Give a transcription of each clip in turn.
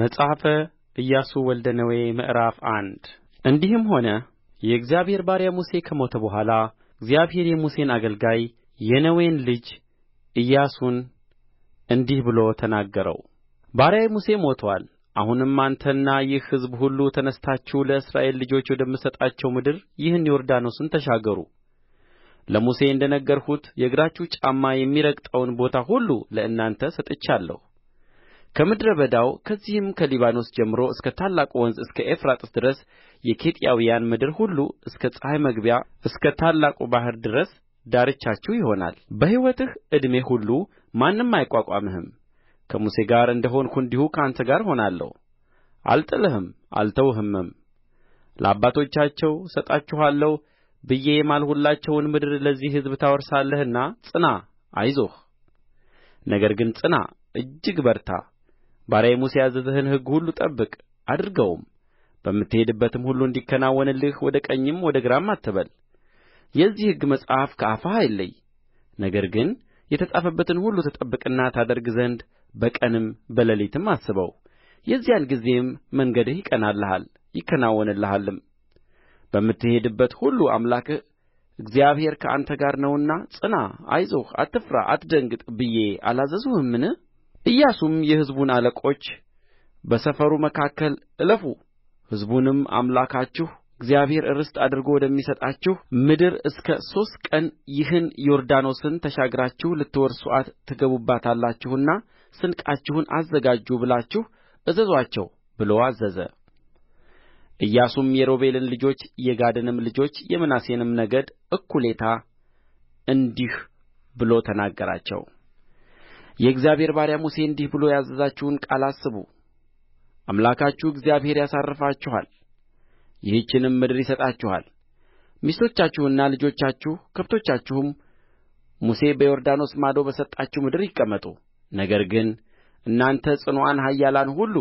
መጽሐፈ ኢያሱ ወልደ ነዌ ምዕራፍ አንድ እንዲህም ሆነ የእግዚአብሔር ባሪያ ሙሴ ከሞተ በኋላ እግዚአብሔር የሙሴን አገልጋይ የነዌን ልጅ ኢያሱን እንዲህ ብሎ ተናገረው። ባሪያዬ ሙሴ ሞቶአል። አሁንም አንተና ይህ ሕዝብ ሁሉ ተነሥታችሁ ለእስራኤል ልጆች ወደምሰጣቸው ምድር ይህን ዮርዳኖስን ተሻገሩ። ለሙሴ እንደ ነገርሁት የእግራችሁ ጫማ የሚረግጠውን ቦታ ሁሉ ለእናንተ ሰጥቻለሁ። ከምድረ በዳው ከዚህም ከሊባኖስ ጀምሮ እስከ ታላቁ ወንዝ እስከ ኤፍራጥስ ድረስ የኬጢያውያን ምድር ሁሉ እስከ ፀሐይ መግቢያ እስከ ታላቁ ባሕር ድረስ ዳርቻችሁ ይሆናል በሕይወትህ ዕድሜ ሁሉ ማንም አይቋቋምህም ከሙሴ ጋር እንደ ሆንሁ እንዲሁ ከአንተ ጋር እሆናለሁ አልጥልህም አልተውህምም ለአባቶቻቸው እሰጣችኋለሁ ብዬ የማልሁላቸውን ምድር ለዚህ ሕዝብ ታወርሳለህና ጽና አይዞህ ነገር ግን ጽና እጅግ በርታ ባሪያዬ ሙሴ ያዘዘህን ሕግ ሁሉ ጠብቅ አድርገውም በምትሄድበትም ሁሉ እንዲከናወንልህ ወደ ቀኝም ወደ ግራም አትበል የዚህ ሕግ መጽሐፍ ከአፍህ አይለይ ነገር ግን የተጻፈበትን ሁሉ ትጠብቅና ታደርግ ዘንድ በቀንም በሌሊትም አስበው የዚያን ጊዜም መንገድህ ይቀናልሃል ይከናወንልሃልም በምትሄድበት ሁሉ አምላክህ እግዚአብሔር ከአንተ ጋር ነውና ጽና አይዞህ አትፍራ አትደንግጥ ብዬ አላዘዝሁህምን ኢያሱም የሕዝቡን አለቆች በሰፈሩ መካከል እለፉ ሕዝቡንም አምላካችሁ እግዚአብሔር ርስት አድርጎ ወደሚሰጣችሁ ምድር እስከ ሦስት ቀን ይህን ዮርዳኖስን ተሻግራችሁ ልትወርሱአት ትገቡባታላችሁና ስንቃችሁን አዘጋጁ ብላችሁ እዘዙአቸው ብሎ አዘዘ። ኢያሱም የሮቤልን ልጆች የጋድንም ልጆች የምናሴንም ነገድ እኩሌታ እንዲህ ብሎ ተናገራቸው። የእግዚአብሔር ባሪያ ሙሴ እንዲህ ብሎ ያዘዛችሁን ቃል አስቡ አምላካችሁ እግዚአብሔር ያሳርፋችኋል ይህችንም ምድር ይሰጣችኋል ሚስቶቻችሁና ልጆቻችሁ ከብቶቻችሁም ሙሴ በዮርዳኖስ ማዶ በሰጣችሁ ምድር ይቀመጡ ነገር ግን እናንተ ጽኑዓን ኃያላን ሁሉ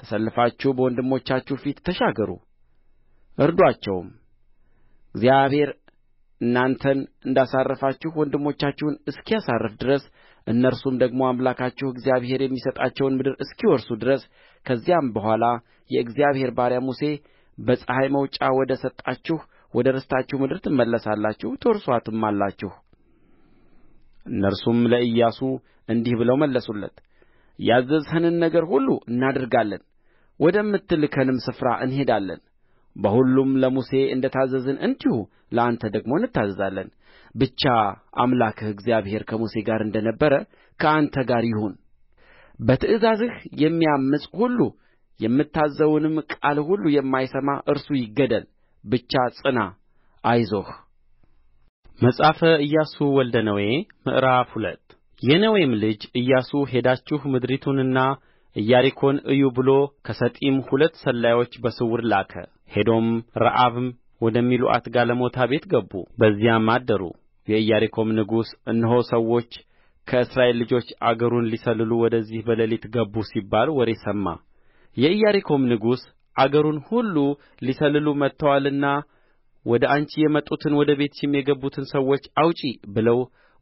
ተሰልፋችሁ በወንድሞቻችሁ ፊት ተሻገሩ እርዱአቸውም እግዚአብሔር እናንተን እንዳሳረፋችሁ ወንድሞቻችሁን እስኪያሳርፍ ድረስ እነርሱም ደግሞ አምላካችሁ እግዚአብሔር የሚሰጣቸውን ምድር እስኪወርሱ ድረስ ከዚያም በኋላ የእግዚአብሔር ባሪያ ሙሴ በፀሐይ መውጫ ወደ ሰጣችሁ ወደ ርስታችሁ ምድር ትመለሳላችሁ ትወርሱአትማላችሁ። እነርሱም ለኢያሱ እንዲህ ብለው መለሱለት፣ ያዘዝኸንን ነገር ሁሉ እናደርጋለን፣ ወደምትልከንም ስፍራ እንሄዳለን። በሁሉም ለሙሴ እንደ ታዘዝን እንዲሁ ለአንተ ደግሞ እንታዘዛለን። ብቻ አምላክህ እግዚአብሔር ከሙሴ ጋር እንደ ነበረ ከአንተ ጋር ይሁን። በትእዛዝህ የሚያምፅ ሁሉ የምታዝዘውንም ቃል ሁሉ የማይሰማ እርሱ ይገደል። ብቻ ጽና፣ አይዞህ። መጽሐፈ ኢያሱ ወልደ ነዌ ምዕራፍ ሁለት የነዌም ልጅ ኢያሱ ሄዳችሁ ምድሪቱንና ኢያሪኮን እዩ ብሎ ከሰጢም ሁለት ሰላዮች በስውር ላከ። ሄዶም ረዓብም ወደሚሉአት ጋለሞታ ቤት ገቡ በዚያም አደሩ የኢያሪኮም ንጉሥ እነሆ ሰዎች ከእስራኤል ልጆች አገሩን ሊሰልሉ ወደዚህ በሌሊት ገቡ ሲባል ወሬ ሰማ የኢያሪኮም ንጉሥ አገሩን ሁሉ ሊሰልሉ መጥተዋልና ወደ አንቺ የመጡትን ወደ ቤትሽም የገቡትን ሰዎች አውጪ ብለው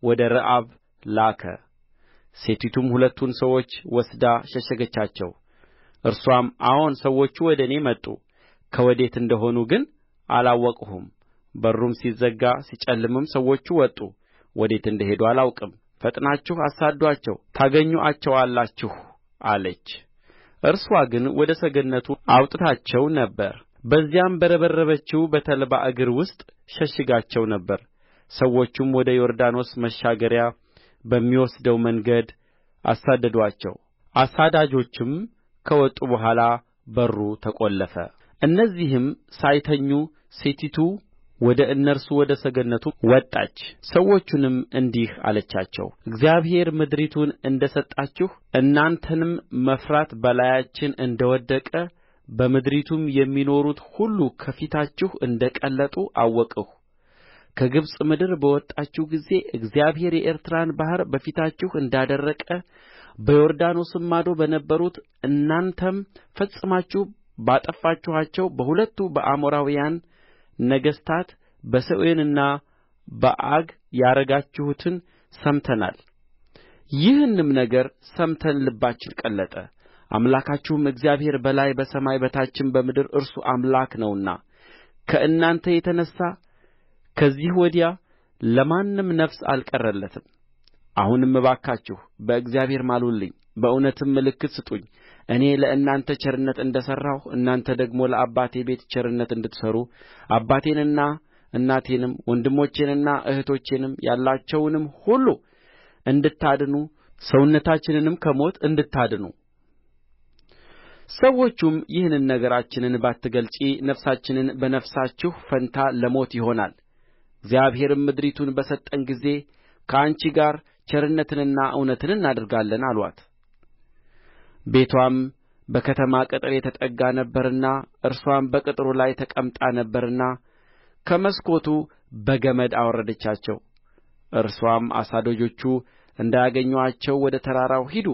ወደ ረዓብ ላከ። ሴቲቱም ሁለቱን ሰዎች ወስዳ ሸሸገቻቸው። እርሷም አዎን ሰዎቹ ወደ እኔ መጡ፣ ከወዴት እንደሆኑ ግን አላወቅሁም። በሩም ሲዘጋ ሲጨልምም ሰዎቹ ወጡ፣ ወዴት እንደ ሄዱ አላውቅም። ፈጥናችሁ አሳድዱአቸው ታገኙአቸዋላችሁ አለች። እርሷ ግን ወደ ሰገነቱ አውጥታቸው ነበር፣ በዚያም በረበረበችው በተልባ እግር ውስጥ ሸሽጋቸው ነበር። ሰዎቹም ወደ ዮርዳኖስ መሻገሪያ በሚወስደው መንገድ አሳደዷቸው። አሳዳጆችም ከወጡ በኋላ በሩ ተቈለፈ። እነዚህም ሳይተኙ ሴቲቱ ወደ እነርሱ ወደ ሰገነቱ ወጣች ሰዎቹንም እንዲህ አለቻቸው እግዚአብሔር ምድሪቱን እንደ ሰጣችሁ እናንተንም መፍራት በላያችን እንደ ወደቀ በምድሪቱም የሚኖሩት ሁሉ ከፊታችሁ እንደ ቀለጡ አወቅሁ ከግብፅ ምድር በወጣችሁ ጊዜ እግዚአብሔር የኤርትራን ባሕር በፊታችሁ እንዳደረቀ በዮርዳኖስም ማዶ በነበሩት እናንተም ፈጽማችሁ ባጠፋችኋቸው በሁለቱ በአሞራውያን ነገሥታት በሴዎንና በዐግ ያደረጋችሁትን ሰምተናል። ይህንም ነገር ሰምተን ልባችን ቀለጠ። አምላካችሁም እግዚአብሔር በላይ በሰማይ በታችም በምድር እርሱ አምላክ ነውና ከእናንተ የተነሣ ከዚህ ወዲያ ለማንም ነፍስ አልቀረለትም። አሁንም እባካችሁ በእግዚአብሔር ማሉልኝ፣ በእውነትም ምልክት ስጡኝ እኔ ለእናንተ ቸርነት እንደ ሠራሁ እናንተ ደግሞ ለአባቴ ቤት ቸርነት እንድትሠሩ አባቴንና እናቴንም ወንድሞቼንና እኅቶቼንም ያላቸውንም ሁሉ እንድታድኑ ሰውነታችንንም ከሞት እንድታድኑ ሰዎቹም ይህን ነገራችንን ባትገልጪ ነፍሳችንን በነፍሳችሁ ፈንታ ለሞት ይሆናል እግዚአብሔርም ምድሪቱን በሰጠን ጊዜ ከአንቺ ጋር ቸርነትንና እውነትን እናደርጋለን አሏት ቤትዋም በከተማ ቅጥር የተጠጋ ነበረና እርስዋም በቅጥሩ ላይ ተቀምጣ ነበርና ከመስኮቱ በገመድ አወረደቻቸው። እርስዋም አሳዳጆቹ እንዳያገኙአቸው ወደ ተራራው ሂዱ፣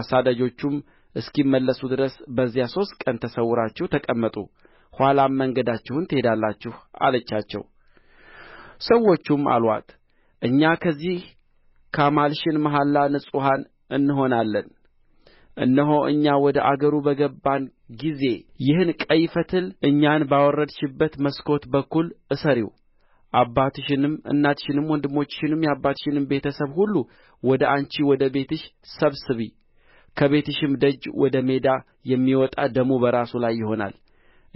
አሳዳጆቹም እስኪመለሱ ድረስ በዚያ ሦስት ቀን ተሰውራችሁ ተቀመጡ፣ ኋላም መንገዳችሁን ትሄዳላችሁ አለቻቸው። ሰዎቹም አሏት፣ እኛ ከዚህ ካማልሽን መሐላ ንጹሐን እንሆናለን እነሆ እኛ ወደ አገሩ በገባን ጊዜ ይህን ቀይ ፈትል እኛን ባወረድሽበት መስኮት በኩል እሰሪው አባትሽንም እናትሽንም ወንድሞችሽንም የአባትሽንም ቤተ ሰብ ሁሉ ወደ አንቺ ወደ ቤትሽ ሰብስቢ ከቤትሽም ደጅ ወደ ሜዳ የሚወጣ ደሙ በራሱ ላይ ይሆናል፣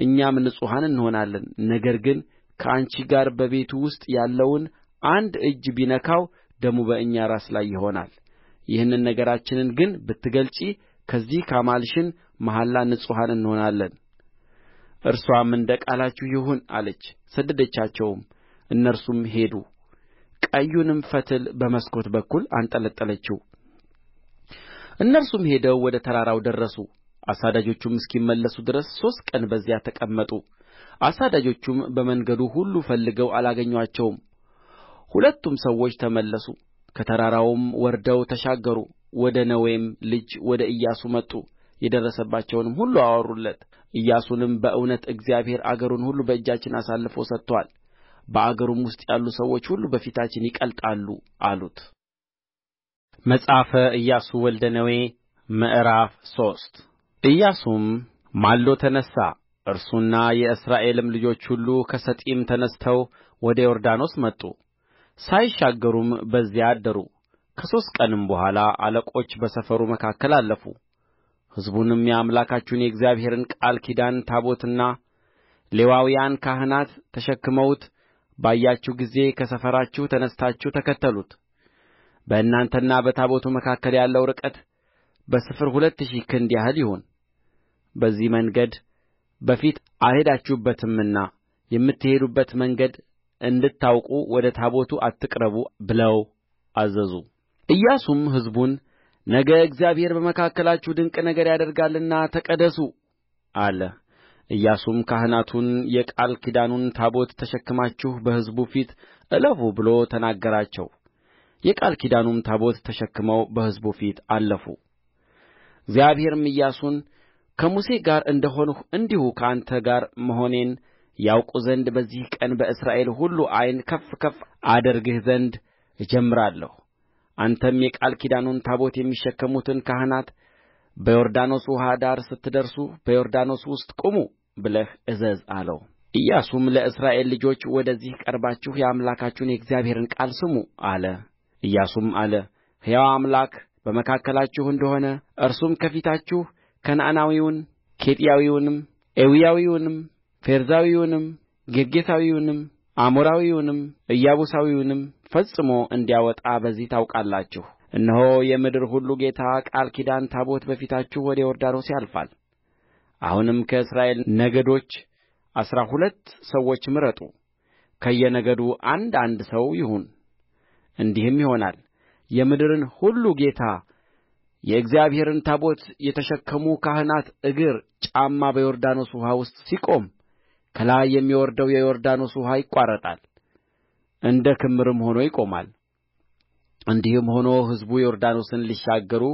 እኛም ንጹሐን እንሆናለን። ነገር ግን ከአንቺ ጋር በቤቱ ውስጥ ያለውን አንድ እጅ ቢነካው ደሙ በእኛ ራስ ላይ ይሆናል። ይህንን ነገራችንን ግን ብትገልጪ ከዚህ ካማልሽን መሐላ ንጹሐን እንሆናለን። እርሷም እንደ ቃላችሁ ይሁን አለች። ሰደደቻቸውም፣ እነርሱም ሄዱ። ቀዩንም ፈትል በመስኮት በኩል አንጠለጠለችው። እነርሱም ሄደው ወደ ተራራው ደረሱ። አሳዳጆቹም እስኪመለሱ ድረስ ሦስት ቀን በዚያ ተቀመጡ። አሳዳጆቹም በመንገዱ ሁሉ ፈልገው አላገኙአቸውም። ሁለቱም ሰዎች ተመለሱ፣ ከተራራውም ወርደው ተሻገሩ፣ ወደ ነዌም ልጅ ወደ ኢያሱ መጡ የደረሰባቸውንም ሁሉ አወሩለት ኢያሱንም በእውነት እግዚአብሔር አገሩን ሁሉ በእጃችን አሳልፎ ሰጥቶአል በአገሩም ውስጥ ያሉ ሰዎች ሁሉ በፊታችን ይቀልጣሉ አሉት መጽሐፈ ኢያሱ ወልደ ነዌ ምዕራፍ ሶስት ኢያሱም ማልዶ ተነሣ እርሱና የእስራኤልም ልጆች ሁሉ ከሰጢም ተነሥተው ወደ ዮርዳኖስ መጡ ሳይሻገሩም በዚያ አደሩ ከሦስት ቀንም በኋላ አለቆች በሰፈሩ መካከል አለፉ። ሕዝቡንም የአምላካችሁን የእግዚአብሔርን ቃል ኪዳን ታቦትና ሌዋውያን ካህናት ተሸክመውት ባያችሁ ጊዜ ከሰፈራችሁ ተነሥታችሁ ተከተሉት። በእናንተና በታቦቱ መካከል ያለው ርቀት በስፍር ሁለት ሺህ ክንድ ያህል ይሁን። በዚህ መንገድ በፊት አልሄዳችሁበትምና የምትሄዱበት መንገድ እንድታውቁ ወደ ታቦቱ አትቅረቡ ብለው አዘዙ። ኢያሱም ሕዝቡን ነገ እግዚአብሔር በመካከላችሁ ድንቅ ነገር ያደርጋልና ተቀደሱ አለ ኢያሱም ካህናቱን የቃል ኪዳኑን ታቦት ተሸክማችሁ በሕዝቡ ፊት እለፉ ብሎ ተናገራቸው የቃል ኪዳኑም ታቦት ተሸክመው በሕዝቡ ፊት አለፉ እግዚአብሔርም ኢያሱን ከሙሴ ጋር እንደ ሆንሁ እንዲሁ ከአንተ ጋር መሆኔን ያውቁ ዘንድ በዚህ ቀን በእስራኤል ሁሉ ዓይን ከፍ ከፍ አደርግህ ዘንድ እጀምራለሁ አንተም የቃል ኪዳኑን ታቦት የሚሸከሙትን ካህናት በዮርዳኖስ ውኃ ዳር ስትደርሱ በዮርዳኖስ ውስጥ ቁሙ ብለህ እዘዝ አለው። ኢያሱም ለእስራኤል ልጆች ወደዚህ ቀርባችሁ የአምላካችሁን የእግዚአብሔርን ቃል ስሙ አለ። ኢያሱም አለ ሕያው አምላክ በመካከላችሁ እንደሆነ እርሱም ከፊታችሁ ከነዓናዊውን፣ ኬጢያዊውንም፣ ኤዊያዊውንም፣ ፌርዛዊውንም፣ ጌርጌሳዊውንም፣ አሞራዊውንም፣ ኢያቡሳዊውንም ፈጽሞ እንዲያወጣ በዚህ ታውቃላችሁ። እነሆ የምድር ሁሉ ጌታ ቃል ኪዳን ታቦት በፊታችሁ ወደ ዮርዳኖስ ያልፋል። አሁንም ከእስራኤል ነገዶች አሥራ ሁለት ሰዎች ምረጡ፣ ከየነገዱ አንድ አንድ ሰው ይሁን። እንዲህም ይሆናል የምድርን ሁሉ ጌታ የእግዚአብሔርን ታቦት የተሸከሙ ካህናት እግር ጫማ በዮርዳኖስ ውኃ ውስጥ ሲቆም ከላይ የሚወርደው የዮርዳኖስ ውኃ ይቋረጣል። እንደ ክምርም ሆኖ ይቆማል። እንዲህም ሆኖ ሕዝቡ ዮርዳኖስን ሊሻገሩ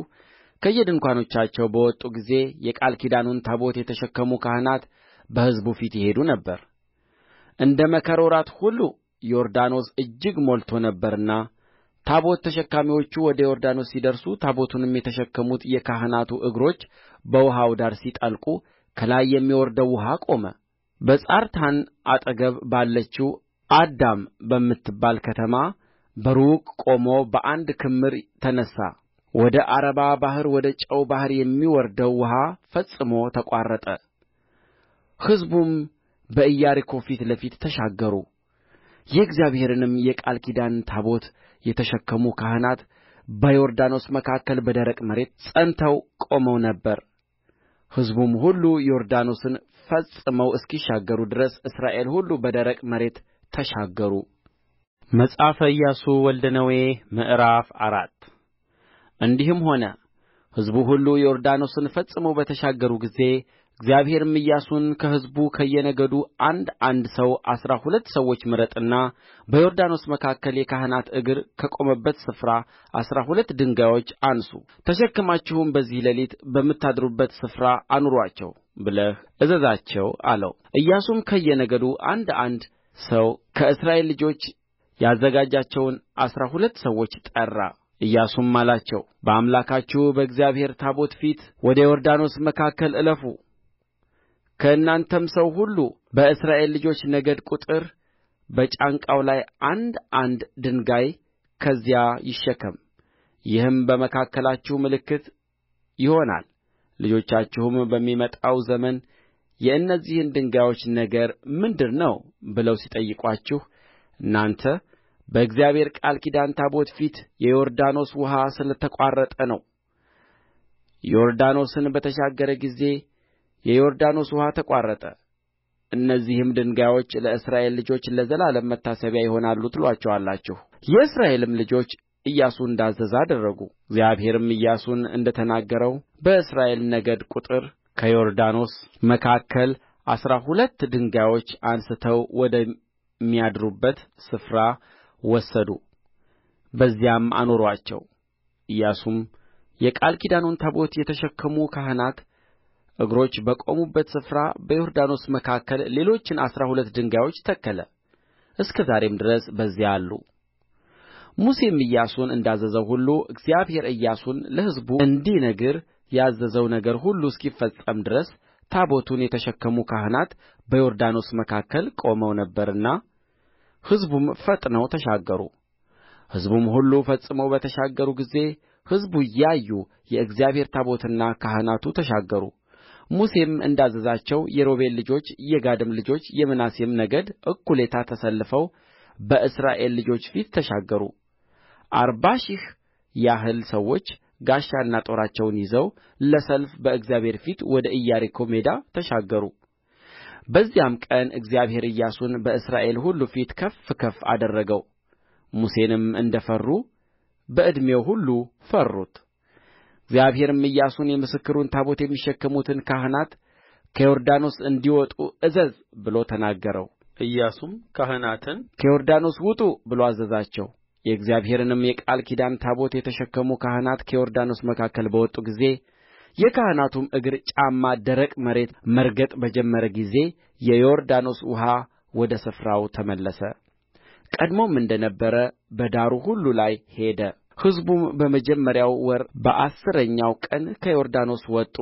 ከየድንኳኖቻቸው በወጡ ጊዜ የቃል ኪዳኑን ታቦት የተሸከሙ ካህናት በሕዝቡ ፊት ይሄዱ ነበር። እንደ መከር ወራት ሁሉ ዮርዳኖስ እጅግ ሞልቶ ነበርና ታቦት ተሸካሚዎቹ ወደ ዮርዳኖስ ሲደርሱ ታቦቱንም የተሸከሙት የካህናቱ እግሮች በውኃው ዳር ሲጠልቁ ከላይ የሚወርደው ውኃ ቆመ። በጻርታን አጠገብ ባለችው አዳም በምትባል ከተማ በሩቅ ቆሞ በአንድ ክምር ተነሣ ወደ ዓረባ ባሕር ወደ ጨው ባሕር የሚወርደው ውኃ ፈጽሞ ተቋረጠ ሕዝቡም በኢያሪኮ ፊት ለፊት ተሻገሩ የእግዚአብሔርንም የቃል ኪዳን ታቦት የተሸከሙ ካህናት በዮርዳኖስ መካከል በደረቅ መሬት ጸንተው ቆመው ነበር ሕዝቡም ሁሉ ዮርዳኖስን ፈጽመው እስኪሻገሩ ድረስ እስራኤል ሁሉ በደረቅ መሬት ተሻገሩ። መጽሐፈ ኢያሱ ወልደ ነዌ ምዕራፍ አራት እንዲህም ሆነ ሕዝቡ ሁሉ ዮርዳኖስን ፈጽመው በተሻገሩ ጊዜ እግዚአብሔርም ኢያሱን ከሕዝቡ ከየነገዱ አንድ አንድ ሰው ዐሥራ ሁለት ሰዎች ምረጥና በዮርዳኖስ መካከል የካህናት እግር ከቆመበት ስፍራ ዐሥራ ሁለት ድንጋዮች አንሡ፣ ተሸክማችሁም በዚህ ሌሊት በምታድሩበት ስፍራ አኑሩአቸው ብለህ እዘዛቸው አለው። ኢያሱም ከየነገዱ አንድ አንድ ሰው ከእስራኤል ልጆች ያዘጋጃቸውን አሥራ ሁለት ሰዎች ጠራ ኢያሱም አላቸው በአምላካችሁ በእግዚአብሔር ታቦት ፊት ወደ ዮርዳኖስ መካከል እለፉ ከእናንተም ሰው ሁሉ በእስራኤል ልጆች ነገድ ቍጥር በጫንቃው ላይ አንድ አንድ ድንጋይ ከዚያ ይሸከም። ይህም በመካከላችሁ ምልክት ይሆናል። ልጆቻችሁም በሚመጣው ዘመን የእነዚህን ድንጋዮች ነገር ምንድር ነው ብለው ሲጠይቁአችሁ እናንተ በእግዚአብሔር ቃል ኪዳን ታቦት ፊት የዮርዳኖስ ውኃ ስለተቋረጠ ነው ዮርዳኖስን በተሻገረ ጊዜ የዮርዳኖስ ውኃ ተቋረጠ እነዚህም ድንጋዮች ለእስራኤል ልጆች ለዘላለም መታሰቢያ ይሆናሉ ትሉአቸዋላችሁ። የእስራኤልም ልጆች ኢያሱ እንዳዘዘ አደረጉ። እግዚአብሔርም ኢያሱን እንደ ተናገረው በእስራኤል ነገድ ቍጥር ከዮርዳኖስ መካከል አሥራ ሁለት ድንጋዮች አንሥተው ወደሚያድሩበት ስፍራ ወሰዱ በዚያም አኖሩአቸው ኢያሱም የቃል ኪዳኑን ታቦት የተሸከሙ ካህናት እግሮች በቆሙበት ስፍራ በዮርዳኖስ መካከል ሌሎችን አሥራ ሁለት ድንጋዮች ተከለ እስከ ዛሬም ድረስ በዚያ አሉ። ሙሴም ኢያሱን እንዳዘዘው ሁሉ እግዚአብሔር ኢያሱን ለሕዝቡ እንዲነግር ያዘዘው ነገር ሁሉ እስኪፈጸም ድረስ ታቦቱን የተሸከሙ ካህናት በዮርዳኖስ መካከል ቆመው ነበርና ሕዝቡም ፈጥነው ተሻገሩ። ሕዝቡም ሁሉ ፈጽመው በተሻገሩ ጊዜ ሕዝቡ እያዩ የእግዚአብሔር ታቦትና ካህናቱ ተሻገሩ። ሙሴም እንዳዘዛቸው የሮቤል ልጆች የጋድም ልጆች የምናሴም ነገድ እኩሌታ ተሰልፈው በእስራኤል ልጆች ፊት ተሻገሩ። አርባ ሺህ ያህል ሰዎች ጋሻና ጦራቸውን ይዘው ለሰልፍ በእግዚአብሔር ፊት ወደ ኢያሪኮ ሜዳ ተሻገሩ በዚያም ቀን እግዚአብሔር ኢያሱን በእስራኤል ሁሉ ፊት ከፍ ከፍ አደረገው ሙሴንም እንደ ፈሩ በዕድሜው ሁሉ ፈሩት እግዚአብሔርም ኢያሱን የምስክሩን ታቦት የሚሸከሙትን ካህናት ከዮርዳኖስ እንዲወጡ እዘዝ ብሎ ተናገረው ኢያሱም ካህናትን ከዮርዳኖስ ውጡ ብሎ አዘዛቸው የእግዚአብሔርንም የቃል ኪዳን ታቦት የተሸከሙ ካህናት ከዮርዳኖስ መካከል በወጡ ጊዜ የካህናቱም እግር ጫማ ደረቅ መሬት መርገጥ በጀመረ ጊዜ የዮርዳኖስ ውኃ ወደ ስፍራው ተመለሰ፣ ቀድሞም እንደ ነበረ በዳሩ ሁሉ ላይ ሄደ። ሕዝቡም በመጀመሪያው ወር በአሥረኛው ቀን ከዮርዳኖስ ወጡ፣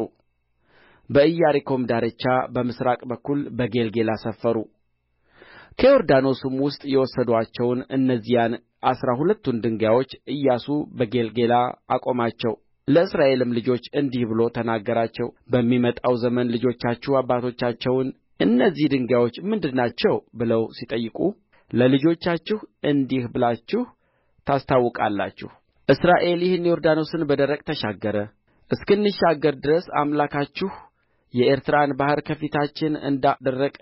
በኢያሪኮም ዳርቻ በምሥራቅ በኩል በጌልጌላ ሰፈሩ። ከዮርዳኖስም ውስጥ የወሰዱአቸውን እነዚያን አሥራ ሁለቱን ድንጋዮች ኢያሱ በጌልገላ አቆማቸው ለእስራኤልም ልጆች እንዲህ ብሎ ተናገራቸው በሚመጣው ዘመን ልጆቻችሁ አባቶቻቸውን እነዚህ ድንጋዮች ምንድር ናቸው ብለው ሲጠይቁ ለልጆቻችሁ እንዲህ ብላችሁ ታስታውቃላችሁ እስራኤል ይህን ዮርዳኖስን በደረቅ ተሻገረ እስክንሻገር ድረስ አምላካችሁ የኤርትራን ባሕር ከፊታችን እንዳደረቀ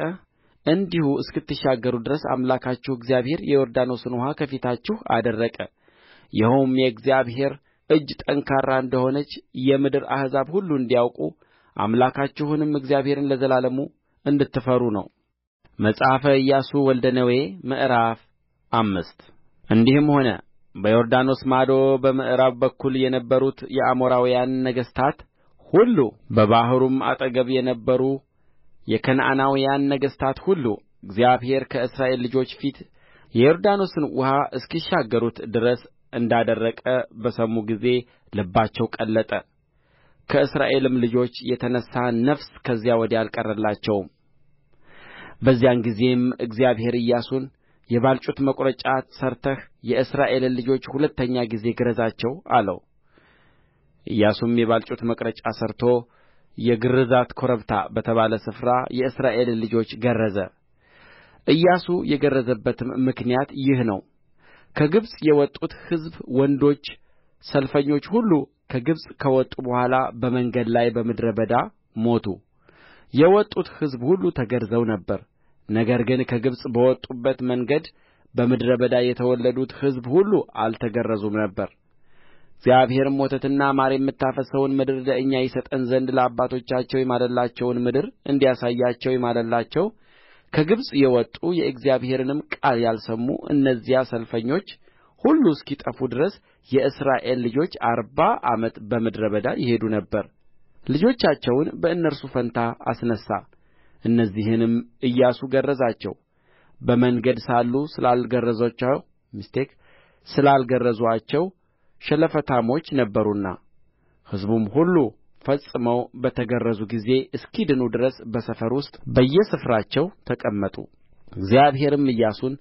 እንዲሁ እስክትሻገሩ ድረስ አምላካችሁ እግዚአብሔር የዮርዳኖስን ውኃ ከፊታችሁ አደረቀ። ይኸውም የእግዚአብሔር እጅ ጠንካራ እንደሆነች የምድር አሕዛብ ሁሉ እንዲያውቁ አምላካችሁንም እግዚአብሔርን ለዘላለሙ እንድትፈሩ ነው። መጽሐፈ ኢያሱ ወልደ ነዌ ምዕራፍ አምስት እንዲህም ሆነ በዮርዳኖስ ማዶ በምዕራብ በኩል የነበሩት የአሞራውያን ነገሥታት ሁሉ በባሕሩም አጠገብ የነበሩ የከነዓናውያን ነገሥታት ሁሉ እግዚአብሔር ከእስራኤል ልጆች ፊት የዮርዳኖስን ውኃ እስኪሻገሩት ድረስ እንዳደረቀ በሰሙ ጊዜ ልባቸው ቀለጠ። ከእስራኤልም ልጆች የተነሣ ነፍስ ከዚያ ወዲያ አልቀረላቸውም። በዚያን ጊዜም እግዚአብሔር ኢያሱን የባልጩት መቍረጫ ሠርተህ የእስራኤልን ልጆች ሁለተኛ ጊዜ ግረዛቸው አለው። ኢያሱም የባልጩት መቍረጫ ሠርቶ የግርዛት ኮረብታ በተባለ ስፍራ የእስራኤልን ልጆች ገረዘ። ኢያሱ የገረዘበትም ምክንያት ይህ ነው። ከግብፅ የወጡት ሕዝብ ወንዶች ሰልፈኞች ሁሉ ከግብፅ ከወጡ በኋላ በመንገድ ላይ በምድረ በዳ ሞቱ። የወጡት ሕዝብ ሁሉ ተገርዘው ነበር። ነገር ግን ከግብፅ በወጡበት መንገድ በምድረ በዳ የተወለዱት ሕዝብ ሁሉ አልተገረዙም ነበር። እግዚአብሔርም ወተትና ማር የምታፈስሰውን ምድር ለእኛ ይሰጠን ዘንድ ለአባቶቻቸው የማለላቸውን ምድር እንዲያሳያቸው የማለላቸው ከግብፅ የወጡ የእግዚአብሔርንም ቃል ያልሰሙ እነዚያ ሰልፈኞች ሁሉ እስኪጠፉ ድረስ የእስራኤል ልጆች አርባ ዓመት በምድረ በዳ ይሄዱ ነበር። ልጆቻቸውን በእነርሱ ፈንታ አስነሣ። እነዚህንም ኢያሱ ገረዛቸው። በመንገድ ሳሉ ስላልገረዙአቸው ሸለፈታሞች ነበሩና ሕዝቡም ሁሉ ፈጽመው በተገረዙ ጊዜ እስኪድኑ ድረስ በሰፈር ውስጥ በየስፍራቸው ተቀመጡ። እግዚአብሔርም ኢያሱን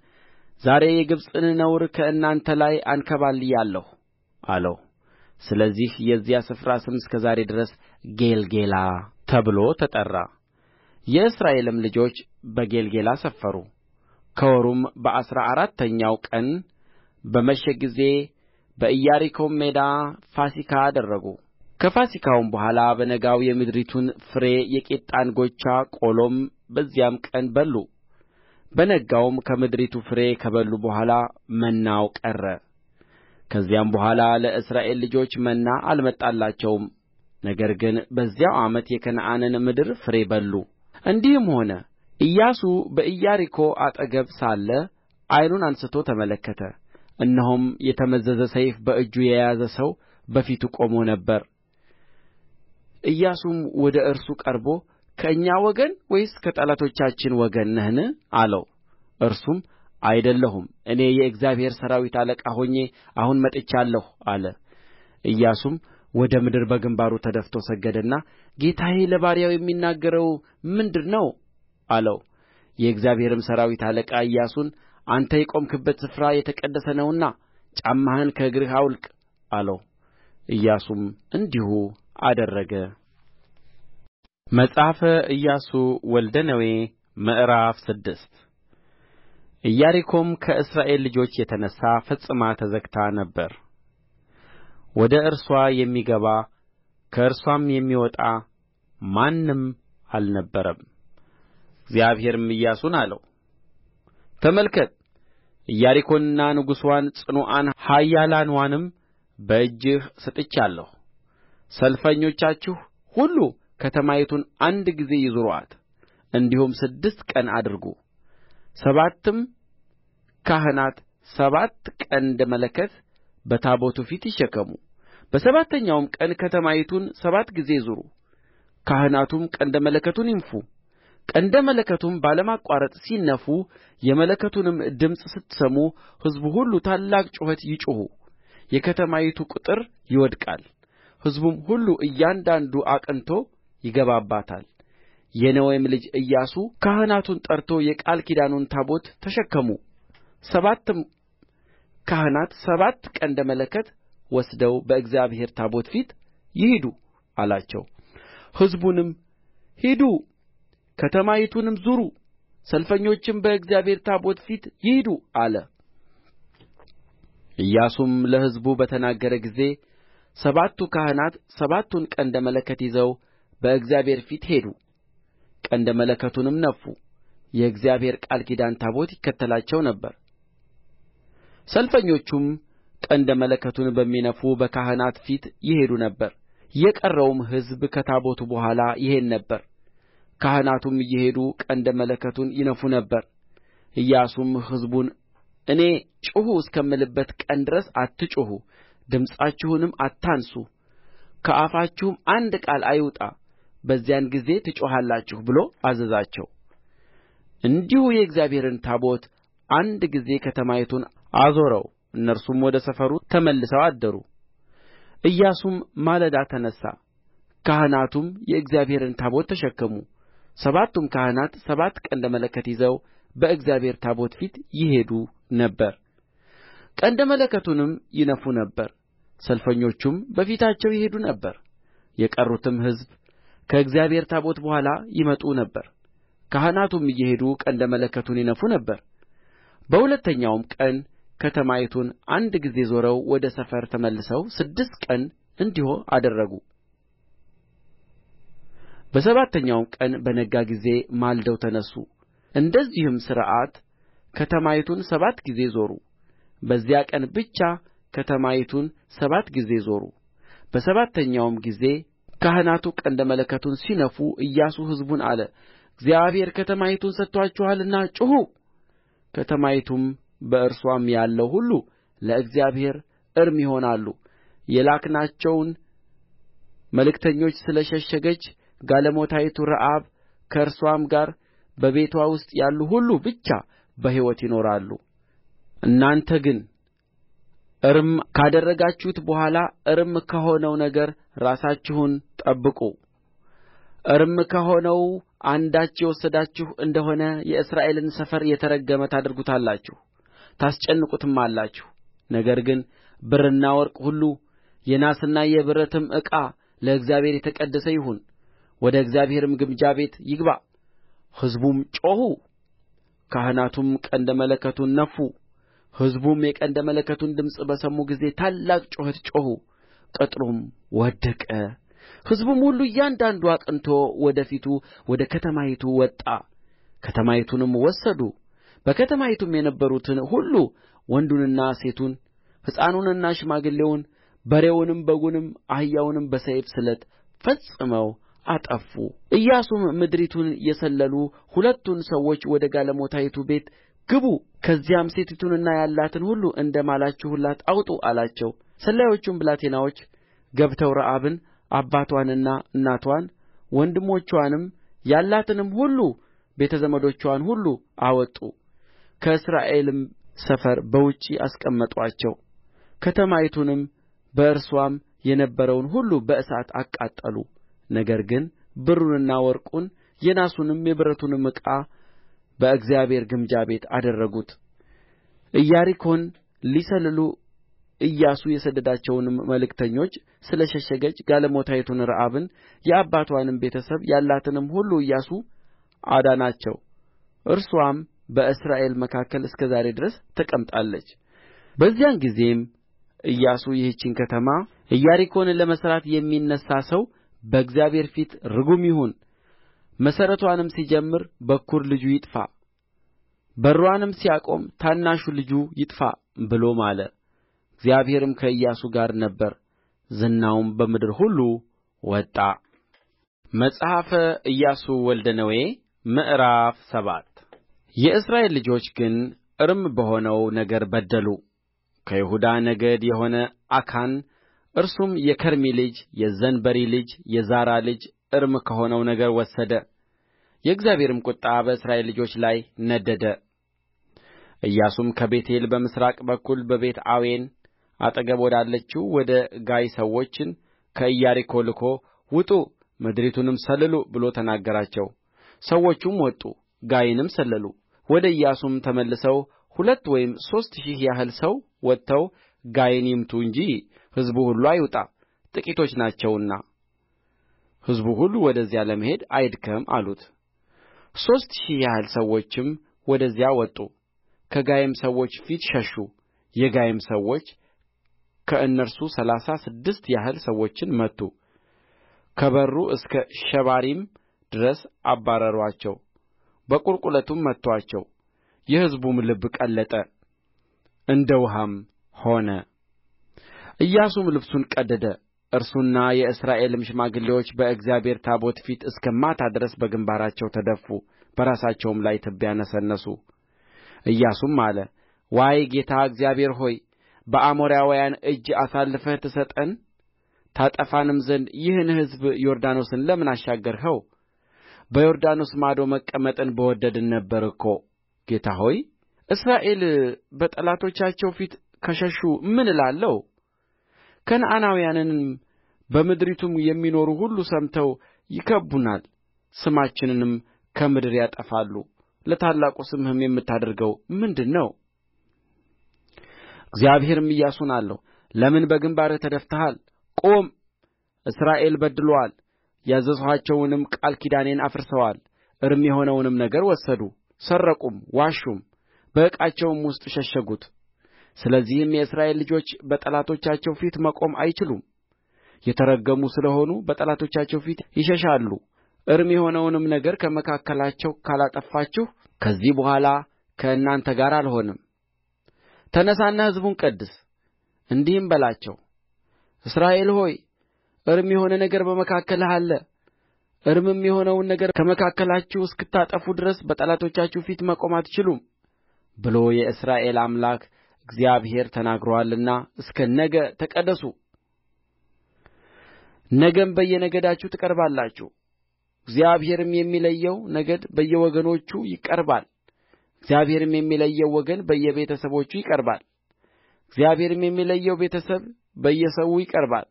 ዛሬ የግብፅን ነውር ከእናንተ ላይ አንከባልያለሁ አለው። ስለዚህ የዚያ ስፍራ ስም እስከ ዛሬ ድረስ ጌልጌላ ተብሎ ተጠራ። የእስራኤልም ልጆች በጌልጌላ ሰፈሩ። ከወሩም በዐሥራ አራተኛው ቀን በመሸ ጊዜ በኢያሪኮም ሜዳ ፋሲካ አደረጉ ከፋሲካውም በኋላ በነጋው የምድሪቱን ፍሬ የቂጣ እንጐቻ ቆሎም በዚያም ቀን በሉ። በነጋውም ከምድሪቱ ፍሬ ከበሉ በኋላ መናው ቀረ። ከዚያም በኋላ ለእስራኤል ልጆች መና አልመጣላቸውም። ነገር ግን በዚያው ዓመት የከነዓንን ምድር ፍሬ በሉ። እንዲህም ሆነ ኢያሱ በኢያሪኮ አጠገብ ሳለ ዐይኑን አንሥቶ ተመለከተ፣ እነሆም የተመዘዘ ሰይፍ በእጁ የያዘ ሰው በፊቱ ቆሞ ነበር። ኢያሱም ወደ እርሱ ቀርቦ ከእኛ ወገን ወይስ ከጠላቶቻችን ወገን ነህን? አለው። እርሱም አይደለሁም፣ እኔ የእግዚአብሔር ሠራዊት አለቃ ሆኜ አሁን መጥቻለሁ አለ። ኢያሱም ወደ ምድር በግንባሩ ተደፍቶ ሰገደና ጌታዬ ለባሪያው የሚናገረው ምንድር ነው? አለው። የእግዚአብሔርም ሠራዊት አለቃ ኢያሱን አንተ የቆምህበት ስፍራ የተቀደሰ ነውና ጫማህን ከእግርህ አውልቅ አለው ኢያሱም እንዲሁ አደረገ መጽሐፈ ኢያሱ ወልደ ነዌ ምዕራፍ ስድስት ኢያሪኮም ከእስራኤል ልጆች የተነሣ ፈጽማ ተዘግታ ነበር። ወደ እርሷ የሚገባ ከእርሷም የሚወጣ ማንም አልነበረም። እግዚአብሔርም ኢያሱን አለው፣ ተመልከት ኢያሪኮንና ንጉሥዋን ጽኑዓን ኃያላንዋንም በእጅህ ሰጥቻለሁ ሰልፈኞቻችሁ ሁሉ ከተማይቱን አንድ ጊዜ ይዙሩአት እንዲሁም ስድስት ቀን አድርጉ ሰባትም ካህናት ሰባት ቀንደ መለከት በታቦቱ ፊት ይሸከሙ በሰባተኛውም ቀን ከተማይቱን ሰባት ጊዜ ዙሩ ካህናቱም ቀንደ መለከቱን ይንፉ ቀንደ መለከቱም ባለማቋረጥ ሲነፉ የመለከቱንም ድምፅ ስትሰሙ ሕዝቡ ሁሉ ታላቅ ጩኸት ይጩኹ የከተማይቱ ቅጥር ይወድቃል ሕዝቡም ሁሉ እያንዳንዱ አቅንቶ ይገባባታል የነዌም ልጅ ኢያሱ ካህናቱን ጠርቶ የቃል ኪዳኑን ታቦት ተሸከሙ ሰባትም ካህናት ሰባት ቀንደ መለከት ወስደው በእግዚአብሔር ታቦት ፊት ይሂዱ አላቸው ሕዝቡንም ሂዱ ከተማይቱንም ዙሩ ሰልፈኞችም በእግዚአብሔር ታቦት ፊት ይሂዱ አለ ኢያሱም ለሕዝቡ በተናገረ ጊዜ ሰባቱ ካህናት ሰባቱን ቀንደ መለከት ይዘው በእግዚአብሔር ፊት ሄዱ ቀንደ መለከቱንም ነፉ የእግዚአብሔር ቃል ኪዳን ታቦት ይከተላቸው ነበር ሰልፈኞቹም ቀንደ መለከቱን በሚነፉ በካህናት ፊት ይሄዱ ነበር የቀረውም ሕዝብ ከታቦቱ በኋላ ይሄድ ነበር ካህናቱም እየሄዱ ቀንደ መለከቱን ይነፉ ነበር ኢያሱም ሕዝቡን እኔ ጩኹ እስከምልበት ቀን ድረስ አትጩኹ ድምፃችሁንም አታንሡ ከአፋችሁም አንድ ቃል አይውጣ በዚያን ጊዜ ትጮኻላችሁ ብሎ አዘዛቸው እንዲሁ የእግዚአብሔርን ታቦት አንድ ጊዜ ከተማይቱን አዞረው እነርሱም ወደ ሰፈሩ ተመልሰው አደሩ ኢያሱም ማለዳ ተነሣ ካህናቱም የእግዚአብሔርን ታቦት ተሸከሙ ሰባቱም ካህናት ሰባት ቀንደ መለከት ይዘው በእግዚአብሔር ታቦት ፊት ይሄዱ ነበር ቀንደ መለከቱንም ይነፉ ነበር ሰልፈኞቹም በፊታቸው ይሄዱ ነበር የቀሩትም ሕዝብ ከእግዚአብሔር ታቦት በኋላ ይመጡ ነበር ካህናቱም እየሄዱ ቀንደ መለከቱን ይነፉ ነበር በሁለተኛውም ቀን ከተማይቱን አንድ ጊዜ ዞረው ወደ ሰፈር ተመልሰው ስድስት ቀን እንዲሁ አደረጉ በሰባተኛውም ቀን በነጋ ጊዜ ማልደው ተነሡ እንደዚህም ሥርዓት ከተማይቱን ሰባት ጊዜ ዞሩ በዚያ ቀን ብቻ ከተማይቱን ሰባት ጊዜ ዞሩ በሰባተኛውም ጊዜ ካህናቱ ቀንደ መለከቱን ሲነፉ ኢያሱ ሕዝቡን አለ እግዚአብሔር ከተማይቱን ሰጥቶአችኋልና ጩኹ ከተማይቱም በእርሷም ያለው ሁሉ ለእግዚአብሔር እርም ይሆናሉ የላክናቸውን መልእክተኞች ስለ ሸሸገች ጋለሞታይቱ ረዓብ ከእርስዋም ጋር በቤትዋ ውስጥ ያሉ ሁሉ ብቻ በሕይወት ይኖራሉ እናንተ ግን እርም ካደረጋችሁት በኋላ እርም ከሆነው ነገር ራሳችሁን ጠብቁ እርም ከሆነው አንዳች የወሰዳችሁ እንደሆነ የእስራኤልን ሰፈር የተረገመ ታደርጉታላችሁ ታስጨንቁትማላችሁ ነገር ግን ብርና ወርቅ ሁሉ የናስና የብረትም ዕቃ ለእግዚአብሔር የተቀደሰ ይሁን ወደ እግዚአብሔርም ግምጃ ቤት ይግባ ሕዝቡም ጮኹ ካህናቱም ቀንደ መለከቱን ነፉ ሕዝቡም የቀንደ መለከቱን ድምፅ በሰሙ ጊዜ ታላቅ ጩኸት ጮኹ ቅጥሩም ወደቀ ሕዝቡም ሁሉ እያንዳንዱ አቅንቶ ወደ ፊቱ ወደ ከተማይቱ ወጣ ከተማይቱንም ወሰዱ በከተማይቱም የነበሩትን ሁሉ ወንዱንና ሴቱን ሕፃኑንና ሽማግሌውን በሬውንም በጉንም አህያውንም በሰይፍ ስለት ፈጽመው አጠፉ ኢያሱም ምድሪቱን የሰለሉ ሁለቱን ሰዎች ወደ ጋለሞታይቱ ቤት ግቡ ከዚያም ሴቲቱንና ያላትን ሁሉ እንደ ማላችሁላት አውጡ አላቸው ሰላዮቹም ብላቴናዎች ገብተው ረዓብን አባትዋንና እናትዋን ወንድሞችዋንም ያላትንም ሁሉ ቤተ ዘመዶችዋን ሁሉ አወጡ ከእስራኤልም ሰፈር በውጭ አስቀመጡአቸው ከተማይቱንም በእርስዋም የነበረውን ሁሉ በእሳት አቃጠሉ ነገር ግን ብሩንና ወርቁን የናሱንም የብረቱንም ዕቃ በእግዚአብሔር ግምጃ ቤት አደረጉት ኢያሪኮን ሊሰልሉ ኢያሱ የሰደዳቸውንም መልእክተኞች ስለ ሸሸገች ጋለሞታይቱን ረዓብን የአባትዋንም ቤተሰብ ያላትንም ሁሉ ኢያሱ አዳናቸው እርስዋም በእስራኤል መካከል እስከ ዛሬ ድረስ ተቀምጣለች በዚያን ጊዜም ኢያሱ ይህችን ከተማ ኢያሪኮን ለመሥራት የሚነሣ ሰው በእግዚአብሔር ፊት ርጉም ይሁን መሠረትዋንም ሲጀምር በኵር ልጁ ይጥፋ በርዋንም ሲያቆም ታናሹ ልጁ ይጥፋ ብሎ ማለ እግዚአብሔርም ከኢያሱ ጋር ነበረ ዝናውም በምድር ሁሉ ወጣ መጽሐፈ ኢያሱ ወልደ ነዌ ምዕራፍ ሰባት የእስራኤል ልጆች ግን እርም በሆነው ነገር በደሉ ከይሁዳ ነገድ የሆነ አካን እርሱም የከርሚ ልጅ የዘንበሪ ልጅ የዛራ ልጅ እርም ከሆነው ነገር ወሰደ። የእግዚአብሔርም ቍጣ በእስራኤል ልጆች ላይ ነደደ። ኢያሱም ከቤቴል በምሥራቅ በኩል በቤትአዌን አጠገብ ወዳለችው ወደ ጋይ ሰዎችን ከኢያሪኮ ልኮ ውጡ፣ ምድሪቱንም ሰልሉ ብሎ ተናገራቸው። ሰዎቹም ወጡ፣ ጋይንም ሰለሉ። ወደ ኢያሱም ተመልሰው ሁለት ወይም ሦስት ሺህ ያህል ሰው ወጥተው ጋይን ይምቱ እንጂ ሕዝቡ ሁሉ አይውጣ ጥቂቶች ናቸውና ሕዝቡ ሁሉ ወደዚያ ለመሄድ አይድከም አሉት ሦስት ሺህ ያህል ሰዎችም ወደዚያ ወጡ ከጋይም ሰዎች ፊት ሸሹ የጋይም ሰዎች ከእነርሱ ሠላሳ ስድስት ያህል ሰዎችን መቱ ከበሩ እስከ ሸባሪም ድረስ አባረሩአቸው በቍልቍለቱም መቱአቸው የሕዝቡም ልብ ቀለጠ እንደ ውኃም ሆነ ኢያሱም ልብሱን ቀደደ እርሱና የእስራኤልም ሽማግሌዎች በእግዚአብሔር ታቦት ፊት እስከ ማታ ድረስ በግምባራቸው ተደፉ በራሳቸውም ላይ ትቢያ ነሰነሱ ኢያሱም አለ ዋይ ጌታ እግዚአብሔር ሆይ በአሞራውያን እጅ አሳልፈህ ትሰጠን ታጠፋንም ዘንድ ይህን ሕዝብ ዮርዳኖስን ለምን አሻገርኸው በዮርዳኖስ ማዶ መቀመጥን በወደድን ነበር እኮ ጌታ ሆይ እስራኤል በጠላቶቻቸው ፊት ከሸሹ ምን እላለሁ ከነዓናውያንንም በምድሪቱም የሚኖሩ ሁሉ ሰምተው ይከብቡናል ስማችንንም ከምድር ያጠፋሉ ለታላቁ ስምህም የምታደርገው ምንድር ነው እግዚአብሔርም ኢያሱን አለው ለምን በግምባርህ ተደፍተሃል ቁም እስራኤል በድሎአል ያዘዝኋቸውንም ቃል ኪዳኔን አፍርሰዋል እርም የሆነውንም ነገር ወሰዱ ሰረቁም ዋሹም በዕቃቸውም ውስጥ ሸሸጉት ስለዚህም የእስራኤል ልጆች በጠላቶቻቸው ፊት መቆም አይችሉም የተረገሙ ስለ ሆኑ በጠላቶቻቸው ፊት ይሸሻሉ እርም የሆነውንም ነገር ከመካከላቸው ካላጠፋችሁ ከዚህ በኋላ ከእናንተ ጋር አልሆንም ተነሣና ሕዝቡን ቀድስ እንዲህም በላቸው እስራኤል ሆይ እርም የሆነ ነገር በመካከልህ አለ እርምም የሆነውን ነገር ከመካከላችሁ እስክታጠፉ ድረስ በጠላቶቻችሁ ፊት መቆም አትችሉም ብሎ የእስራኤል አምላክ እግዚአብሔር ተናግሮአልና እስከ ነገ ተቀደሱ ነገም በየነገዳችሁ ትቀርባላችሁ እግዚአብሔርም የሚለየው ነገድ በየወገኖቹ ይቀርባል እግዚአብሔርም የሚለየው ወገን በየቤተሰቦቹ ይቀርባል እግዚአብሔርም የሚለየው ቤተሰብ በየሰው ይቀርባል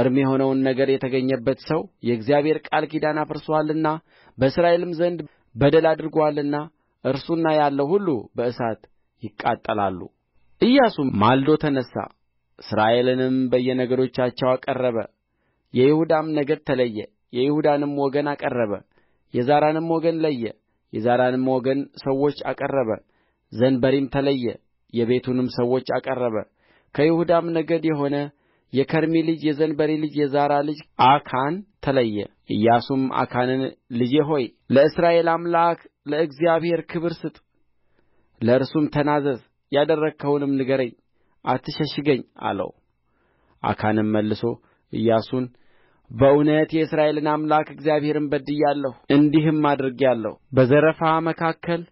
እርም የሆነውን ነገር የተገኘበት ሰው የእግዚአብሔር ቃል ኪዳን አፍርሶአልና በእስራኤልም ዘንድ በደል አድርጎአልና እርሱና ያለው ሁሉ በእሳት ይቃጠላሉ ኢያሱም ማልዶ ተነሣ እስራኤልንም በየነገዶቻቸው አቀረበ የይሁዳም ነገድ ተለየ የይሁዳንም ወገን አቀረበ የዛራንም ወገን ለየ የዛራንም ወገን ሰዎች አቀረበ ዘንበሪም ተለየ የቤቱንም ሰዎች አቀረበ ከይሁዳም ነገድ የሆነ የከርሚ ልጅ የዘንበሪ ልጅ የዛራ ልጅ አካን ተለየ ኢያሱም አካንን ልጄ ሆይ ለእስራኤል አምላክ ለእግዚአብሔር ክብር ስጥ ለእርሱም ተናዘዝ ያደረግኸውንም ንገረኝ አትሸሽገኝ አለው አካንም መልሶ ኢያሱን በእውነት የእስራኤልን አምላክ እግዚአብሔርን በድያለሁ እንዲህም አድርጌአለሁ በዘረፋ መካከል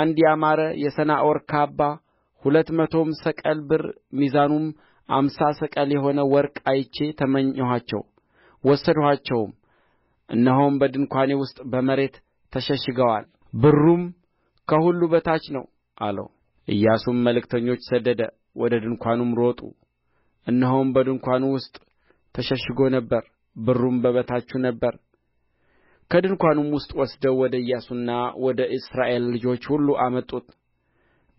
አንድ ያማረ የሰናዖር ካባ ሁለት መቶም ሰቀል ብር ሚዛኑም አምሳ ሰቀል የሆነ ወርቅ አይቼ ተመኘኋቸው፣ ወሰድኋቸውም። እነሆም በድንኳኔ ውስጥ በመሬት ተሸሽገዋል፣ ብሩም ከሁሉ በታች ነው አለው። ኢያሱም መልእክተኞች ሰደደ ወደ ድንኳኑም ሮጡ እነሆም በድንኳኑ ውስጥ ተሸሽጎ ነበር ብሩም በበታቹ ነበረ ከድንኳኑም ውስጥ ወስደው ወደ ኢያሱና ወደ እስራኤል ልጆች ሁሉ አመጡት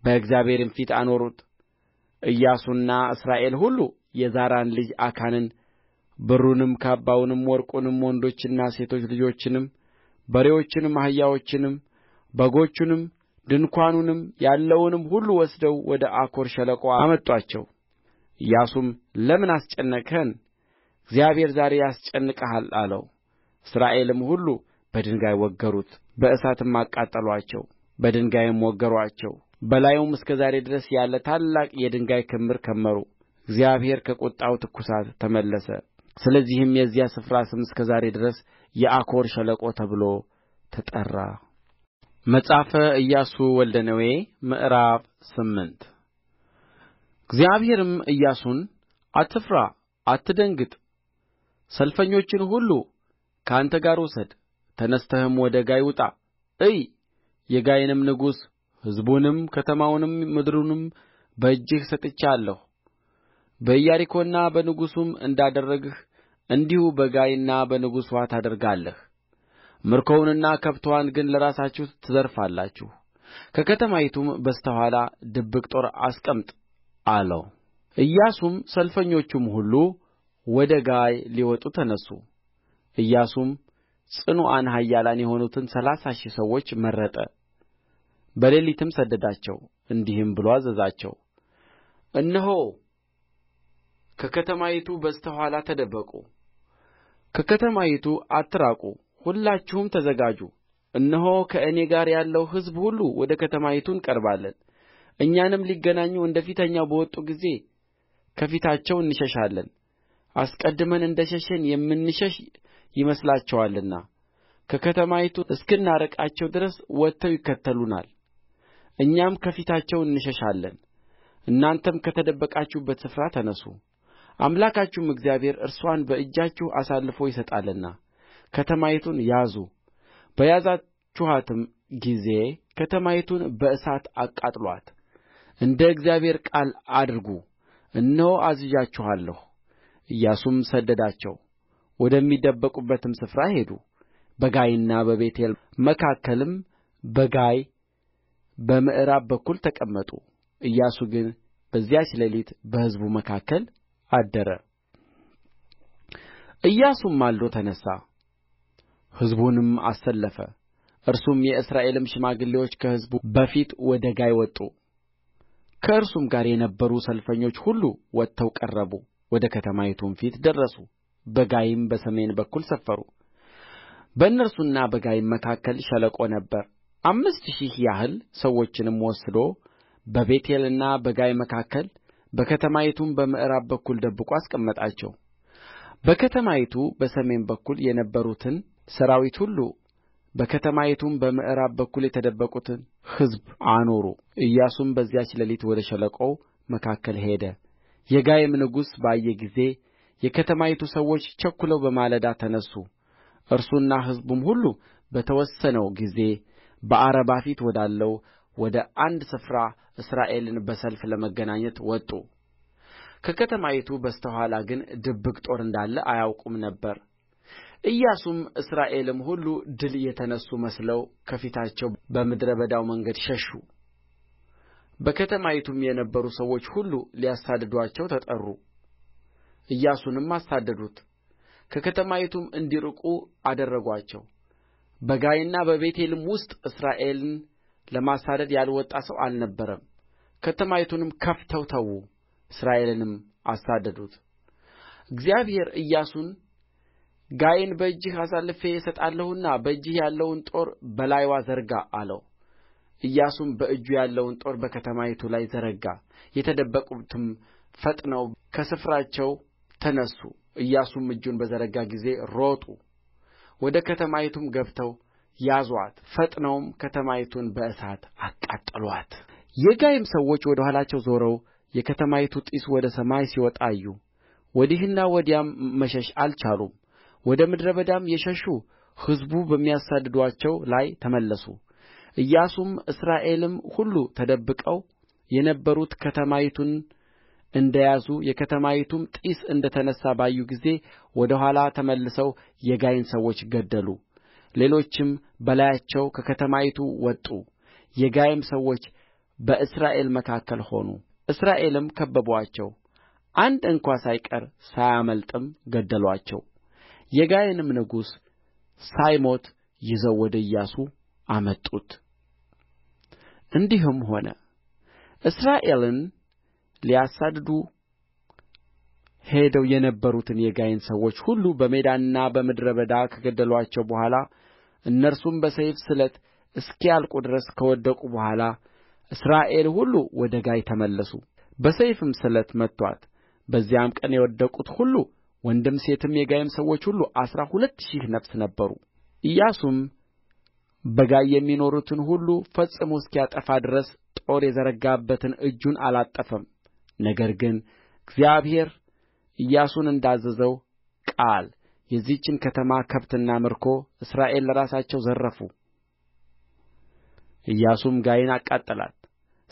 በእግዚአብሔርም ፊት አኖሩት ኢያሱና እስራኤል ሁሉ የዛራን ልጅ አካንን ብሩንም ካባውንም ወርቁንም ወንዶችና ሴቶች ልጆቹንም በሬዎቹንም አህያዎቹንም በጎቹንም ድንኳኑንም ያለውንም ሁሉ ወስደው ወደ አኮር ሸለቆ አመጡአቸው ኢያሱም ለምን አስጨነቅኸን እግዚአብሔር ዛሬ ያስጨንቅሃል አለው እስራኤልም ሁሉ በድንጋይ ወገሩት በእሳትም አቃጠሉአቸው በድንጋይም ወገሩአቸው በላዩም እስከ ዛሬ ድረስ ያለ ታላቅ የድንጋይ ክምር ከመሩ እግዚአብሔር ከቍጣው ትኵሳት ተመለሰ ስለዚህም የዚያ ስፍራ ስም እስከ ዛሬ ድረስ የአኮር ሸለቆ ተብሎ ተጠራ መጽሐፈ ኢያሱ ወልደ ነዌ ምዕራፍ ስምንት እግዚአብሔርም ኢያሱን አትፍራ፣ አትደንግጥ፣ ሰልፈኞችን ሁሉ ከአንተ ጋር ውሰድ፣ ተነሥተህም ወደ ጋይ ውጣ፣ እይ የጋይንም ንጉሥ ሕዝቡንም ከተማውንም ምድሩንም በእጅህ ሰጥቼአለሁ። በኢያሪኮና በንጉሡም እንዳደረግህ እንዲሁ በጋይና በንጉሥዋ ታደርጋለህ። ምርኮውንና ከብትዋን ግን ለራሳችሁ ትዘርፋላችሁ ከከተማይቱም በስተ ኋላ ድብቅ ጦር አስቀምጥ አለው ኢያሱም ሰልፈኞቹም ሁሉ ወደ ጋይ ሊወጡ ተነሡ ኢያሱም ጽኑዓን ኃያላን የሆኑትን ሠላሳ ሺህ ሰዎች መረጠ በሌሊትም ሰደዳቸው እንዲህም ብሎ አዘዛቸው እነሆ ከከተማይቱ በስተ ኋላ ተደበቁ ከከተማይቱ አትራቁ ሁላችሁም ተዘጋጁ እነሆ ከእኔ ጋር ያለው ሕዝብ ሁሉ ወደ ከተማይቱ እንቀርባለን እኛንም ሊገናኙ እንደ ፊተኛው በወጡ ጊዜ ከፊታቸው እንሸሻለን አስቀድመን እንደ ሸሸን የምንሸሽ ይመስላቸዋልና ከከተማይቱ እስክናርቃቸው ድረስ ወጥተው ይከተሉናል እኛም ከፊታቸው እንሸሻለን እናንተም ከተደበቃችሁበት ስፍራ ተነሡ አምላካችሁም እግዚአብሔር እርሷን በእጃችሁ አሳልፎ ይሰጣልና ከተማይቱን ያዙ በያዛችኋትም ጊዜ ከተማይቱን በእሳት አቃጥሉአት እንደ እግዚአብሔር ቃል አድርጉ እነሆ አዝዣችኋለሁ ኢያሱም ሰደዳቸው ወደሚደበቁበትም ስፍራ ሄዱ በጋይና በቤቴል መካከልም በጋይ በምዕራብ በኩል ተቀመጡ ኢያሱ ግን በዚያች ሌሊት በሕዝቡ መካከል አደረ ኢያሱም ማልዶ ተነሣ ሕዝቡንም አሰለፈ። እርሱም የእስራኤልም ሽማግሌዎች ከሕዝቡ በፊት ወደ ጋይ ወጡ። ከእርሱም ጋር የነበሩ ሰልፈኞች ሁሉ ወጥተው ቀረቡ፣ ወደ ከተማይቱም ፊት ደረሱ። በጋይም በሰሜን በኩል ሰፈሩ። በእነርሱና በጋይም መካከል ሸለቆ ነበር። አምስት ሺህ ያህል ሰዎችንም ወስዶ በቤቴልና በጋይ መካከል በከተማይቱም በምዕራብ በኩል ደብቆ አስቀመጣቸው። በከተማይቱ በሰሜን በኩል የነበሩትን ሠራዊት ሁሉ በከተማይቱም በምዕራብ በኩል የተደበቁትን ሕዝብ አኖሩ ኢያሱም በዚያች ሌሊት ወደ ሸለቆው መካከል ሄደ የጋይም ንጉሥ ባየ ጊዜ የከተማይቱ ሰዎች ቸኵለው በማለዳ ተነሡ እርሱና ሕዝቡም ሁሉ በተወሰነው ጊዜ በዓረባ ፊት ወዳለው ወደ አንድ ስፍራ እስራኤልን በሰልፍ ለመገናኘት ወጡ ከከተማይቱ በስተኋላ ግን ድብቅ ጦር እንዳለ አያውቁም ነበር ኢያሱም እስራኤልም ሁሉ ድል የተነሡ መስለው ከፊታቸው በምድረ በዳው መንገድ ሸሹ በከተማይቱም የነበሩ ሰዎች ሁሉ ሊያሳድዱአቸው ተጠሩ ኢያሱንም አሳደዱት ከከተማይቱም እንዲርቁ አደረጓቸው በጋይና በቤቴልም ውስጥ እስራኤልን ለማሳደድ ያልወጣ ሰው አልነበረም ከተማይቱንም ከፍተው ተዉ እስራኤልንም አሳደዱት እግዚአብሔር ኢያሱን ጋይን በእጅህ አሳልፌ እሰጣለሁና በእጅህ ያለውን ጦር በላይዋ ዘርጋ አለው ኢያሱም በእጁ ያለውን ጦር በከተማይቱ ላይ ዘረጋ የተደበቁትም ፈጥነው ከስፍራቸው ተነሡ ኢያሱም እጁን በዘረጋ ጊዜ ሮጡ ወደ ከተማይቱም ገብተው ያዙአት ፈጥነውም ከተማይቱን በእሳት አቃጠሏት የጋይም ሰዎች ወደ ኋላቸው ዞረው የከተማይቱ ጢስ ወደ ሰማይ ሲወጣ አዩ ወዲህና ወዲያም መሸሽ አልቻሉም ወደ ምድረ በዳም የሸሹ ሕዝቡ በሚያሳድዱአቸው ላይ ተመለሱ። ኢያሱም እስራኤልም ሁሉ ተደብቀው የነበሩት ከተማይቱን እንደ ያዙ የከተማይቱም ጢስ እንደ ተነሣ ባዩ ጊዜ ወደ ኋላ ተመልሰው የጋይን ሰዎች ገደሉ። ሌሎችም በላያቸው ከከተማይቱ ወጡ። የጋይም ሰዎች በእስራኤል መካከል ሆኑ። እስራኤልም ከበቧቸው፣ አንድ እንኳ ሳይቀር ሳያመልጥም ገደሏቸው። የጋይንም ንጉሥ ሳይሞት ይዘው ወደ ኢያሱ አመጡት እንዲህም ሆነ እስራኤልን ሊያሳድዱ ሄደው የነበሩትን የጋይን ሰዎች ሁሉ በሜዳና በምድረ በዳ ከገደሉአቸው በኋላ እነርሱም በሰይፍ ስለት እስኪያልቁ ድረስ ከወደቁ በኋላ እስራኤል ሁሉ ወደ ጋይ ተመለሱ። በሰይፍም ስለት መቱአት። በዚያም ቀን የወደቁት ሁሉ ወንድም ሴትም የጋይም ሰዎች ሁሉ አሥራ ሁለት ሺህ ነፍስ ነበሩ። ኢያሱም በጋይ የሚኖሩትን ሁሉ ፈጽሞ እስኪያጠፋ ድረስ ጦር የዘረጋበትን እጁን አላጠፈም። ነገር ግን እግዚአብሔር ኢያሱን እንዳዘዘው ቃል የዚህችን ከተማ ከብትና ምርኮ እስራኤል ለራሳቸው ዘረፉ። ኢያሱም ጋይን አቃጠላት፣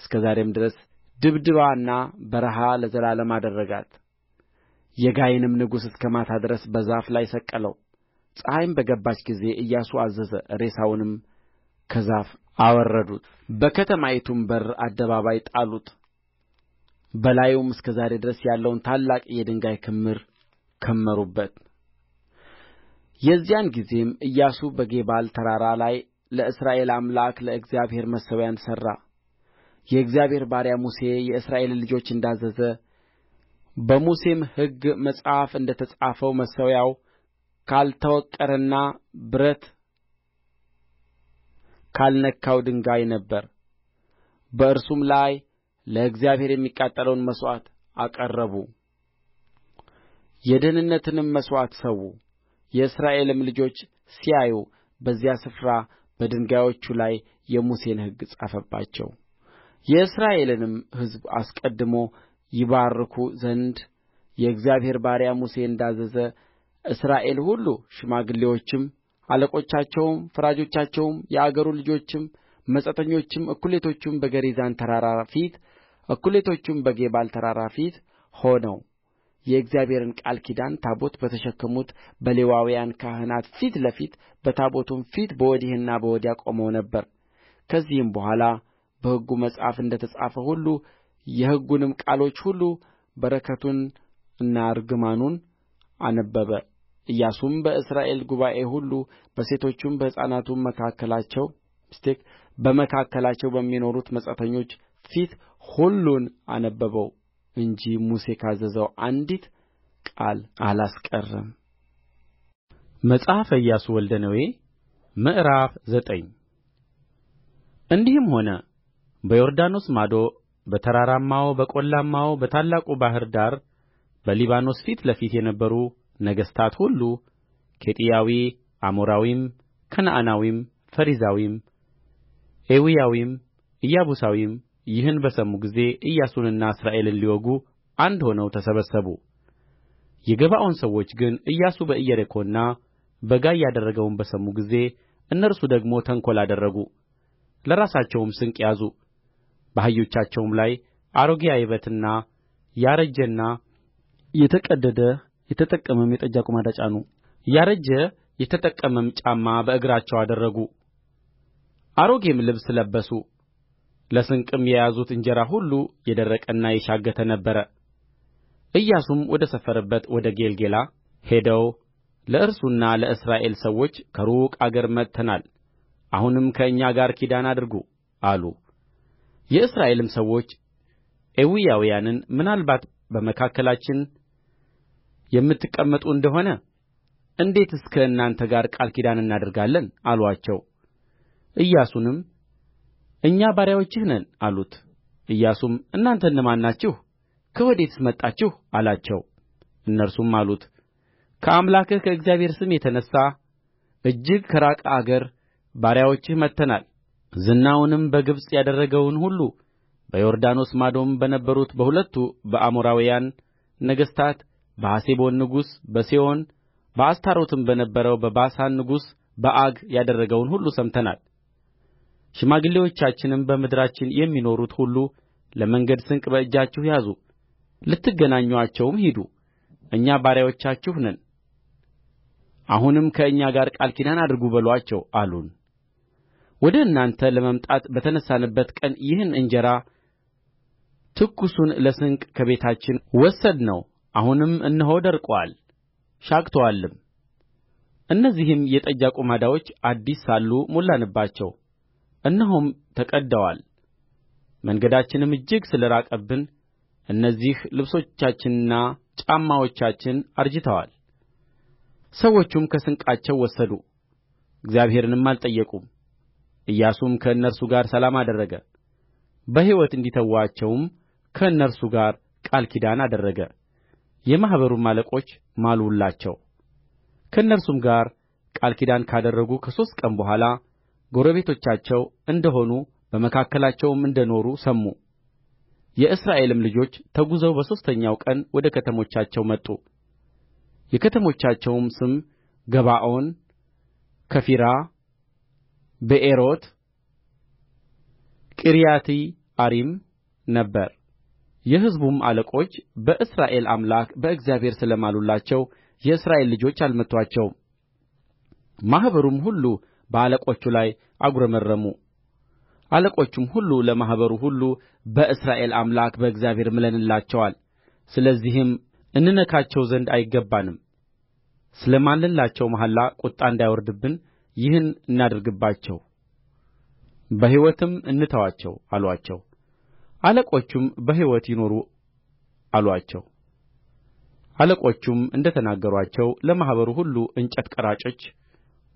እስከ ዛሬም ድረስ ድብድባና በረሃ ለዘላለም አደረጋት። የጋይንም ንጉሥ እስከ ማታ ድረስ በዛፍ ላይ ሰቀለው ፀሐይም በገባች ጊዜ ኢያሱ አዘዘ ሬሳውንም ከዛፍ አወረዱት በከተማይቱም በር አደባባይ ጣሉት በላዩም እስከ ዛሬ ድረስ ያለውን ታላቅ የድንጋይ ክምር ከመሩበት የዚያን ጊዜም ኢያሱ በጌባል ተራራ ላይ ለእስራኤል አምላክ ለእግዚአብሔር መሠዊያን ሠራ የእግዚአብሔር ባሪያ ሙሴ የእስራኤልን ልጆች እንዳዘዘ በሙሴም ሕግ መጽሐፍ እንደ ተጻፈው መሠዊያው ካልተወቀረና ብረት ካልነካው ድንጋይ ነበረ በእርሱም ላይ ለእግዚአብሔር የሚቃጠለውን መሥዋዕት አቀረቡ የደኅንነትንም መሥዋዕት ሠዉ የእስራኤልም ልጆች ሲያዩ በዚያ ስፍራ በድንጋዮቹ ላይ የሙሴን ሕግ ጻፈባቸው የእስራኤልንም ሕዝብ አስቀድሞ ይባርኩ ዘንድ የእግዚአብሔር ባሪያ ሙሴ እንዳዘዘ እስራኤል ሁሉ ሽማግሌዎችም አለቆቻቸውም ፈራጆቻቸውም የአገሩ ልጆችም መጻተኞችም እኩሌቶቹም በገሪዛን ተራራ ፊት እኩሌቶቹም በጌባል ተራራ ፊት ሆነው የእግዚአብሔርን ቃል ኪዳን ታቦት በተሸከሙት በሌዋውያን ካህናት ፊት ለፊት በታቦቱም ፊት በወዲህና በወዲያ ቆመው ነበር። ከዚህም በኋላ በሕጉ መጽሐፍ እንደ ተጻፈ ሁሉ የሕጉንም ቃሎች ሁሉ በረከቱንና እርግማኑን አነበበ ኢያሱም በእስራኤል ጉባኤ ሁሉ በሴቶቹም በሕፃናቱም በመካከላቸው በሚኖሩት መጻተኞች ፊት ሁሉን አነበበው እንጂ ሙሴ ካዘዘው አንዲት ቃል አላስቀረም። መጽሐፈ ኢያሱ ወልደ ነዌ ምዕራፍ ዘጠኝ እንዲህም ሆነ በዮርዳኖስ ማዶ በተራራማው በቈላውም በታላቁ ባሕር ዳር በሊባኖስ ፊት ለፊት የነበሩ ነገሥታት ሁሉ ኬጢያዊ አሞራዊም ከነዓናዊም ፈሪዛዊም ኤዊያዊም ኢያቡሳዊም ይህን በሰሙ ጊዜ ኢያሱንና እስራኤልን ሊወጉ አንድ ሆነው ተሰበሰቡ የገባዖን ሰዎች ግን ኢያሱ በኢያሪኮና በጋይ ያደረገውን በሰሙ ጊዜ እነርሱ ደግሞ ተንኰል አደረጉ ለራሳቸውም ስንቅ ያዙ በአህዮቻቸውም ላይ አሮጌ ዓይበትና ያረጀና የተቀደደ የተጠቀመም የጠጅ አቁማዳ ጫኑ ያረጀ የተጠቀመም ጫማ በእግራቸው አደረጉ አሮጌም ልብስ ለበሱ ለስንቅም የያዙት እንጀራ ሁሉ የደረቀና የሻገተ ነበረ ኢያሱም ወደ ሰፈረበት ወደ ጌልጌላ ሄደው ለእርሱና ለእስራኤል ሰዎች ከሩቅ አገር መጥተናል አሁንም ከእኛ ጋር ኪዳን አድርጉ አሉ የእስራኤልም ሰዎች ኤዊያውያንን ምናልባት በመካከላችን የምትቀመጡ እንደ ሆነ እንዴትስ ከእናንተ ጋር ቃል ኪዳን እናደርጋለን አሉአቸው ኢያሱንም እኛ ባሪያዎችህ ነን አሉት ኢያሱም እናንተ እነማን ናችሁ ከወዴትስ መጣችሁ አላቸው እነርሱም አሉት ከአምላክህ ከእግዚአብሔር ስም የተነሣ እጅግ ከራቀ አገር ባሪያዎችህ መጥተናል ዝናውንም በግብጽ ያደረገውን ሁሉ በዮርዳኖስ ማዶም በነበሩት በሁለቱ በአሞራውያን ነገሥታት በሐሴቦን ንጉሥ በሴዎን በአስታሮትም በነበረው በባሳን ንጉሥ በዐግ ያደረገውን ሁሉ ሰምተናል። ሽማግሌዎቻችንም በምድራችን የሚኖሩት ሁሉ ለመንገድ ስንቅ በእጃችሁ ያዙ፣ ልትገናኙአቸውም ሂዱ፣ እኛ ባሪያዎቻችሁ ነን፣ አሁንም ከእኛ ጋር ቃል ኪዳን አድርጉ በሉአቸው አሉን። ወደ እናንተ ለመምጣት በተነሣንበት ቀን ይህን እንጀራ ትኩሱን ለስንቅ ከቤታችን ወሰድነው አሁንም እነሆ ደርቆአል ሻግቶአልም እነዚህም የጠጅ አቁማዳዎች አዲስ ሳሉ ሞላንባቸው እነሆም ተቀድደዋል መንገዳችንም እጅግ ስለ ራቀብን እነዚህ ልብሶቻችንና ጫማዎቻችን አርጅተዋል ሰዎቹም ከስንቃቸው ወሰዱ እግዚአብሔርንም አልጠየቁም ኢያሱም ከእነርሱ ጋር ሰላም አደረገ በሕይወት እንዲተዋቸውም ከእነርሱ ጋር ቃል ኪዳን አደረገ የማኅበሩም አለቆች ማሉላቸው ከእነርሱም ጋር ቃል ኪዳን ካደረጉ ከሦስት ቀን በኋላ ጎረቤቶቻቸው እንደሆኑ በመካከላቸውም እንደ ኖሩ ሰሙ የእስራኤልም ልጆች ተጕዘው በሦስተኛው ቀን ወደ ከተሞቻቸው መጡ የከተሞቻቸውም ስም ገባዖን ከፊራ ብኤሮት ቂርያትይዓሪም ነበረ የሕዝቡም አለቆች በእስራኤል አምላክ በእግዚአብሔር ስለ ማሉላቸው የእስራኤል ልጆች አልመቱአቸውም ማኅበሩም ሁሉ በአለቆቹ ላይ አጕረመረሙ አለቆቹም ሁሉ ለማኅበሩ ሁሉ በእስራኤል አምላክ በእግዚአብሔር ምለንላቸዋል ስለዚህም እንነካቸው ዘንድ አይገባንም ማልንላቸው መሐላ ቍጣ እንዳይወርድብን ይህን እናድርግባቸው በሕይወትም እንተዋቸው አሉአቸው አለቆቹም በሕይወት ይኑሩ አሉአቸው አለቆቹም እንደ ተናገሩአቸው ለማኅበሩ ሁሉ እንጨት ቆራጮች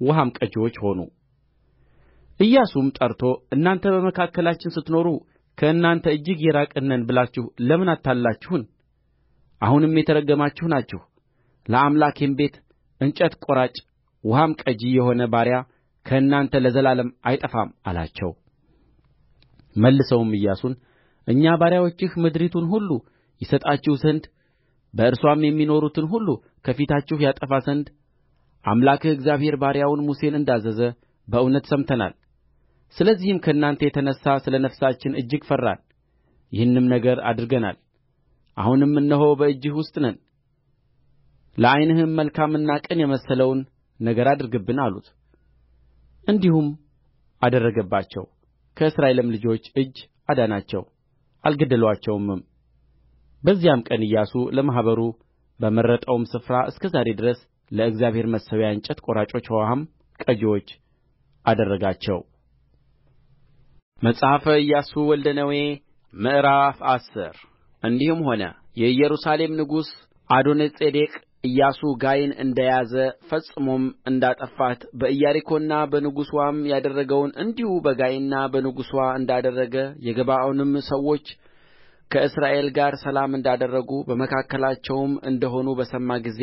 ውኃም ቀጂዎች ሆኑ ኢያሱም ጠርቶ እናንተ በመካከላችን ስትኖሩ ከእናንተ እጅግ የራቅን ነን ብላችሁ ለምን አታላችሁን? አሁንም የተረገማችሁ ናችሁ፣ ለአምላኬም ቤት እንጨት ቈራጭ ውኃም ቀጂ የሆነ ባሪያ ከእናንተ ለዘላለም አይጠፋም አላቸው መልሰውም ኢያሱን እኛ ባሪያዎችህ ምድሪቱን ሁሉ ይሰጣችሁ ዘንድ በእርሷም የሚኖሩትን ሁሉ ከፊታችሁ ያጠፋ ዘንድ አምላክህ እግዚአብሔር ባሪያውን ሙሴን እንዳዘዘ በእውነት ሰምተናል። ስለዚህም ከእናንተ የተነሣ ስለ ነፍሳችን እጅግ ፈራን፣ ይህንም ነገር አድርገናል። አሁንም እነሆ በእጅህ ውስጥ ነን፣ ለዓይንህም መልካምና ቅን የመሰለውን ነገር አድርግብን አሉት እንዲሁም አደረገባቸው ከእስራኤልም ልጆች እጅ አዳናቸው አልገደሉአቸውምም በዚያም ቀን ኢያሱ ለማኅበሩ በመረጠውም ስፍራ እስከ ዛሬ ድረስ ለእግዚአብሔር መሠዊያ እንጨት ቈራጮች ውኃም ቀጂዎች አደረጋቸው መጽሐፈ ኢያሱ ወልደ ነዌ ምዕራፍ አስር እንዲህም ሆነ የኢየሩሳሌም ንጉሥ አዶኒጼዴቅ ኢያሱ ጋይን እንደ ያዘ ፈጽሞም እንዳጠፋት በኢያሪኮና በንጉሥዋም ያደረገውን እንዲሁ በጋይና በንጉሥዋ እንዳደረገ የገባዖንም ሰዎች ከእስራኤል ጋር ሰላም እንዳደረጉ በመካከላቸውም እንደሆኑ በሰማ ጊዜ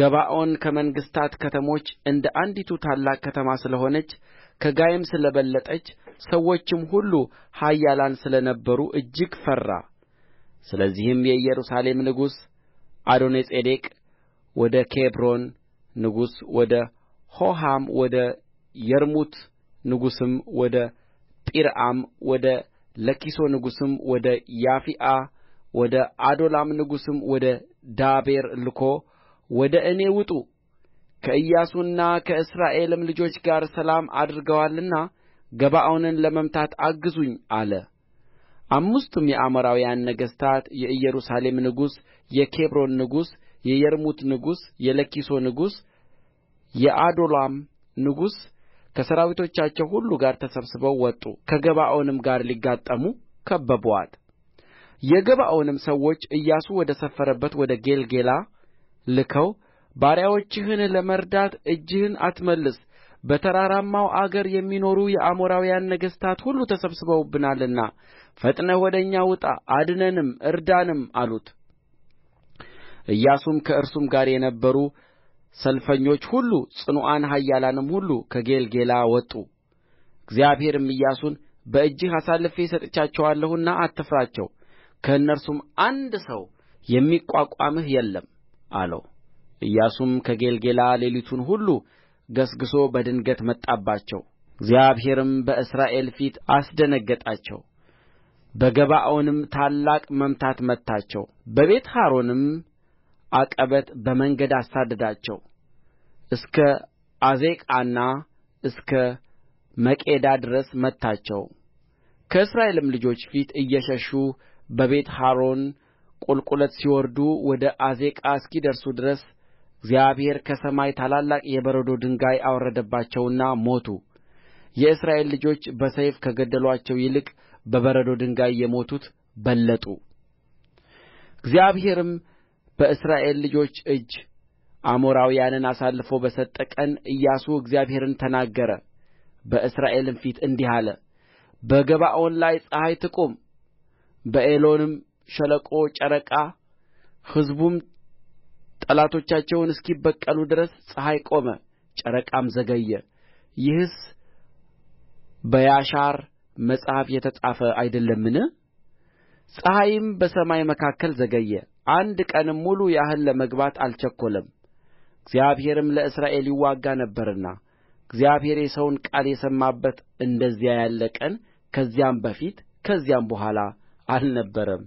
ገባዖን ከመንግሥታት ከተሞች እንደ አንዲቱ ታላቅ ከተማ ስለ ሆነች ከጋይም ስለ በለጠች ሰዎችም ሁሉ ኃያላን ስለ ነበሩ እጅግ ፈራ። ስለዚህም የኢየሩሳሌም ንጉሥ አዶኒጼዴቅ ወደ ኬብሮን ንጉሥ ወደ ሆሃም ወደ የርሙት ንጉሥም ወደ ጲርአም ወደ ለኪሶ ንጉሥም ወደ ያፊዓ ወደ አዶላም ንጉሥም ወደ ዳቤር ልኮ ወደ እኔ ውጡ ከኢያሱና ከእስራኤልም ልጆች ጋር ሰላም አድርገዋልና ገባዖንን ለመምታት አግዙኝ አለ። አምስቱም የአሞራውያን ነገሥታት የኢየሩሳሌም ንጉሥ የኬብሮን ንጉሥ የየርሙት ንጉሥ የለኪሶ ንጉሥ የኦዶላም ንጉሥ ከሠራዊቶቻቸው ሁሉ ጋር ተሰብስበው ወጡ ከገባዖንም ጋር ሊጋጠሙ ከበቡአት የገባዖንም ሰዎች ኢያሱ ወደ ሰፈረበት ወደ ጌልገላ ልከው ባሪያዎችህን ለመርዳት እጅህን አትመልስ በተራራማው አገር የሚኖሩ የአሞራውያን ነገሥታት ሁሉ ተሰብስበውብናልና ፈጥነህ ወደ እኛ ውጣ አድነንም እርዳንም አሉት ኢያሱም ከእርሱም ጋር የነበሩ ሰልፈኞች ሁሉ ጽኑዓን ኃያላንም ሁሉ ከጌልገላ ወጡ እግዚአብሔርም ኢያሱን በእጅህ አሳልፌ ሰጥቻቸዋለሁና አትፍራቸው ከእነርሱም አንድ ሰው የሚቋቋምህ የለም አለው ኢያሱም ከጌልገላ ሌሊቱን ሁሉ ገስግሶ በድንገት መጣባቸው እግዚአብሔርም በእስራኤል ፊት አስደነገጣቸው በገባዖንም ታላቅ መምታት መታቸው በቤትሖሮንም ዐቀበት በመንገድ አሳደዳቸው እስከ ዓዜቃና እስከ መቄዳ ድረስ መታቸው ከእስራኤልም ልጆች ፊት እየሸሹ በቤትሖሮን ቁልቁለት ሲወርዱ ወደ ዓዜቃ እስኪደርሱ ድረስ እግዚአብሔር ከሰማይ ታላላቅ የበረዶ ድንጋይ አወረደባቸውና ሞቱ። የእስራኤል ልጆች በሰይፍ ከገደሏቸው ይልቅ በበረዶ ድንጋይ የሞቱት በለጡ። እግዚአብሔርም በእስራኤል ልጆች እጅ አሞራውያንን አሳልፎ በሰጠ ቀን ኢያሱ እግዚአብሔርን ተናገረ። በእስራኤልም ፊት እንዲህ አለ፣ በገባዖን ላይ ፀሐይ ትቁም፣ በኤሎንም ሸለቆ ጨረቃ፣ ሕዝቡም ጠላቶቻቸውን እስኪበቀሉ ድረስ ፀሐይ ቆመ፣ ጨረቃም ዘገየ። ይህስ በያሻር መጽሐፍ የተጻፈ አይደለምን? ፀሐይም በሰማይ መካከል ዘገየ። አንድ ቀንም ሙሉ ያህል ለመግባት አልቸኰለም እግዚአብሔርም ለእስራኤል ይዋጋ ነበርና እግዚአብሔር የሰውን ቃል የሰማበት እንደዚያ ያለ ቀን ከዚያም በፊት ከዚያም በኋላ አልነበረም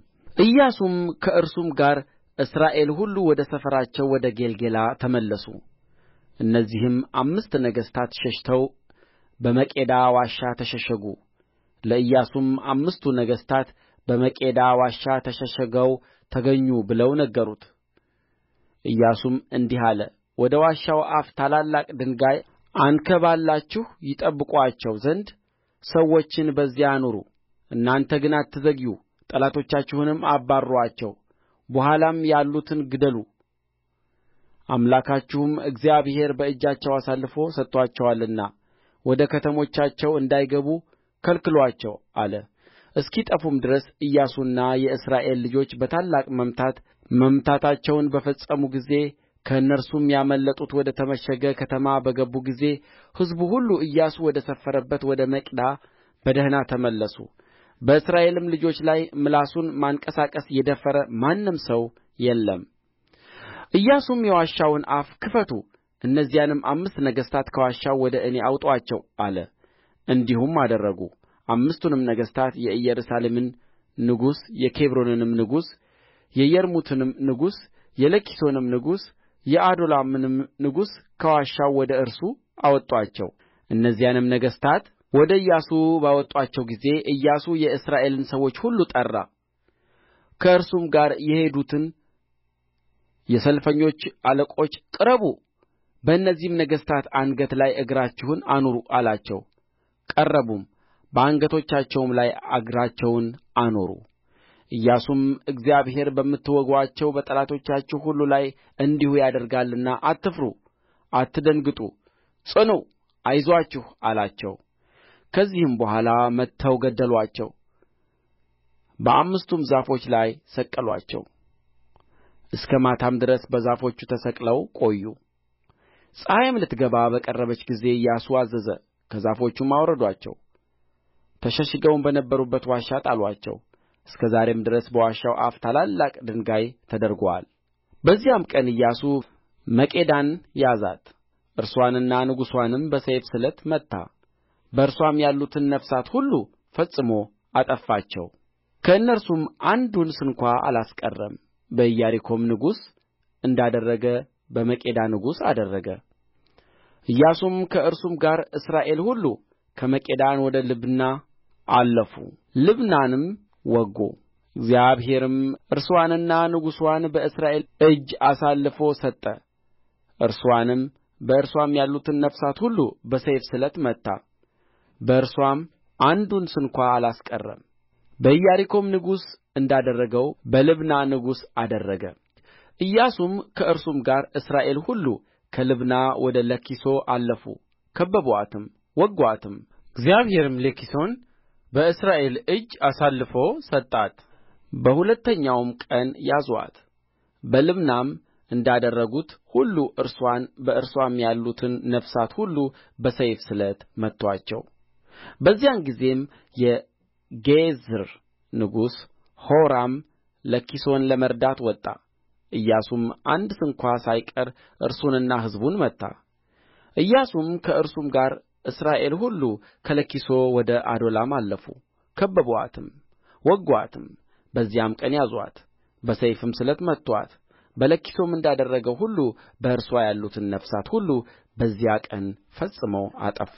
ኢያሱም ከእርሱም ጋር እስራኤል ሁሉ ወደ ሰፈራቸው ወደ ጌልገላ ተመለሱ እነዚህም አምስት ነገሥታት ሸሽተው በመቄዳ ዋሻ ተሸሸጉ ለኢያሱም አምስቱ ነገሥታት በመቄዳ ዋሻ ተሸሽገው ተገኙ ብለው ነገሩት ኢያሱም እንዲህ አለ ወደ ዋሻው አፍ ታላላቅ ድንጋይ አንከባልላችሁ ይጠብቁአቸው ዘንድ ሰዎችን በዚያ አኑሩ እናንተ ግን አትዘግዩ ጠላቶቻችሁንም አባርሩአቸው በኋላም ያሉትን ግደሉ አምላካችሁም እግዚአብሔር በእጃቸው አሳልፎ ሰጥቶአቸዋልና ወደ ከተሞቻቸው እንዳይገቡ ከልክሉአቸው አለ እስኪጠፉም ድረስ ኢያሱና የእስራኤል ልጆች በታላቅ መምታት መምታታቸውን በፈጸሙ ጊዜ ከእነርሱም ያመለጡት ወደ ተመሸገ ከተማ በገቡ ጊዜ ሕዝቡ ሁሉ ኢያሱ ወደ ሰፈረበት ወደ መቄዳ በደኅና ተመለሱ። በእስራኤልም ልጆች ላይ ምላሱን ማንቀሳቀስ የደፈረ ማንም ሰው የለም። ኢያሱም የዋሻውን አፍ ክፈቱ፣ እነዚያንም አምስት ነገሥታት ከዋሻው ወደ እኔ አውጡአቸው አለ። እንዲሁም አደረጉ። አምስቱንም ነገሥታት የኢየሩሳሌምን ንጉሥ የኬብሮንንም ንጉሥ የየርሙትንም ንጉሥ የለኪሶንም ንጉሥ የኦዶላምንም ንጉሥ ከዋሻው ወደ እርሱ አወጡአቸው። እነዚያንም ነገሥታት ወደ ኢያሱ ባወጡአቸው ጊዜ ኢያሱ የእስራኤልን ሰዎች ሁሉ ጠራ። ከእርሱም ጋር የሄዱትን የሰልፈኞች አለቆች ቅረቡ፣ በእነዚህም ነገሥታት አንገት ላይ እግራችሁን አኑሩ አላቸው። ቀረቡም፣ በአንገቶቻቸውም ላይ እግራቸውን አኖሩ ኢያሱም እግዚአብሔር በምትወጉአቸው በጠላቶቻችሁ ሁሉ ላይ እንዲሁ ያደርጋልና አትፍሩ አትደንግጡ ጽኑ አይዞአችሁ አላቸው ከዚህም በኋላ መጥተው ገደሉአቸው በአምስቱም ዛፎች ላይ ሰቀሉአቸው እስከ ማታም ድረስ በዛፎቹ ተሰቅለው ቆዩ ፀሐይም ልትገባ በቀረበች ጊዜ ኢያሱ አዘዘ ከዛፎቹም አወረዱአቸው ተሸሽገውም በነበሩበት ዋሻ ጣሉአቸው እስከ ዛሬም ድረስ በዋሻው አፍ ታላላቅ ድንጋይ ተደርጎአል በዚያም ቀን ኢያሱ መቄዳን ያዛት እርስዋንና ንጉሥዋንም በሰይፍ ስለት መታ በእርሷም ያሉትን ነፍሳት ሁሉ ፈጽሞ አጠፋቸው ከእነርሱም አንዱን ስንኳ አላስቀረም በኢያሪኮም ንጉሥ እንዳደረገ በመቄዳ ንጉሥ አደረገ ኢያሱም ከእርሱም ጋር እስራኤል ሁሉ ከመቄዳን ወደ ልብና አለፉ ልብናንም ወጉ እግዚአብሔርም እርስዋንና ንጉሥዋን በእስራኤል እጅ አሳልፎ ሰጠ እርስዋንም በእርስዋም ያሉትን ነፍሳት ሁሉ በሰይፍ ስለት መታ በእርስዋም አንዱን ስንኳ አላስቀረም በኢያሪኮም ንጉሥ እንዳደረገው በልብና ንጉሥ አደረገ ኢያሱም ከእርሱም ጋር እስራኤል ሁሉ ከልብና ወደ ለኪሶ አለፉ ከበቡአትም ወጉአትም እግዚአብሔርም ለኪሶን በእስራኤል እጅ አሳልፎ ሰጣት። በሁለተኛውም ቀን ያዙአት፣ በልብናም እንዳደረጉት ሁሉ እርሷን በእርሷም ያሉትን ነፍሳት ሁሉ በሰይፍ ስለት መቱአቸው። በዚያን ጊዜም የጌዝር ንጉሥ ሆራም ለኪሶን ለመርዳት ወጣ። ኢያሱም አንድ ስንኳ ሳይቀር እርሱንና ሕዝቡን መታ። ኢያሱም ከእርሱም ጋር እስራኤል ሁሉ ከለኪሶ ወደ አዶላም አለፉ ከበቡአትም ወጉአትም በዚያም ቀን ያዙአት በሰይፍም ስለት መቱአት በለኪሶም እንዳደረገው ሁሉ በእርስዋ ያሉትን ነፍሳት ሁሉ በዚያ ቀን ፈጽሞ አጠፋ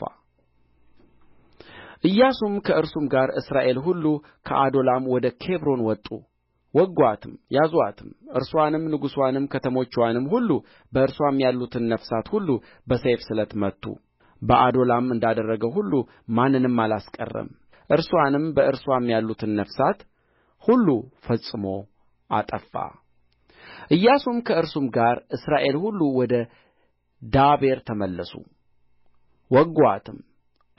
ኢያሱም ከእርሱም ጋር እስራኤል ሁሉ ከአዶላም ወደ ኬብሮን ወጡ ወጉአትም ያዙአትም እርሷንም ንጉሥዋንም ከተሞችዋንም ሁሉ በእርሷም ያሉትን ነፍሳት ሁሉ በሰይፍ ስለት መቱ በኦዶላም እንዳደረገው ሁሉ ማንንም አላስቀረም እርስዋንም በእርስዋም ያሉትን ነፍሳት ሁሉ ፈጽሞ አጠፋ ኢያሱም ከእርሱም ጋር እስራኤል ሁሉ ወደ ዳቤር ተመለሱ ወጉአትም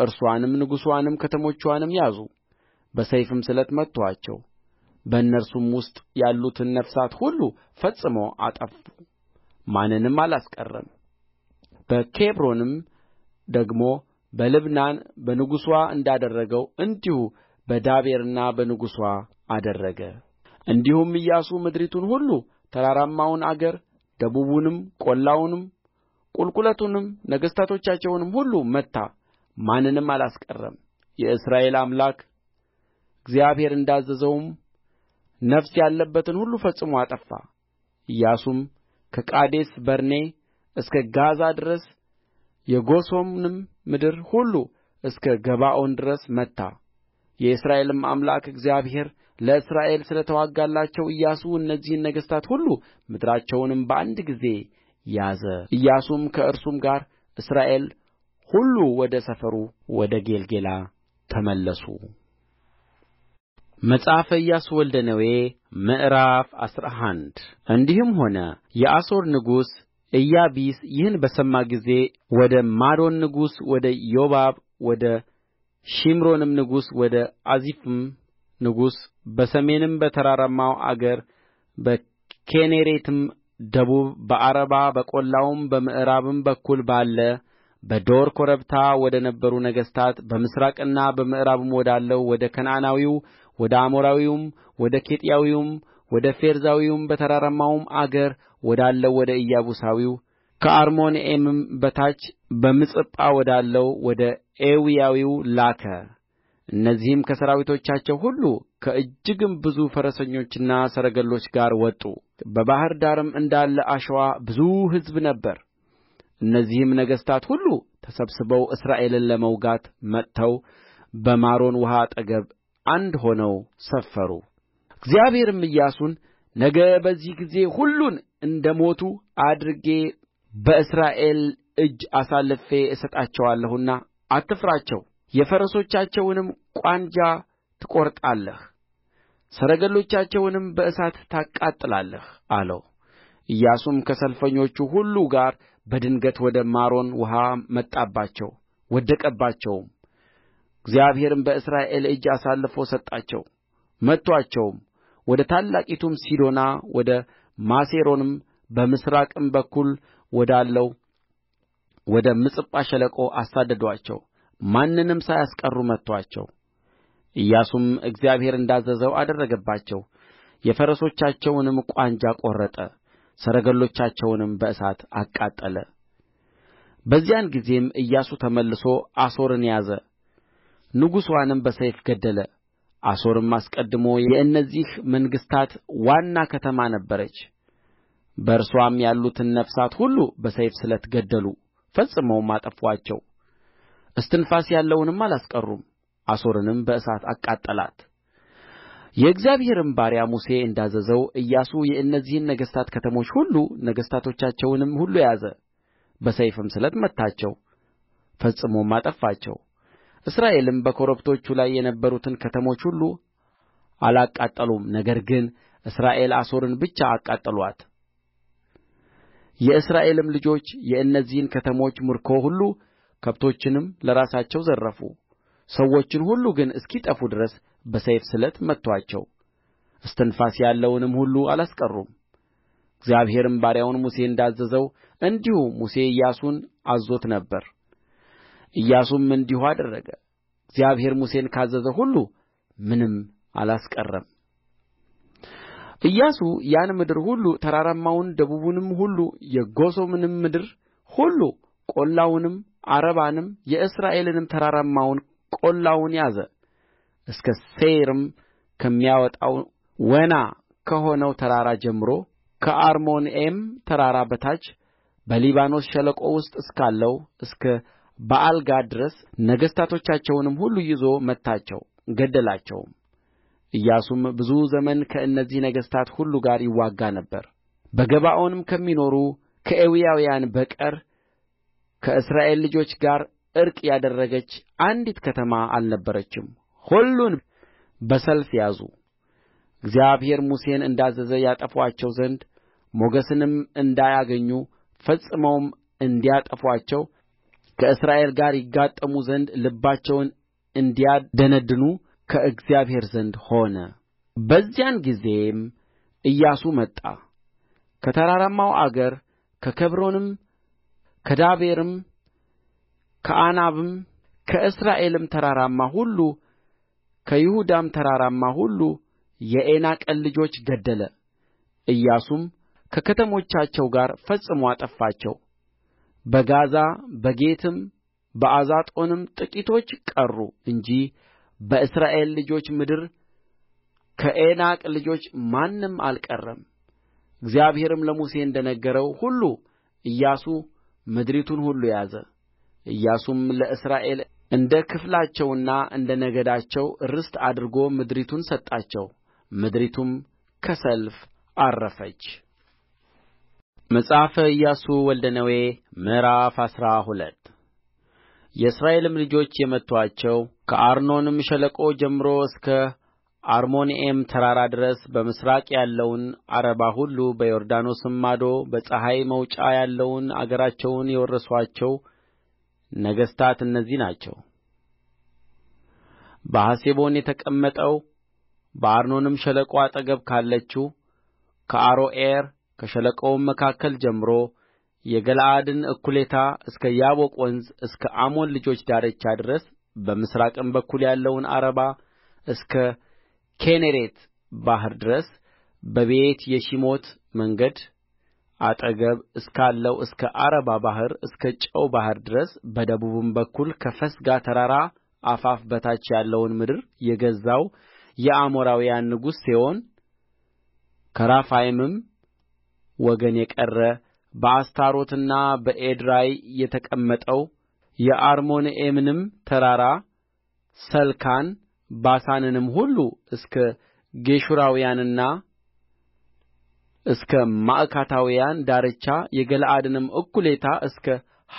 እርስዋንም ንጉሥዋንም ከተሞችዋንም ያዙ በሰይፍም ስለት መቱአቸው በእነርሱም ውስጥ ያሉትን ነፍሳት ሁሉ ፈጽሞ አጠፉ ማንንም አላስቀረም በኬብሮንም ደግሞ በልብናን በንጉሥዋ እንዳደረገው እንዲሁ በዳቤርና በንጉሥዋ አደረገ እንዲሁም ኢያሱ ምድሪቱን ሁሉ ተራራማውን አገር ደቡቡንም ቈላውንም ቍልቍለቱንም ነገሥታቶቻቸውንም ሁሉ መታ ማንንም አላስቀረም የእስራኤል አምላክ እግዚአብሔር እንዳዘዘውም ነፍስ ያለበትን ሁሉ ፈጽሞ አጠፋ ኢያሱም ከቃዴስ በርኔ እስከ ጋዛ ድረስ የጎሶምንም ምድር ሁሉ እስከ ገባዖን ድረስ መታ የእስራኤልም አምላክ እግዚአብሔር ለእስራኤል ስለ ተዋጋላቸው ኢያሱ እነዚህን ነገሥታት ሁሉ ምድራቸውንም በአንድ ጊዜ ያዘ ኢያሱም ከእርሱም ጋር እስራኤል ሁሉ ወደ ሰፈሩ ወደ ጌልገላ ተመለሱ መጽሐፈ ኢያሱ ወልደ ነዌ ምዕራፍ አስራ አንድ እንዲህም ሆነ የአሦር ንጉሥ ኢያቢስ ይህን በሰማ ጊዜ ወደ ማዶን ንጉሥ ወደ ዮባብ ወደ ሺምሮንም ንጉሥ ወደ አዚፍም ንጉሥ በሰሜንም በተራራማው አገር በኪኔሬትም ደቡብ በዓረባ በቈላውም በምዕራብም በኩል ባለ በዶር ኮረብታ ወደ ነበሩ ነገሥታት በምሥራቅና በምዕራብም ወዳለው ወደ ከነዓናዊው ወደ አሞራዊውም ወደ ኬጢያዊውም ወደ ፌርዛዊውም በተራራማውም አገር ወዳለው ወደ ኢያቡሳዊው ከአርሞንዔምም በታች በምጽጳ ወዳለው ወደ ኤዊያዊው ላከ። እነዚህም ከሠራዊቶቻቸው ሁሉ ከእጅግም ብዙ ፈረሰኞችና ሰረገሎች ጋር ወጡ። በባሕር ዳርም እንዳለ አሸዋ ብዙ ሕዝብ ነበር። እነዚህም ነገሥታት ሁሉ ተሰብስበው እስራኤልን ለመውጋት መጥተው በማሮን ውኃ አጠገብ አንድ ሆነው ሰፈሩ። እግዚአብሔርም ኢያሱን ነገ በዚህ ጊዜ ሁሉን እንደ ሞቱ አድርጌ በእስራኤል እጅ አሳልፌ እሰጣቸዋለሁና አትፍራቸው የፈረሶቻቸውንም ቋንጃ ትቈርጣለህ ሰረገሎቻቸውንም በእሳት ታቃጥላለህ አለው። ኢያሱም ከሰልፈኞቹ ሁሉ ጋር በድንገት ወደ ማሮን ውኃ መጣባቸው፣ ወደቀባቸውም። እግዚአብሔርም በእስራኤል እጅ አሳልፎ ሰጣቸው፣ መቱአቸውም። ወደ ታላቂቱም ሲዶና ወደ ማሴሮንም በምሥራቅም በኩል ወዳለው ወደ ምጽጳ ሸለቆ አሳደዱአቸው ማንንም ሳያስቀሩ መቱአቸው። ኢያሱም እግዚአብሔር እንዳዘዘው አደረገባቸው። የፈረሶቻቸውንም ቋንጃ ቈረጠ፣ ሰረገሎቻቸውንም በእሳት አቃጠለ። በዚያን ጊዜም ኢያሱ ተመልሶ አሶርን ያዘ፣ ንጉሥዋንም በሰይፍ ገደለ። አሦርም አስቀድሞ የእነዚህ መንግሥታት ዋና ከተማ ነበረች። በእርስዋም ያሉትን ነፍሳት ሁሉ በሰይፍ ስለት ገደሉ፣ ፈጽመውም አጠፉአቸው። እስትንፋስ ያለውንም አላስቀሩም፣ አሦርንም በእሳት አቃጠላት። የእግዚአብሔርም ባሪያ ሙሴ እንዳዘዘው ኢያሱ የእነዚህን ነገሥታት ከተሞች ሁሉ ነገሥታቶቻቸውንም ሁሉ ያዘ፣ በሰይፍም ስለት መታቸው፣ ፈጽሞም አጠፋቸው። እስራኤልም በኮረብቶቹ ላይ የነበሩትን ከተሞች ሁሉ አላቃጠሉም ነገር ግን እስራኤል አሶርን ብቻ አቃጠሉአት የእስራኤልም ልጆች የእነዚህን ከተሞች ምርኮ ሁሉ ከብቶችንም ለራሳቸው ዘረፉ ሰዎችን ሁሉ ግን እስኪጠፉ ድረስ በሰይፍ ስለት መቱአቸው እስትንፋስ ያለውንም ሁሉ አላስቀሩም እግዚአብሔርም ባሪያውን ሙሴ እንዳዘዘው እንዲሁ ሙሴ ኢያሱን አዝዞት ነበር ኢያሱም እንዲሁ አደረገ። እግዚአብሔር ሙሴን ካዘዘው ሁሉ ምንም አላስቀረም። ኢያሱ ያን ምድር ሁሉ ተራራማውን፣ ደቡቡንም ሁሉ የጎሶምንም ምድር ሁሉ ቈላውንም፣ አረባንም የእስራኤልንም ተራራማውን ቈላውን ያዘ እስከ ሴይርም ከሚያወጣው ወና ከሆነው ተራራ ጀምሮ ከአርሞንዔም ተራራ በታች በሊባኖስ ሸለቆ ውስጥ እስካለው እስከ በአልጋድ ድረስ ነገሥታቶቻቸውንም ሁሉ ይዞ መታቸው ገደላቸውም። ኢያሱም ብዙ ዘመን ከእነዚህ ነገሥታት ሁሉ ጋር ይዋጋ ነበር። በገባዖንም ከሚኖሩ ከኤዊያውያን በቀር ከእስራኤል ልጆች ጋር ዕርቅ ያደረገች አንዲት ከተማ አልነበረችም። ሁሉን በሰልፍ ያዙ። እግዚአብሔር ሙሴን እንዳዘዘ ያጠፉአቸው ዘንድ ሞገስንም እንዳያገኙ ፈጽመውም እንዲያጠፉአቸው ከእስራኤል ጋር ይጋጠሙ ዘንድ ልባቸውን እንዲያደነድኑ ከእግዚአብሔር ዘንድ ሆነ። በዚያን ጊዜም ኢያሱ መጣ ከተራራማው አገር ከኬብሮንም ከዳቤርም ከአናብም ከእስራኤልም ተራራማ ሁሉ ከይሁዳም ተራራማ ሁሉ የዔናቅን ልጆች ገደለ። ኢያሱም ከከተሞቻቸው ጋር ፈጽሞ አጠፋቸው። በጋዛ በጌትም በአዛጦንም ጥቂቶች ቀሩ እንጂ በእስራኤል ልጆች ምድር ከዔናቅ ልጆች ማንም አልቀረም። እግዚአብሔርም ለሙሴ እንደ ነገረው ሁሉ ኢያሱ ምድሪቱን ሁሉ ያዘ። ኢያሱም ለእስራኤል እንደ ክፍላቸውና እንደ ነገዳቸው ርስት አድርጎ ምድሪቱን ሰጣቸው። ምድሪቱም ከሰልፍ ዐረፈች። መጽሐፈ ኢያሱ ወልደ ነዌ ምዕራፍ አስራ ሁለት የእስራኤልም ልጆች የመቱአቸው ከአርኖንም ሸለቆ ጀምሮ እስከ አርሞንዔም ተራራ ድረስ በምሥራቅ ያለውን ዓረባ ሁሉ በዮርዳኖስም ማዶ በፀሐይ መውጫ ያለውን አገራቸውን የወረሱአቸው ነገሥታት እነዚህ ናቸው። በሐሴቦን የተቀመጠው በአርኖንም ሸለቆ አጠገብ ካለችው ከአሮዔር ከሸለቆውም መካከል ጀምሮ የገለዓድን እኩሌታ እስከ ያቦቅ ወንዝ እስከ አሞን ልጆች ዳርቻ ድረስ በምሥራቅም በኩል ያለውን ዓረባ እስከ ኪኔሬት ባሕር ድረስ በቤትየሺሞት መንገድ አጠገብ እስካለው እስከ ዓረባ ባሕር እስከ ጨው ባሕር ድረስ በደቡብም በኩል ከፈስጋ ተራራ አፋፍ በታች ያለውን ምድር የገዛው የአሞራውያን ንጉሥ ሴዎን ከራፋይምም ወገን የቀረ በአስታሮትና በኤድራይ የተቀመጠው የአርሞንዔምንም ተራራ ሰልካን ባሳንንም ሁሉ እስከ ጌሹራውያንና እስከ ማዕካታውያን ዳርቻ የገለዓድንም እኩሌታ እስከ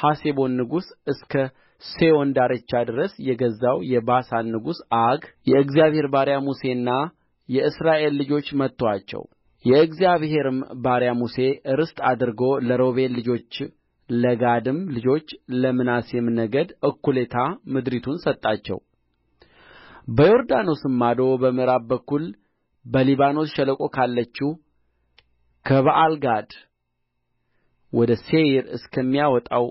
ሐሴቦን ንጉሥ እስከ ሴዎን ዳርቻ ድረስ የገዛው የባሳን ንጉሥ ዐግ የእግዚአብሔር ባሪያ ሙሴና የእስራኤል ልጆች መቱአቸው። የእግዚአብሔርም ባሪያ ሙሴ ርስት አድርጎ ለሮቤል ልጆች ለጋድም ልጆች ለምናሴም ነገድ እኩሌታ ምድሪቱን ሰጣቸው በዮርዳኖስም ማዶ በምዕራብ በኩል በሊባኖስ ሸለቆ ካለችው ከበኣልጋድ ወደ ሴይር እስከሚያወጣው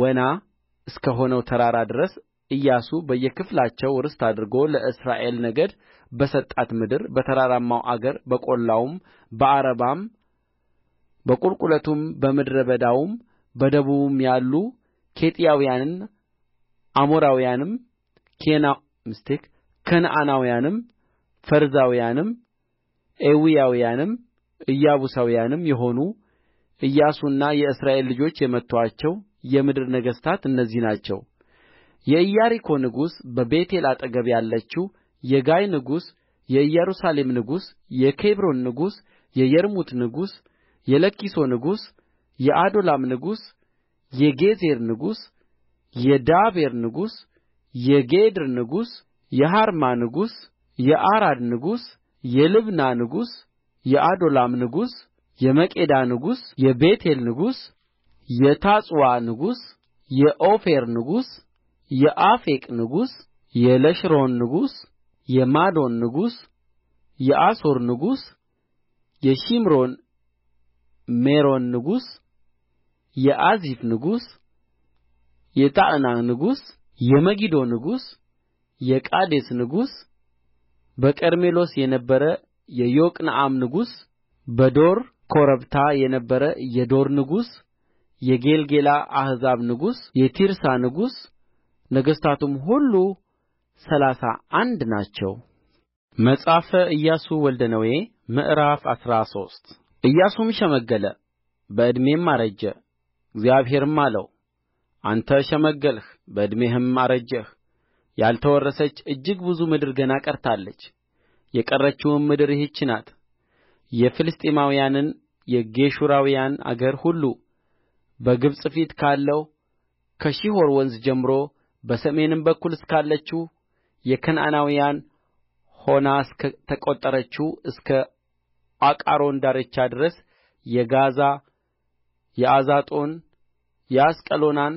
ወና እስከ ሆነው ተራራ ድረስ ኢያሱ በየክፍላቸው ርስት አድርጎ ለእስራኤል ነገድ በሰጣት ምድር በተራራማው አገር በቈላውም በዓረባም በቍልቍለቱም በምድረ በዳውም በደቡቡም ያሉ ኬጢያውያንን አሞራውያንም ከነዓናውያንም ፌርዛውያንም ኤዊያውያንም ኢያቡሳውያንም የሆኑ ኢያሱና የእስራኤል ልጆች የመቱአቸው የምድር ነገሥታት እነዚህ ናቸው። የኢያሪኮ ንጉሥ በቤቴል አጠገብ ያለችው የጋይ ንጉሥ የኢየሩሳሌም ንጉሥ የኬብሮን ንጉሥ የየርሙት ንጉሥ የለኪሶ ንጉሥ የኦዶላም ንጉሥ የጌዝር ንጉሥ የዳቤር ንጉሥ የጌድር ንጉሥ የሔርማ ንጉሥ የአራድ ንጉሥ የልብና ንጉሥ የኦዶላም ንጉሥ የመቄዳ ንጉሥ የቤቴል ንጉሥ የታጱዋ ንጉሥ የኦፌር ንጉሥ የአፌቅ ንጉሥ የለሽሮን ንጉሥ የማዶን ንጉሥ የአሶር ንጉሥ የሺምሮን ሜሮን ንጉሥ የአዚፍ ንጉሥ የታዕናክ ንጉሥ የመጊዶ ንጉሥ የቃዴስ ንጉሥ በቀርሜሎስ የነበረ የዮቅንዓም ንጉሥ በዶር ኮረብታ የነበረ የዶር ንጉሥ የጌልገላ አሕዛብ ንጉሥ የቲርሳ ንጉሥ ነገሥታቱም ሁሉ ሠላሳ አንድ ናቸው። መጽሐፈ ኢያሱ ወልደ ነዌ ምዕራፍ አስራ ሶስት ኢያሱም ሸመገለ በዕድሜም አረጀ። እግዚአብሔርም አለው አንተ ሸመገልህ በዕድሜህም አረጀህ፣ ያልተወረሰች እጅግ ብዙ ምድር ገና ቀርታለች። የቀረችውም ምድር ይህች ናት። የፍልስጥኤማውያንን የጌሹራውያን አገር ሁሉ በግብጽ ፊት ካለው ከሺሖር ወንዝ ጀምሮ በሰሜንም በኩል እስካለችው የከነዓናውያን ሆና እስከ ተቈጠረችው እስከ አቃሮን ዳርቻ ድረስ የጋዛ የአዛጦን የአስቀሎናን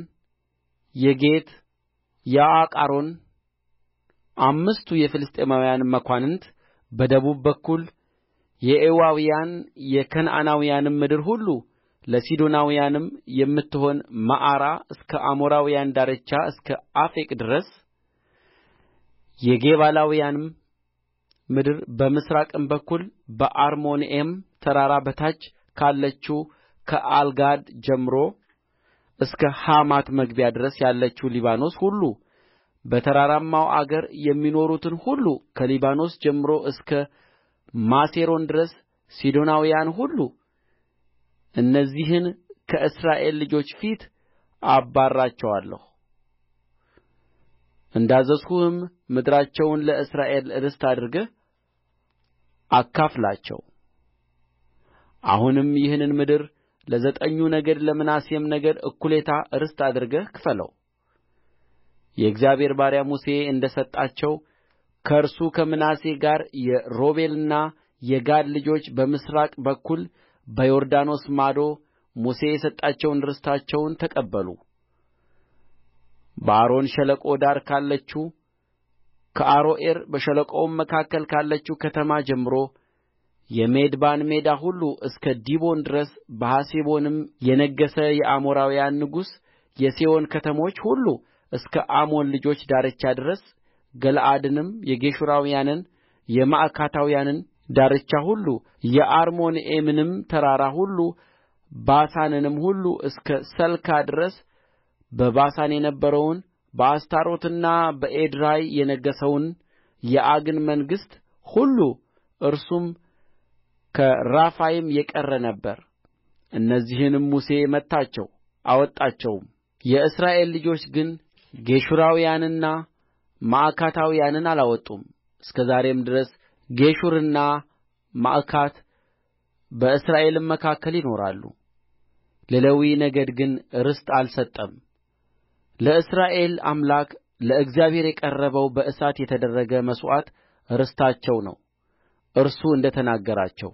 የጌት የአቃሮን አምስቱ የፍልስጥኤማውያን መኳንንት በደቡብ በኩል የኤዋውያን የከነዓናውያንም ምድር ሁሉ ለሲዶናውያንም የምትሆን መዓራ እስከ አሞራውያን ዳርቻ እስከ አፌቅ ድረስ የጌባላውያንም ምድር በምሥራቅም በኩል በአርሞንዔም ተራራ በታች ካለችው ከአልጋድ ጀምሮ እስከ ሐማት መግቢያ ድረስ ያለችው ሊባኖስ ሁሉ በተራራማው አገር የሚኖሩትን ሁሉ ከሊባኖስ ጀምሮ እስከ ማሴሮን ድረስ ሲዶናውያን ሁሉ እነዚህን ከእስራኤል ልጆች ፊት አባርራቸዋለሁ እንዳዘዝሁህም ምድራቸውን ለእስራኤል ርስት አድርገህ አካፍላቸው አሁንም ይህን ምድር ለዘጠኙ ነገድ ለምናሴም ነገድ እኩሌታ ርስት አድርገህ ክፈለው የእግዚአብሔር ባሪያ ሙሴ እንደ ሰጣቸው ከእርሱ ከምናሴ ጋር የሮቤልና የጋድ ልጆች በምሥራቅ በኩል በዮርዳኖስ ማዶ ሙሴ የሰጣቸውን ርስታቸውን ተቀበሉ በአርኖን ሸለቆ ዳር ካለችው ከአሮዔር በሸለቆውም መካከል ካለችው ከተማ ጀምሮ የሜድባን ሜዳ ሁሉ እስከ ዲቦን ድረስ በሐሴቦንም የነገሠ የአሞራውያን ንጉሥ የሴዎን ከተሞች ሁሉ እስከ አሞን ልጆች ዳርቻ ድረስ ገለዓድንም የጌሹራውያንን የማዕካታውያንን ዳርቻ ሁሉ የአርሞንዔምንም ተራራ ሁሉ ባሳንንም ሁሉ እስከ ሰልካ ድረስ በባሳን የነበረውን በአስታሮትና በኤድራይ የነገሠውን የዐግን መንግሥት ሁሉ እርሱም ከራፋይም የቀረ ነበር። እነዚህንም ሙሴ መታቸው አወጣቸውም። የእስራኤል ልጆች ግን ጌሹራውያንና ማዕካታውያንን አላወጡም። እስከ ዛሬም ድረስ ጌሹርና ማዕካት በእስራኤልም መካከል ይኖራሉ። ለሌዊ ነገድ ግን ርስት አልሰጠም። ለእስራኤል አምላክ ለእግዚአብሔር የቀረበው በእሳት የተደረገ መሥዋዕት ርስታቸው ነው፣ እርሱ እንደ ተናገራቸው።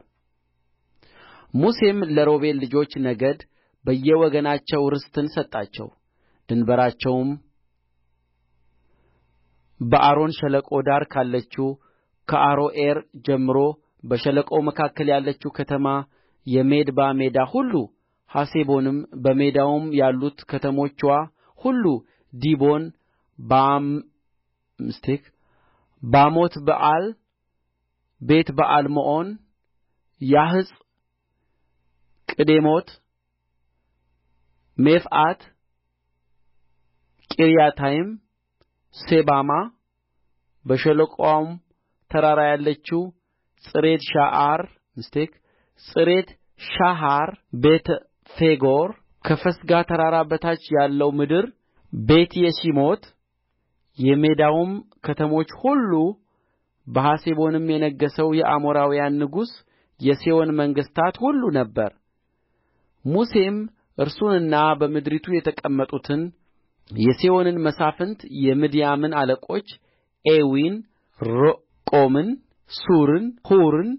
ሙሴም ለሮቤል ልጆች ነገድ በየወገናቸው ርስትን ሰጣቸው። ድንበራቸውም በአርኖን ሸለቆ ዳር ካለችው ከአሮዔር ጀምሮ በሸለቆው መካከል ያለችው ከተማ የሜድባ ሜዳ ሁሉ ሐሴቦንም በሜዳውም ያሉት ከተሞችዋ ሁሉ ዲቦን ባሞት በኣል ቤትበኣልሜዎን ያሀጽ ቅዴሞት ሜፍዓት ቂርያታይም ሴባማ በሸለቆውም ተራራ ያለችው ሻሃር ቤተ ፌጎር ከፈስጋ ተራራ በታች ያለው ምድር ቤትየሺሞት የሜዳውም ከተሞች ሁሉ በሐሴቦንም የነገሠው የአሞራውያን ንጉሥ የሴዎን መንግሥታት ሁሉ ነበር። ሙሴም እርሱንና በምድሪቱ የተቀመጡትን የሴዎንን መሳፍንት የምድያምን አለቆች ኤዊን፣ ሮቆምን፣ ሱርን፣ ሁርን፣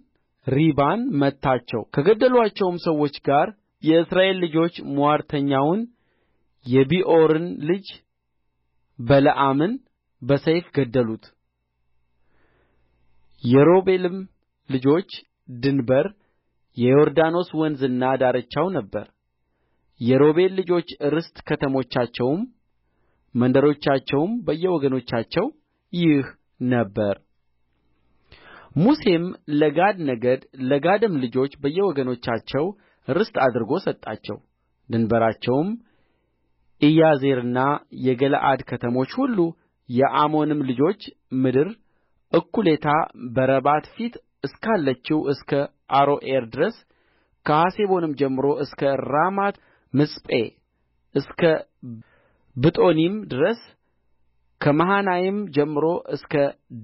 ሪባን መታቸው። ከገደሉአቸውም ሰዎች ጋር የእስራኤል ልጆች ምዋርተኛውን የቢዖርን ልጅ በለዓምን በሰይፍ ገደሉት። የሮቤልም ልጆች ድንበር የዮርዳኖስ ወንዝና ዳርቻው ነበር። የሮቤል ልጆች ርስት ከተሞቻቸውም መንደሮቻቸውም በየወገኖቻቸው ይህ ነበር። ሙሴም ለጋድ ነገድ ለጋድም ልጆች በየወገኖቻቸው ርስት አድርጎ ሰጣቸው። ድንበራቸውም ኢያዜርና የገለዓድ ከተሞች ሁሉ የአሞንም ልጆች ምድር እኩሌታ በረባት ፊት እስካለችው እስከ አሮዔር ድረስ ከሐሴቦንም ጀምሮ እስከ ራማት ምጽጴ እስከ ብጦኒም ድረስ ከመሃናይም ጀምሮ እስከ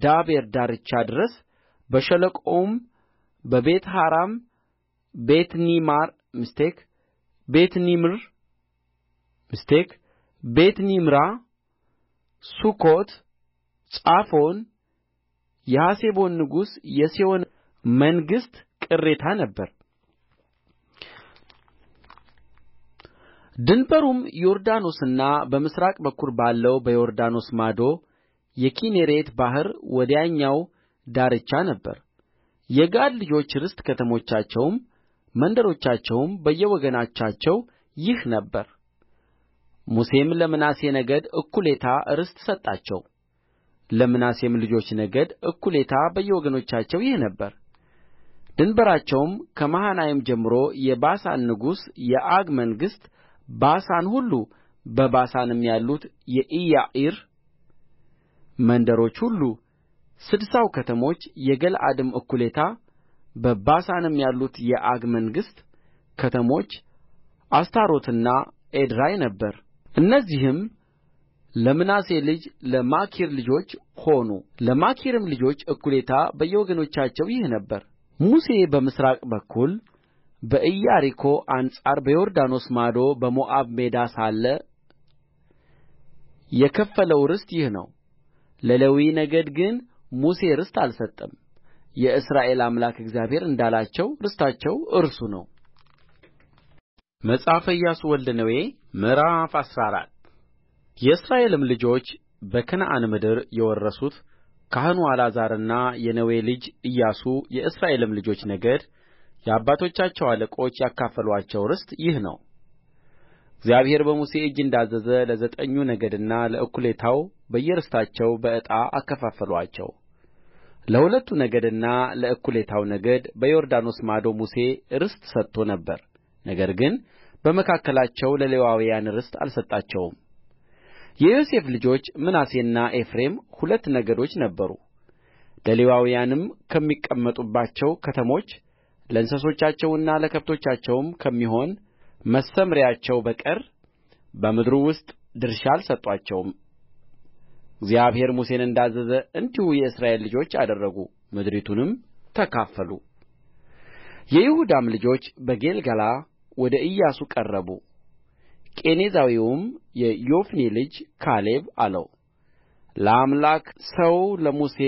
ዳቤር ዳርቻ ድረስ በሸለቆውም በቤትሃራም ቤትኒምራ ሱኮት ጻፎን የሐሴቦን ንጉሥ የሴዎን መንግሥት ቅሬታ ነበረ ድንበሩም ዮርዳኖስና በምሥራቅ በኩል ባለው በዮርዳኖስ ማዶ የኪኔሬት ባሕር ወዲያኛው ዳርቻ ነበረ የጋድ ልጆች ርስት ከተሞቻቸውም መንደሮቻቸውም በየወገኖቻቸው ይህ ነበረ ሙሴም ለምናሴ ነገድ እኩሌታ ርስት ሰጣቸው ለምናሴም ልጆች ነገድ እኩሌታ በየወገኖቻቸው ይህ ነበረ ድንበራቸውም ከመሃናይም ጀምሮ የባሳን ንጉሥ የዐግ መንግሥት ባሳን ሁሉ በባሳንም ያሉት የኢያዕር መንደሮች ሁሉ ስድሳው ከተሞች የገለዓድም እኩሌታ በባሳንም ያሉት የዐግ መንግሥት ከተሞች አስታሮትና ኤድራይ ነበር። እነዚህም ለምናሴ ልጅ ለማኪር ልጆች ሆኑ። ለማኪርም ልጆች እኩሌታ በየወገኖቻቸው ይህ ነበር። ሙሴ በምሥራቅ በኩል በኢያሪኮ አንጻር በዮርዳኖስ ማዶ በሞዓብ ሜዳ ሳለ የከፈለው ርስት ይህ ነው። ለሌዊ ነገድ ግን ሙሴ ርስት አልሰጠም። የእስራኤል አምላክ እግዚአብሔር እንዳላቸው ርስታቸው እርሱ ነው። መጽሐፈ ኢያሱ ወልደ ነዌ ምዕራፍ አስራ አራት የእስራኤልም ልጆች በከነዓን ምድር የወረሱት ካህኑ አልዓዛርና የነዌ ልጅ ኢያሱ የእስራኤልም ልጆች ነገድ የአባቶቻቸው አለቆች ያካፈሉአቸው ርስት ይህ ነው። እግዚአብሔር በሙሴ እጅ እንዳዘዘ ለዘጠኙ ነገድና ለእኩሌታው በየርስታቸው በዕጣ አከፋፈሏቸው። ለሁለቱ ነገድና ለእኩሌታው ነገድ በዮርዳኖስ ማዶ ሙሴ ርስት ሰጥቶ ነበር ነገር ግን በመካከላቸው ለሌዋውያን ርስት አልሰጣቸውም የዮሴፍ ልጆች ምናሴና ኤፍሬም ሁለት ነገዶች ነበሩ ለሌዋውያንም ከሚቀመጡባቸው ከተሞች ለእንስሶቻቸውና ለከብቶቻቸውም ከሚሆን መሰምርያቸው በቀር በምድሩ ውስጥ ድርሻ አልሰጡአቸውም እግዚአብሔር ሙሴን እንዳዘዘ እንዲሁ የእስራኤል ልጆች አደረጉ፣ ምድሪቱንም ተካፈሉ። የይሁዳም ልጆች በጌልገላ ወደ ኢያሱ ቀረቡ። ቄኔዛዊውም የዮፍኔ ልጅ ካሌብ አለው፣ ለአምላክ ሰው ለሙሴ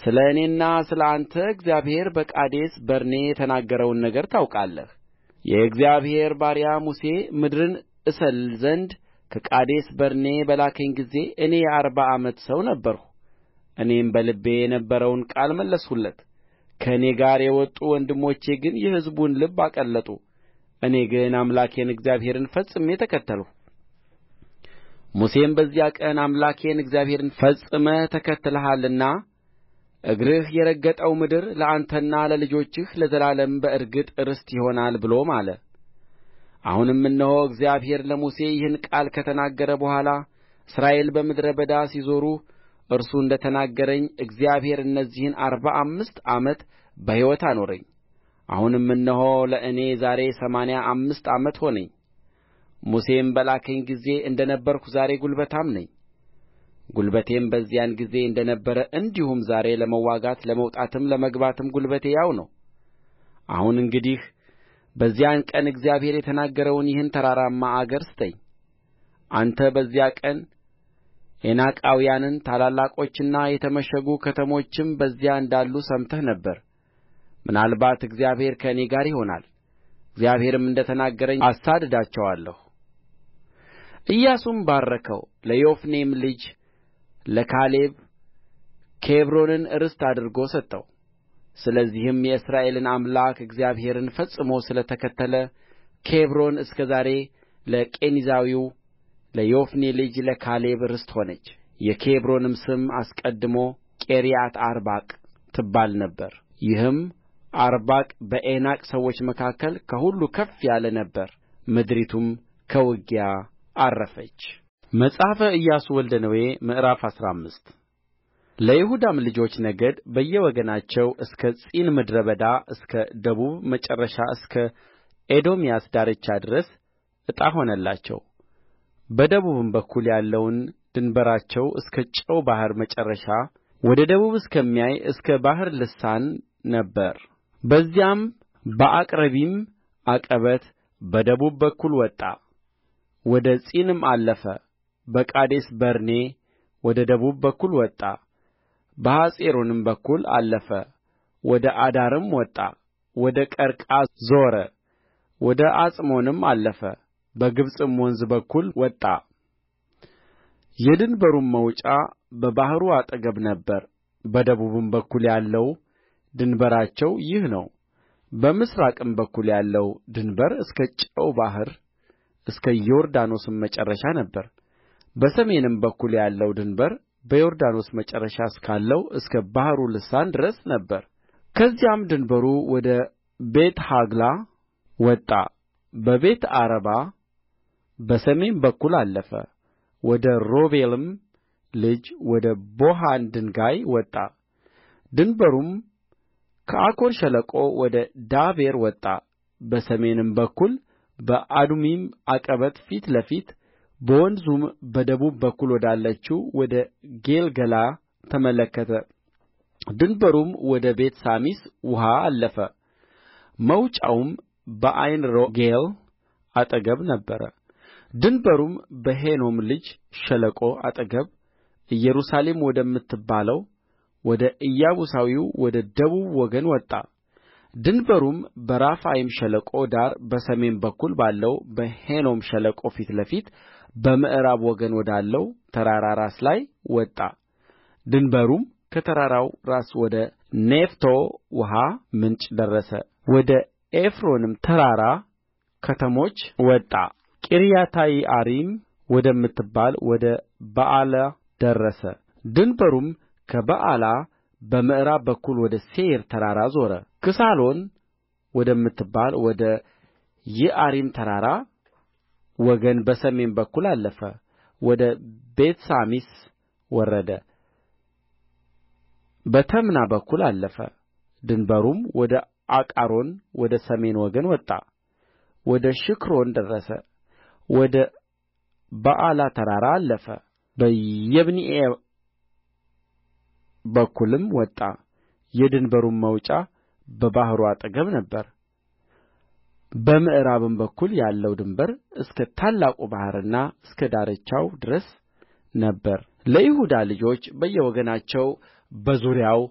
ስለ እኔና ስለ አንተ እግዚአብሔር በቃዴስ በርኔ የተናገረውን ነገር ታውቃለህ። የእግዚአብሔር ባሪያ ሙሴ ምድርን እሰልል ዘንድ ከቃዴስ በርኔ በላከኝ ጊዜ እኔ የአርባ ዓመት ሰው ነበርሁ እኔም በልቤ የነበረውን ቃል መለስሁለት ከእኔ ጋር የወጡ ወንድሞቼ ግን የሕዝቡን ልብ አቀለጡ እኔ ግን አምላኬን እግዚአብሔርን ፈጽሜ ተከተልሁ ሙሴም በዚያ ቀን አምላኬን እግዚአብሔርን ፈጽመህ ተከትለሃልና እግርህ የረገጠው ምድር ለአንተና ለልጆችህ ለዘላለም በእርግጥ ርስት ይሆናል ብሎ ማለ አሁንም እነሆ እግዚአብሔር ለሙሴ ይህን ቃል ከተናገረ በኋላ እስራኤል በምድረ በዳ ሲዞሩ እርሱ እንደ ተናገረኝ እግዚአብሔር እነዚህን አርባ አምስት ዓመት በሕይወት አኖረኝ። አሁንም እነሆ ለእኔ ዛሬ ሰማንያ አምስት ዓመት ሆነኝ። ሙሴም በላከኝ ጊዜ እንደ ነበርሁ ዛሬ ጒልበታም ነኝ። ጒልበቴም በዚያን ጊዜ እንደ ነበረ እንዲሁም ዛሬ ለመዋጋት ለመውጣትም ለመግባትም ጒልበቴ ያው ነው። አሁን እንግዲህ በዚያን ቀን እግዚአብሔር የተናገረውን ይህን ተራራማ አገር ስጠኝ አንተ በዚያ ቀን ኤናቃውያንን ታላላቆችና የተመሸጉ ከተሞችም በዚያ እንዳሉ ሰምተህ ነበር ምናልባት እግዚአብሔር ከእኔ ጋር ይሆናል እግዚአብሔርም እንደ ተናገረኝ አሳድዳቸዋለሁ ኢያሱም ባረከው ለዮፍኔም ልጅ ለካሌብ ኬብሮንን ርስት አድርጎ ሰጠው ስለዚህም የእስራኤልን አምላክ እግዚአብሔርን ፈጽሞ ስለ ተከተለ ኬብሮን እስከ ዛሬ ለቄኔዛዊው ለዮፎኒ ልጅ ለካሌብ ርስት ሆነች። የኬብሮንም ስም አስቀድሞ ቂርያት አርባቅ ትባል ነበር። ይህም አርባቅ በዔናቅ ሰዎች መካከል ከሁሉ ከፍ ያለ ነበር። ምድሪቱም ከውጊያ ዐረፈች። መጽሐፈ ኢያሱ ወልደ ነዌ ምዕራፍ አስራ አምስት ለይሁዳም ልጆች ነገድ በየወገናቸው እስከ ጺን ምድረ በዳ እስከ ደቡብ መጨረሻ እስከ ኤዶምያስ ዳርቻ ድረስ ዕጣ ሆነላቸው በደቡብም በኩል ያለውን ድንበራቸው እስከ ጨው ባሕር መጨረሻ ወደ ደቡብ እስከሚያይ እስከ ባሕር ልሳን ነበር። በዚያም በአቅረቢም ዐቀበት በደቡብ በኩል ወጣ፣ ወደ ጺንም አለፈ። በቃዴስ በርኔ ወደ ደቡብ በኩል ወጣ በሐጽሮንም በኩል አለፈ ወደ አዳርም ወጣ ወደ ቀርቃ ዞረ ወደ ዓጽሞንም አለፈ በግብፅም ወንዝ በኩል ወጣ የድንበሩም መውጫ በባሕሩ አጠገብ ነበረ በደቡብም በኩል ያለው ድንበራቸው ይህ ነው በምሥራቅም በኩል ያለው ድንበር እስከ ጨው ባሕር እስከ ዮርዳኖስም መጨረሻ ነበረ በሰሜንም በኩል ያለው ድንበር በዮርዳኖስ መጨረሻ እስካለው እስከ ባሕሩ ልሳን ድረስ ነበረ። ከዚያም ድንበሩ ወደ ቤትሖግላ ወጣ፣ በቤት አረባ በሰሜን በኩል አለፈ። ወደ ሮቤልም ልጅ ወደ ቦሃን ድንጋይ ወጣ። ድንበሩም ከአኮር ሸለቆ ወደ ዳቤር ወጣ። በሰሜንም በኩል በአዱሚም ዐቀበት ፊት ለፊት በወንዙም በደቡብ በኩል ወዳለችው ወደ ጌልገላ ተመለከተ ድንበሩም ወደ ቤት ሳሚስ ውኃ አለፈ መውጫውም በዓይንሮጌል አጠገብ ነበረ ድንበሩም በሄኖም ልጅ ሸለቆ አጠገብ ኢየሩሳሌም ወደምትባለው ወደ ኢያቡሳዊው ወደ ደቡብ ወገን ወጣ ድንበሩም በራፋይም ሸለቆ ዳር በሰሜን በኩል ባለው በሄኖም ሸለቆ ፊት ለፊት በምዕራብ ወገን ወዳለው ተራራ ራስ ላይ ወጣ ድንበሩም ከተራራው ራስ ወደ ኔፍቶ ውኃ ምንጭ ደረሰ ወደ ኤፍሮንም ተራራ ከተሞች ወጣ ቂርያትይዓሪም ወደምትባል ወደ በኣላ ደረሰ ድንበሩም ከበኣላ በምዕራብ በኩል ወደ ሴይር ተራራ ዞረ ክሳሎን ወደምትባል ወደ ይዓሪም ተራራ ወገን በሰሜን በኩል አለፈ ወደ ቤትሳሚስ ወረደ በተምና በኩል አለፈ ድንበሩም ወደ አቃሮን ወደ ሰሜን ወገን ወጣ ወደ ሽክሮን ደረሰ ወደ በዓላ ተራራ አለፈ በየብኒኤ በኩልም ወጣ የድንበሩም መውጫ በባሕሩ አጠገብ ነበር በምዕራብም በኩል ያለው ድንበር እስከ ታላቁ ባሕርና እስከ ዳርቻው ድረስ ነበረ ለይሁዳ ልጆች በየወገናቸው በዙሪያው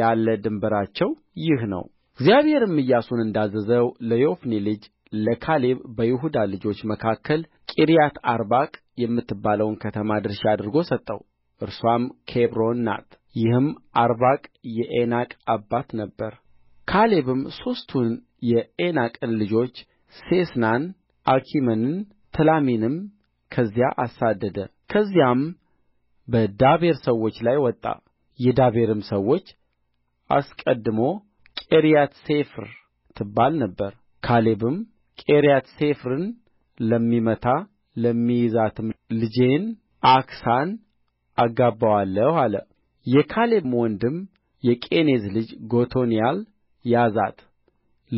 ያለ ድንበራቸው ይህ ነው እግዚአብሔርም ኢያሱን እንዳዘዘው ለዮፎኒ ልጅ ለካሌብ በይሁዳ ልጆች መካከል ቂርያትአርባቅ የምትባለውን ከተማ ድርሻ አድርጎ ሰጠው እርሷም ኬብሮን ናት ይህም አርባቅ የዔናቅ አባት ነበረ ካሌብም ሦስቱን የዔናቅን ልጆች ሴስናን አኪመንን ተላሚንም ከዚያ አሳደደ ከዚያም በዳቤር ሰዎች ላይ ወጣ የዳቤርም ሰዎች አስቀድሞ ቂርያትሤፍር ትባል ነበር ካሌብም ቂርያትሤፍርን ለሚመታ ለሚይዛትም ልጄን ዓክሳን አጋባዋለሁ አለ የካሌብም ወንድም የቄኔዝ ልጅ ጎቶንያል ያዛት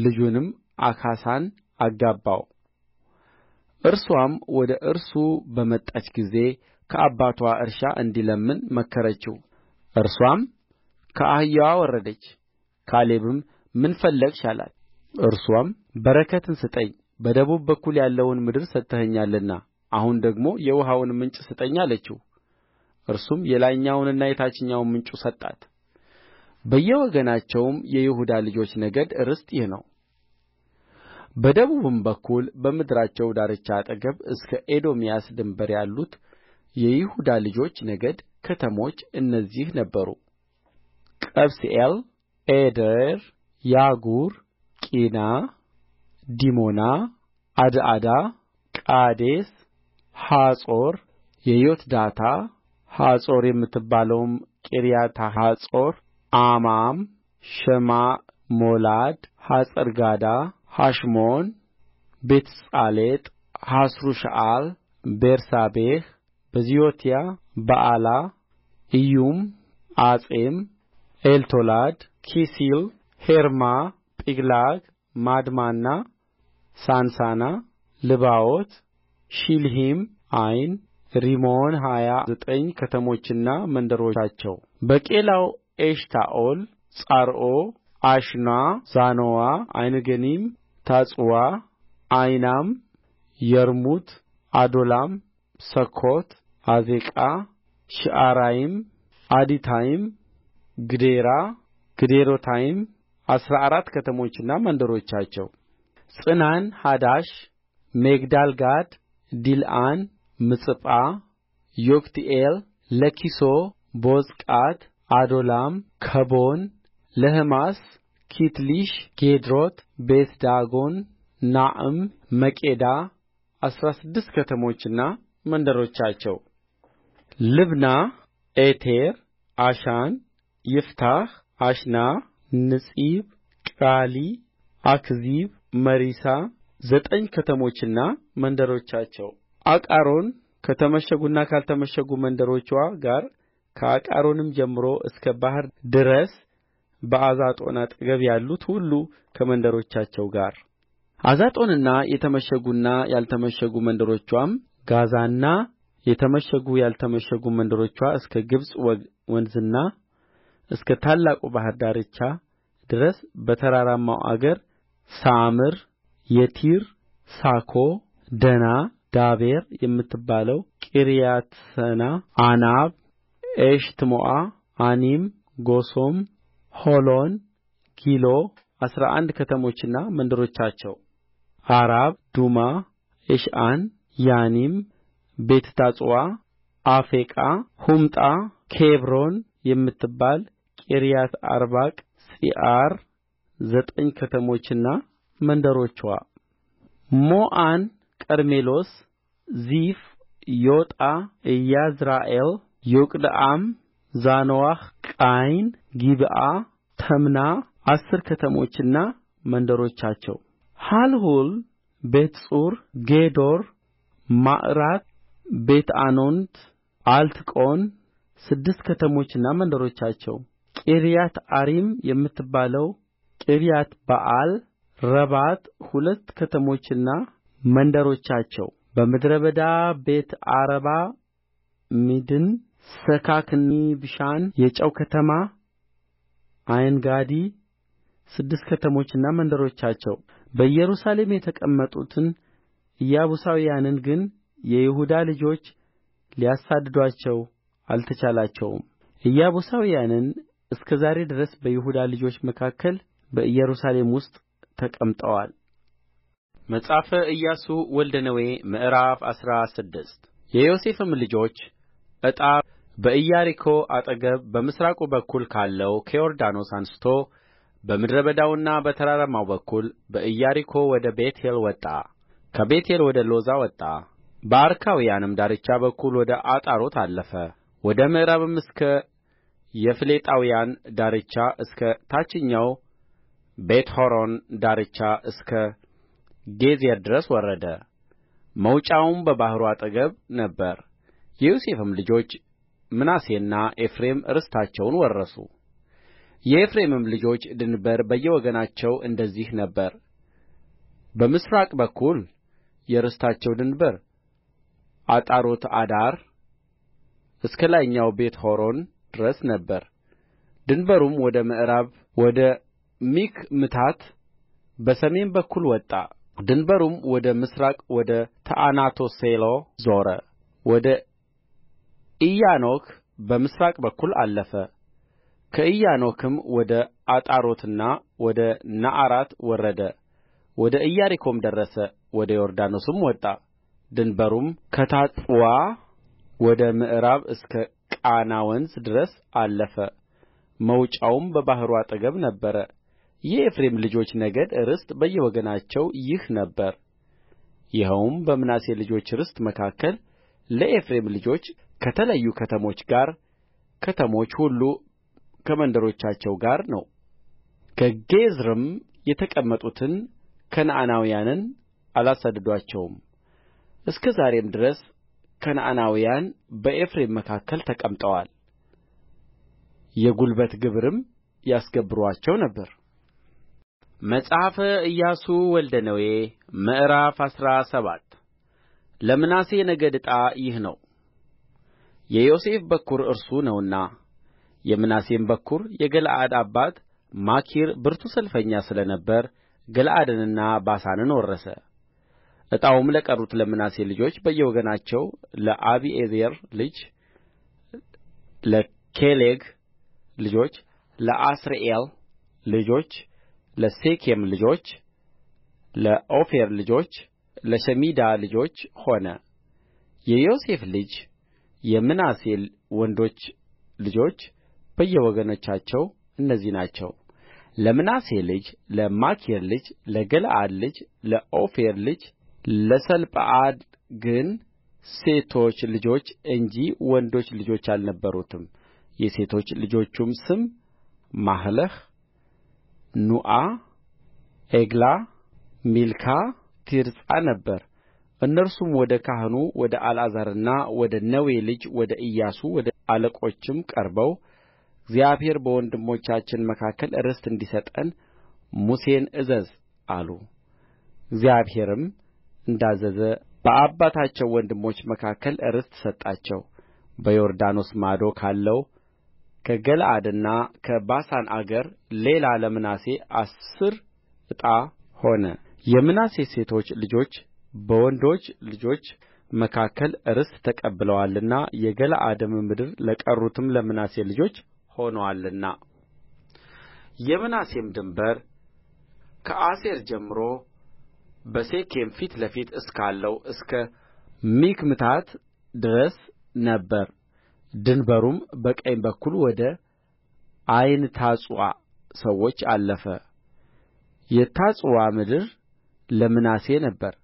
ልጁንም አካሳን አጋባው እርስዋም ወደ እርሱ በመጣች ጊዜ ከአባትዋ እርሻ እንዲለምን መከረችው እርስዋም ከአህያዋ ወረደች ካሌብም ምን ፈለግሽ አላት እርስዋም በረከትን ስጠኝ በደቡብ በኩል ያለውን ምድር ሰጥተኸኛልና አሁን ደግሞ የውኃውን ምንጭ ስጠኝ አለችው እርሱም የላይኛውንና የታችኛውን ምንጭ ሰጣት በየወገናቸውም የይሁዳ ልጆች ነገድ ርስት ይህ ነው በደቡብም በኩል በምድራቸው ዳርቻ አጠገብ እስከ ኤዶምያስ ድንበር ያሉት የይሁዳ ልጆች ነገድ ከተሞች እነዚህ ነበሩ ቀብስኤል ዔዴር ያጉር ቂና ዲሞና አድአዳ፣ ቃዴስ ሐጾር የዮትዳታ ሐጾር የምትባለውም ቂርያትሐጾር አማም ሸማ ሞላድ ሐጸርጋዳ ሐሽሞን ቤትጳሌጥ ሐጸርሹዓል ቤርሳቤህ በዚዮትያ በዓላ ዒዪም ዓጼም ኤልቶላድ ኪሲል ሔርማ ጺቅላግ ማድማና ሳንሳና ልባዎት ሺልሂም ዓይን ሪሞን ሀያ ዘጠኝ ከተሞችና መንደሮቻቸው በቈላው ኤሽታኦል ጻርኦ አሽና ዛኖዋ ዓይንገኒም ታጱዋ ዓይናም የርሙት አዶላም ሰኰት ዓዜቃ ሽዓራይም አዲታይም ግዴራ ግዴሮታይም አሥራ አራት ከተሞችና መንደሮቻቸው ጽናን ሐዳሽ ሚግዳልጋድ ዲልዓን ምጽጳ ዮቅትኤል ለኪሶ ቦጽቃት ዓዶላም ከቦን ለሕማስ ኪትሊሽ ግዴሮት ቤትዳጎን ናዕም መቄዳ አሥራ ስድስት ከተሞችና መንደሮቻቸው ልብና ዔቴር ዓሻን ይፍታሕ አሽና ንጺብ ቅዒላ አክዚብ መሪሳ ዘጠኝ ከተሞችና መንደሮቻቸው አቃሮን ከተመሸጉና ካልተመሸጉ መንደሮችዋ ጋር ከአቃሮንም ጀምሮ እስከ ባሕር ድረስ በአዛጦን አጠገብ ያሉት ሁሉ ከመንደሮቻቸው ጋር አዛጦንና የተመሸጉና ያልተመሸጉ መንደሮቿም ጋዛና የተመሸጉ ያልተመሸጉ መንደሮችዋ እስከ ግብጽ ወንዝና እስከ ታላቁ ባሕር ዳርቻ ድረስ በተራራማው አገር ሳምር፣ የቲር፣ ሳኮ፣ ደና፣ ዳቤር የምትባለው ቂርያትሰና አናብ ኤሽትሞዓ ዓኒም ጎሶም ሖሎን ጊሎ አሥራ አንድ ከተሞችና መንደሮቻቸው አራብ ዱማ ኤሽዓን ያኒም ቤትታጱዋ አፌቃ ሑምጣ ኬብሮን የምትባል ቂርያትአርባቅ ጺዖር ዘጠኝ ከተሞችና መንደሮችዋ ማዖን ቀርሜሎስ ዚፍ ዩጣ ኢይዝራኤል ዮቅድዓም ዛኖዋሕ ቃይን ጊብዓ ተምና አሥር ከተሞችና መንደሮቻቸው ሐልሑል ቤትጹር ጌዶር ማዕራት ቤትዓኖት ኤልትቆን ስድስት ከተሞችና መንደሮቻቸው ቂርያትይዓሪም የምትባለው ቂርያትበኣል ረባት ሁለት ከተሞችና መንደሮቻቸው በምድረ በዳ ቤትዓረባ ሚዲን ሰካክኒብሻን የጨው ከተማ ዓይንጋዲ ስድስት ከተሞችና መንደሮቻቸው በኢየሩሳሌም የተቀመጡትን ኢያቡሳውያንን ግን የይሁዳ ልጆች ሊያሳድዱአቸው አልተቻላቸውም። ኢያቡሳውያንን እስከ ዛሬ ድረስ በይሁዳ ልጆች መካከል በኢየሩሳሌም ውስጥ ተቀምጠዋል። መጽሐፈ ኢያሱ ወልደ ነዌ ምዕራፍ አስራ ስድስት የዮሴፍም ልጆች ዕጣ በኢያሪኮ አጠገብ በምሥራቁ በኩል ካለው ከዮርዳኖስ አንሥቶ በምድረ በዳውና በተራራማው በኩል በኢያሪኮ ወደ ቤቴል ወጣ፣ ከቤቴል ወደ ሎዛ ወጣ፣ በአርካውያንም ዳርቻ በኩል ወደ አጣሮት አለፈ። ወደ ምዕራብም እስከ የፍሌጣውያን ዳርቻ እስከ ታችኛው ቤትሖሮን ዳርቻ እስከ ጌዝር ድረስ ወረደ። መውጫውም በባሕሩ አጠገብ ነበር። የዮሴፍም ልጆች ምናሴና ኤፍሬም ርስታቸውን ወረሱ የኤፍሬምም ልጆች ድንበር በየወገናቸው እንደዚህ ነበረ በምሥራቅ በኩል የርስታቸው ድንበር አጣሮት አዳር እስከ ላይኛው ቤትሖሮን ድረስ ነበር። ድንበሩም ወደ ምዕራብ ወደ ሚክምታት በሰሜን በኩል ወጣ። ድንበሩም ወደ ምሥራቅ ወደ ተአናትሴሎ ዞረ ወደ ኢያኖክ በምሥራቅ በኩል አለፈ ከኢያኖክም ወደ አጣሮትና ወደ ነዓራት ወረደ ወደ ኢያሪኮም ደረሰ ወደ ዮርዳኖስም ወጣ ድንበሩም ከታጱዋ ወደ ምዕራብ እስከ ቃና ወንዝ ድረስ አለፈ መውጫውም በባሕሩ አጠገብ ነበረ የኤፍሬም ልጆች ነገድ ርስት በየወገናቸው ይህ ነበር ይኸውም በምናሴ ልጆች ርስት መካከል ለኤፍሬም ልጆች ከተለዩ ከተሞች ጋር ከተሞች ሁሉ ከመንደሮቻቸው ጋር ነው ከጌዝርም የተቀመጡትን ከነዓናውያንን አላሳደዱአቸውም እስከ ዛሬም ድረስ ከነዓናውያን በኤፍሬም መካከል ተቀምጠዋል የጉልበት ግብርም ያስገብሩአቸው ነበር። መጽሐፈ ኢያሱ ወልደ ነዌ ምዕራፍ አስራ ሰባት ለምናሴ ነገድ ዕጣ ይህ ነው። የዮሴፍ በኵር እርሱ ነውና የምናሴም በኵር የገለዓድ አባት ማኪር ብርቱ ሰልፈኛ ስለ ነበረ ገለዓድንና ባሳንን ወረሰ። ዕጣውም ለቀሩት ለምናሴ ልጆች በየወገናቸው ለአቢዔዝር ልጅ ለኬሌግ ልጆች ለአስሪኤል ልጆች ለሴኬም ልጆች ለኦፌር ልጆች ለሸሚዳ ልጆች ሆነ። የዮሴፍ ልጅ የምናሴ ወንዶች ልጆች በየወገኖቻቸው እነዚህ ናቸው ለምናሴ ልጅ ለማኪር ልጅ ለገለዓድ ልጅ ለኦፌር ልጅ ለሰለጰዓድ ግን ሴቶች ልጆች እንጂ ወንዶች ልጆች አልነበሩትም። የሴቶች ልጆቹም ስም ማህለህ፣ ኑዓ፣ ዔግላ፣ ሚልካ፣ ቲርጻ ነበር። እነርሱም ወደ ካህኑ ወደ አልዓዛርና ወደ ነዌ ልጅ ወደ ኢያሱ ወደ አለቆችም ቀርበው እግዚአብሔር በወንድሞቻችን መካከል ርስት እንዲሰጠን ሙሴን እዘዝ አሉ። እግዚአብሔርም እንዳዘዘ በአባታቸው ወንድሞች መካከል ርስት ሰጣቸው። በዮርዳኖስ ማዶ ካለው ከገለዓድና ከባሳን አገር ሌላ ለምናሴ አሥር ዕጣ ሆነ። የምናሴ ሴቶች ልጆች በወንዶች ልጆች መካከል ርስት ተቀብለዋልና የገለዓድም ምድር ለቀሩት ለምናሴ ልጆች ሆኖአልና የምናሴም ድንበር ከአሴር ጀምሮ በሴኬም ፊት ለፊት እስካለው እስከ ሚክምታት ድረስ ነበር። ድንበሩም በቀኝ በኩል ወደ ዓይንታጱዋ ሰዎች አለፈ። የታጱዋ ምድር ለምናሴ ነበር።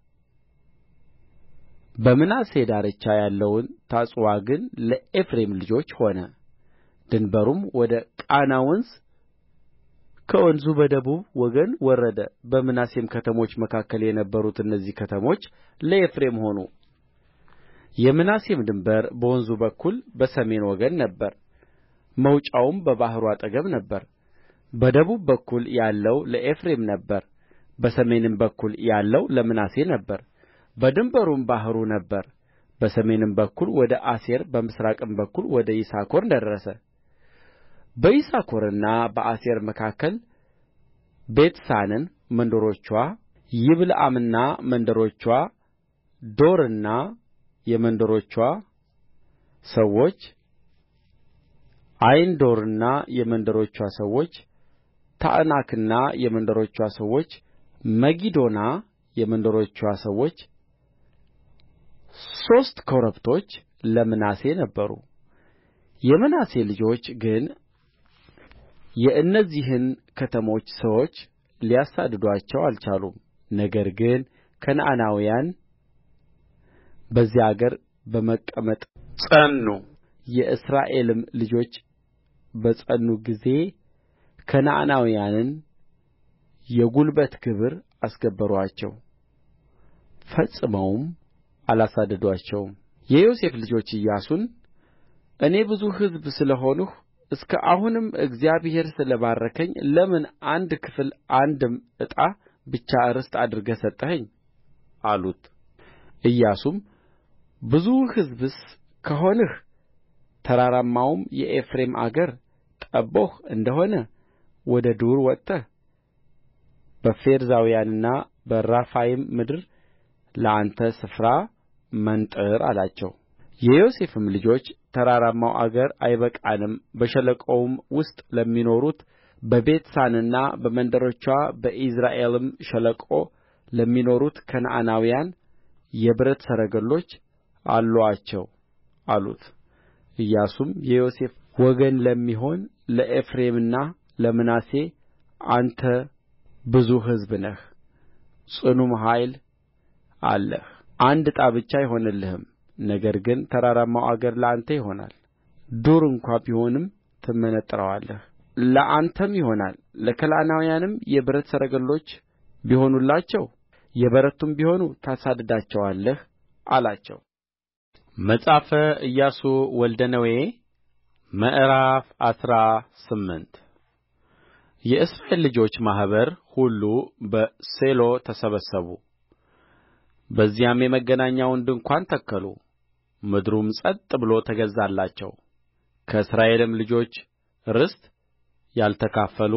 በምናሴ ዳርቻ ያለው ታጱዋ ግን ለኤፍሬም ልጆች ሆነ ድንበሩም ወደ ቃና ወንዝ ከወንዙ በደቡብ ወገን ወረደ በምናሴም ከተሞች መካከል የነበሩት እነዚህ ከተሞች ለኤፍሬም ሆኑ የምናሴም ድንበር በወንዙ በኩል በሰሜን ወገን ነበረ መውጫውም በባሕሩ አጠገብ ነበር በደቡብ በኩል ያለው ለኤፍሬም ነበር በሰሜንም በኩል ያለው ለምናሴ ነበር በድንበሩም ባሕሩ ነበረ በሰሜን በኩል ወደ አሴር በምሥራቅም በኩል ወደ ይሳኮር ደረሰ በይሳኮርና በአሴር መካከል ቤትሳንን መንደሮቿ ይብልዓምና መንደሮቿ ዶርና የመንደሮቿ ሰዎች ዓይንዶርና የመንደሮቿ ሰዎች ታዕናክና የመንደሮቿ ሰዎች መጊዶና የመንደሮቿ ሰዎች ሦስት ኮረብቶች ለምናሴ ነበሩ የምናሴ ልጆች ግን የእነዚህን ከተሞች ሰዎች ሊያሳድዱአቸው አልቻሉም ነገር ግን ከነዓናውያን በዚያ አገር በመቀመጥ ጸኑ የእስራኤልም ልጆች በጸኑ ጊዜ ከነዓናውያንን የጕልበት ግብር አስገበሩአቸው ፈጽመውም አላሳደዱአቸውም የዮሴፍ ልጆች ኢያሱን እኔ ብዙ ሕዝብ ስለ ሆንሁ እስከ አሁንም እግዚአብሔር ስለ ባረከኝ ለምን አንድ ክፍል አንድም ዕጣ ብቻ ርስት አድርገህ ሰጠኸኝ አሉት ኢያሱም ብዙ ሕዝብስ ከሆንህ ተራራማውም የኤፍሬም አገር ጠብቦህ እንደሆነ ወደ ዱር ወጥተህ በፌርዛውያንና በራፋይም ምድር ለአንተ ስፍራ መንጥር አላቸው የዮሴፍም ልጆች ተራራማው አገር አይበቃንም በሸለቆውም ውስጥ ለሚኖሩት በቤትሳንና በመንደሮችዋ በኢይዝራኤልም ሸለቆ ለሚኖሩት ከነዓናውያን የብረት ሰረገሎች አሉአቸው አሉት ኢያሱም የዮሴፍ ወገን ለሚሆን ለኤፍሬምና ለምናሴ አንተ ብዙ ሕዝብ ነህ ጽኑም ኃይል አለህ አንድ ዕጣ ብቻ አይሆንልህም ነገር ግን ተራራማው አገር ለአንተ ይሆናል ዱር እንኳ ቢሆንም ትመነጥረዋለህ ለአንተም ይሆናል ለከነዓናውያንም የብረት ሰረገሎች ቢሆኑላቸው የበረቱም ቢሆኑ ታሳድዳቸዋለህ አላቸው መጽሐፈ ኢያሱ ወልደ ነዌ ምዕራፍ አስራ ስምንት የእስራኤል ልጆች ማኅበር ሁሉ በሴሎ ተሰበሰቡ በዚያም የመገናኛውን ድንኳን ተከሉ ምድሩም ጸጥ ብሎ ተገዛላቸው ከእስራኤልም ልጆች ርስት ያልተካፈሉ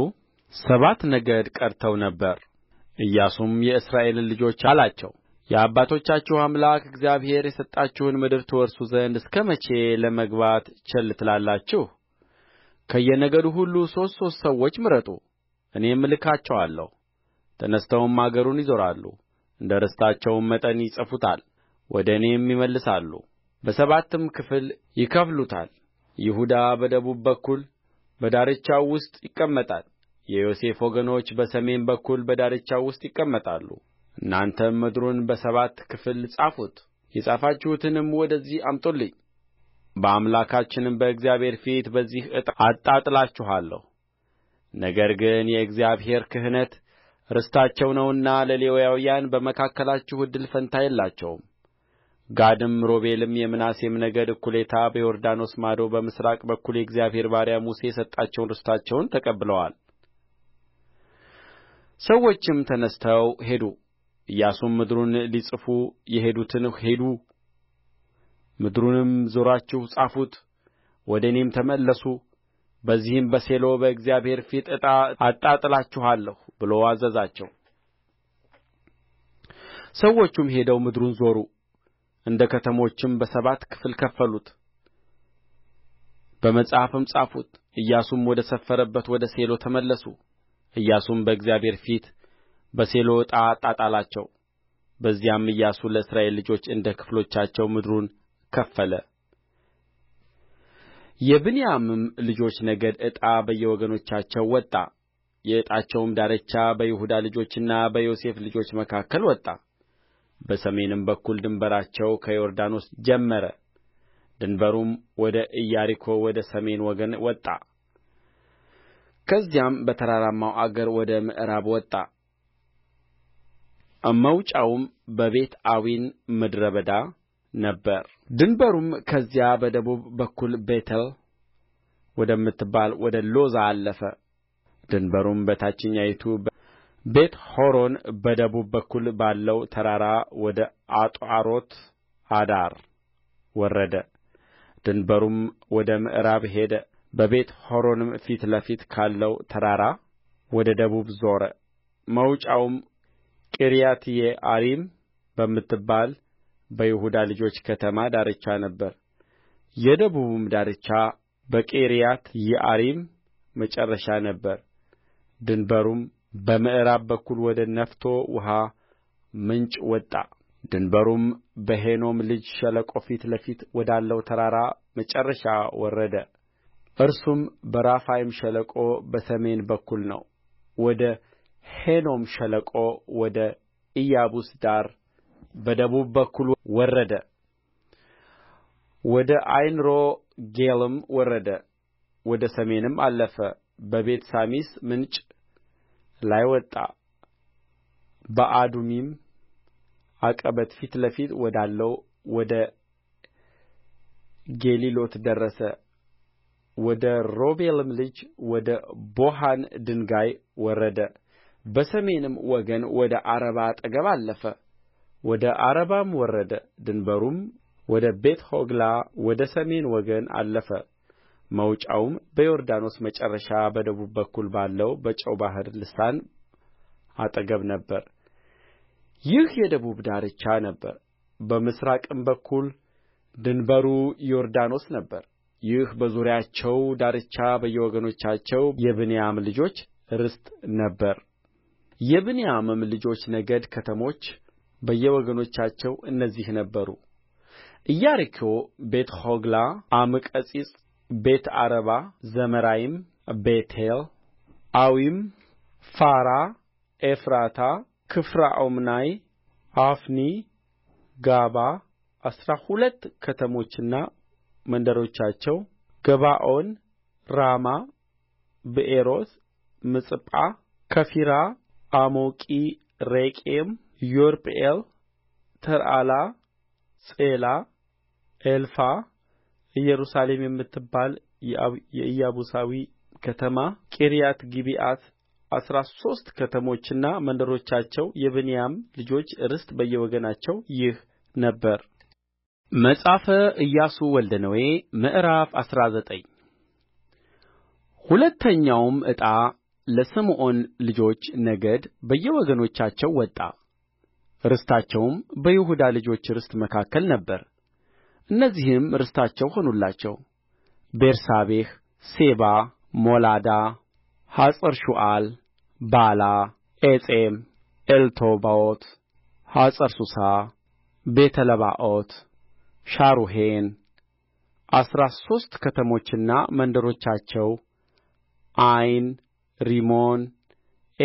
ሰባት ነገድ ቀርተው ነበር ኢያሱም የእስራኤልን ልጆች አላቸው የአባቶቻችሁ አምላክ እግዚአብሔር የሰጣችሁን ምድር ትወርሱ ዘንድ እስከ መቼ ለመግባት ቸል ትላላችሁ ከየነገዱ ሁሉ ሦስት ሦስት ሰዎች ምረጡ እኔም እልካቸዋለሁ ተነሥተውም አገሩን ይዞራሉ እንደ ርስታቸውም መጠን ይጽፉታል ወደ እኔም ይመለሳሉ በሰባትም ክፍል ይከፍሉታል ይሁዳ በደቡብ በኩል በዳርቻው ውስጥ ይቀመጣል የዮሴፍ ወገኖች በሰሜን በኩል በዳርቻው ውስጥ ይቀመጣሉ እናንተም ምድሩን በሰባት ክፍል ጻፉት የጻፋችሁትንም ወደዚህ አምጡልኝ በአምላካችንም በእግዚአብሔር ፊት በዚህ ዕጣ አጣጥላችኋለሁ ነገር ግን የእግዚአብሔር ክህነት ርስታቸው ነውና ለሌዋውያን በመካከላችሁ እድል ፈንታ የላቸውም ጋድም ሮቤልም የምናሴም ነገድ እኩሌታ በዮርዳኖስ ማዶ በምሥራቅ በኩል የእግዚአብሔር ባሪያ ሙሴ የሰጣቸውን ርስታቸውን ተቀብለዋል። ሰዎችም ተነሥተው ሄዱ። ኢያሱም ምድሩን ሊጽፉ የሄዱትን ሂዱ፣ ምድሩንም ዞራችሁ ጻፉት፣ ወደ እኔም ተመለሱ በዚህም በሴሎ በእግዚአብሔር ፊት ዕጣ አጣጥላችኋለሁ ብሎ አዘዛቸው ሰዎቹም ሄደው ምድሩን ዞሩ እንደ ከተሞችም በሰባት ክፍል ከፈሉት በመጽሐፍም ጻፉት ኢያሱም ወደ ሰፈረበት ወደ ሴሎ ተመለሱ ኢያሱም በእግዚአብሔር ፊት በሴሎ ዕጣ አጣጣላቸው በዚያም ኢያሱ ለእስራኤል ልጆች እንደ ክፍሎቻቸው ምድሩን ከፈለ የብንያምም ልጆች ነገድ ዕጣ በየወገኖቻቸው ወጣ የዕጣቸውም ዳርቻ በይሁዳ ልጆችና በዮሴፍ ልጆች መካከል ወጣ በሰሜንም በኩል ድንበራቸው ከዮርዳኖስ ጀመረ ድንበሩም ወደ ኢያሪኮ ወደ ሰሜን ወገን ወጣ ከዚያም በተራራማው አገር ወደ ምዕራብ ወጣ መውጫውም በቤትአዌን ምድረ በዳ ነበር ድንበሩም ከዚያ በደቡብ በኩል ቤቴል ወደምትባል ወደ ሎዛ አለፈ ድንበሩም በታችኛይቱ ቤትሖሮን በደቡብ በኩል ባለው ተራራ ወደ አጣሮት አዳር ወረደ። ድንበሩም ወደ ምዕራብ ሄደ። በቤትሖሮንም ፊት ለፊት ካለው ተራራ ወደ ደቡብ ዞረ። መውጫውም ቂርያትይዓሪም በምትባል በይሁዳ ልጆች ከተማ ዳርቻ ነበር። የደቡብም ዳርቻ በቂርያትይዓሪም መጨረሻ ነበር። ድንበሩም በምዕራብ በኩል ወደ ነፍቶ ውኃ ምንጭ ወጣ። ድንበሩም በሄኖም ልጅ ሸለቆ ፊት ለፊት ወዳለው ተራራ መጨረሻ ወረደ። እርሱም በራፋይም ሸለቆ በሰሜን በኩል ነው። ወደ ሄኖም ሸለቆ ወደ ኢያቡስ ዳር በደቡብ በኩል ወረደ ወደ ዓይንሮጌልም ወረደ ወደ ሰሜንም አለፈ በቤት ሳሚስ ምንጭ ላይ ወጣ በአዱሚም ዐቀበት ፊት ለፊት ወዳለው ወደ ጌሊሎት ደረሰ ወደ ሮቤልም ልጅ ወደ ቦሀን ድንጋይ ወረደ በሰሜንም ወገን ወደ ዓረባ አጠገብ አለፈ ወደ ዓረባም ወረደ ድንበሩም ወደ ቤትሖግላ ወደ ሰሜን ወገን አለፈ መውጫውም በዮርዳኖስ መጨረሻ በደቡብ በኩል ባለው በጨው ባሕር ልሳን አጠገብ ነበር። ይህ የደቡብ ዳርቻ ነበር። በምሥራቅም በኩል ድንበሩ ዮርዳኖስ ነበር። ይህ በዙሪያቸው ዳርቻ በየወገኖቻቸው የብንያም ልጆች ርስት ነበር። የብንያምም ልጆች ነገድ ከተሞች በየወገኖቻቸው እነዚህ ነበሩ ኢያሪኮ ቤትሖግላ ዓመቀጺጽ ቤትዓረባ ዘማራይም ቤቴል አዊም ፋራ ኤፍራታ ክፊርዓሞናይ አፍኒ ጋባ አሥራ ሁለት ከተሞችና መንደሮቻቸው ገባዖን ራማ ብኤሮት ምጽጳ ከፊራ አሞቂ ሬቄም ዮርጵኤል ተርአላ ጼላ ኤልፋ ኢየሩሳሌም የምትባል የኢያቡሳዊ ከተማ ቂርያትጊብዓት አሥራ ሦስት ከተሞችና መንደሮቻቸው የብንያም ልጆች ርስት በየወገናቸው ይህ ነበረ። መጽሐፈ ኢያሱ ወልደ ነዌ ምዕራፍ አስራ ዘጠኝ ሁለተኛውም ዕጣ ለስምዖን ልጆች ነገድ በየወገኖቻቸው ወጣ። ርስታቸውም በይሁዳ ልጆች ርስት መካከል ነበረ እነዚህም ርስታቸው ሆኑላቸው ቤርሳቤህ ሴባ ሞላዳ ሐጸርሹዓል ባላ ኤጼም ኤልቶላድ ሐጸርሱሳ ቤተ ለባኦት ሻሩሔን አሥራ ሦስት ከተሞችና መንደሮቻቸው አይን ሪሞን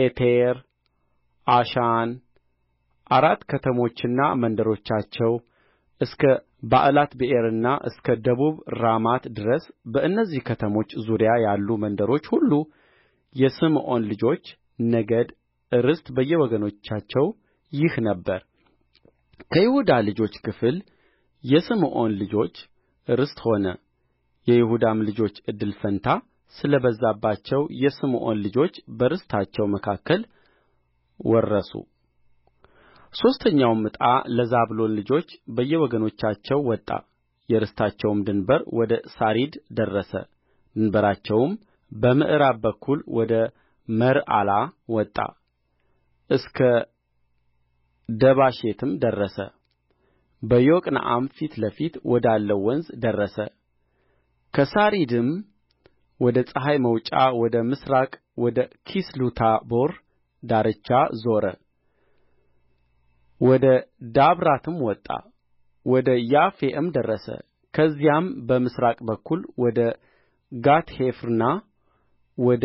ኤቴር አሻን አራት ከተሞችና መንደሮቻቸው እስከ ባዕላትብኤርና እስከ ደቡብ ራማት ድረስ በእነዚህ ከተሞች ዙሪያ ያሉ መንደሮች ሁሉ የስምዖን ልጆች ነገድ ርስት በየወገኖቻቸው ይህ ነበረ። ከይሁዳ ልጆች ክፍል የስምዖን ልጆች ርስት ሆነ። የይሁዳም ልጆች ዕድል ፈንታ ስለ በዛባቸው የስምዖን ልጆች በርስታቸው መካከል ወረሱ። ሦስተኛውም ዕጣ ለዛብሎን ልጆች በየወገኖቻቸው ወጣ የርስታቸውም ድንበር ወደ ሣሪድ ደረሰ ድንበራቸውም በምዕራብ በኩል ወደ መርዓላ ወጣ እስከ ደባሼትም ደረሰ በዮቅንዓም ፊት ለፊት ወዳለው ወንዝ ደረሰ ከሣሪድም ወደ ፀሐይ መውጫ ወደ ምሥራቅ ወደ ኪስሎትታቦር ዳርቻ ዞረ ወደ ዳብራትም ወጣ ወደ ያፌም ደረሰ ከዚያም በምሥራቅ በኩል ወደ ጋትሔፍርና ወደ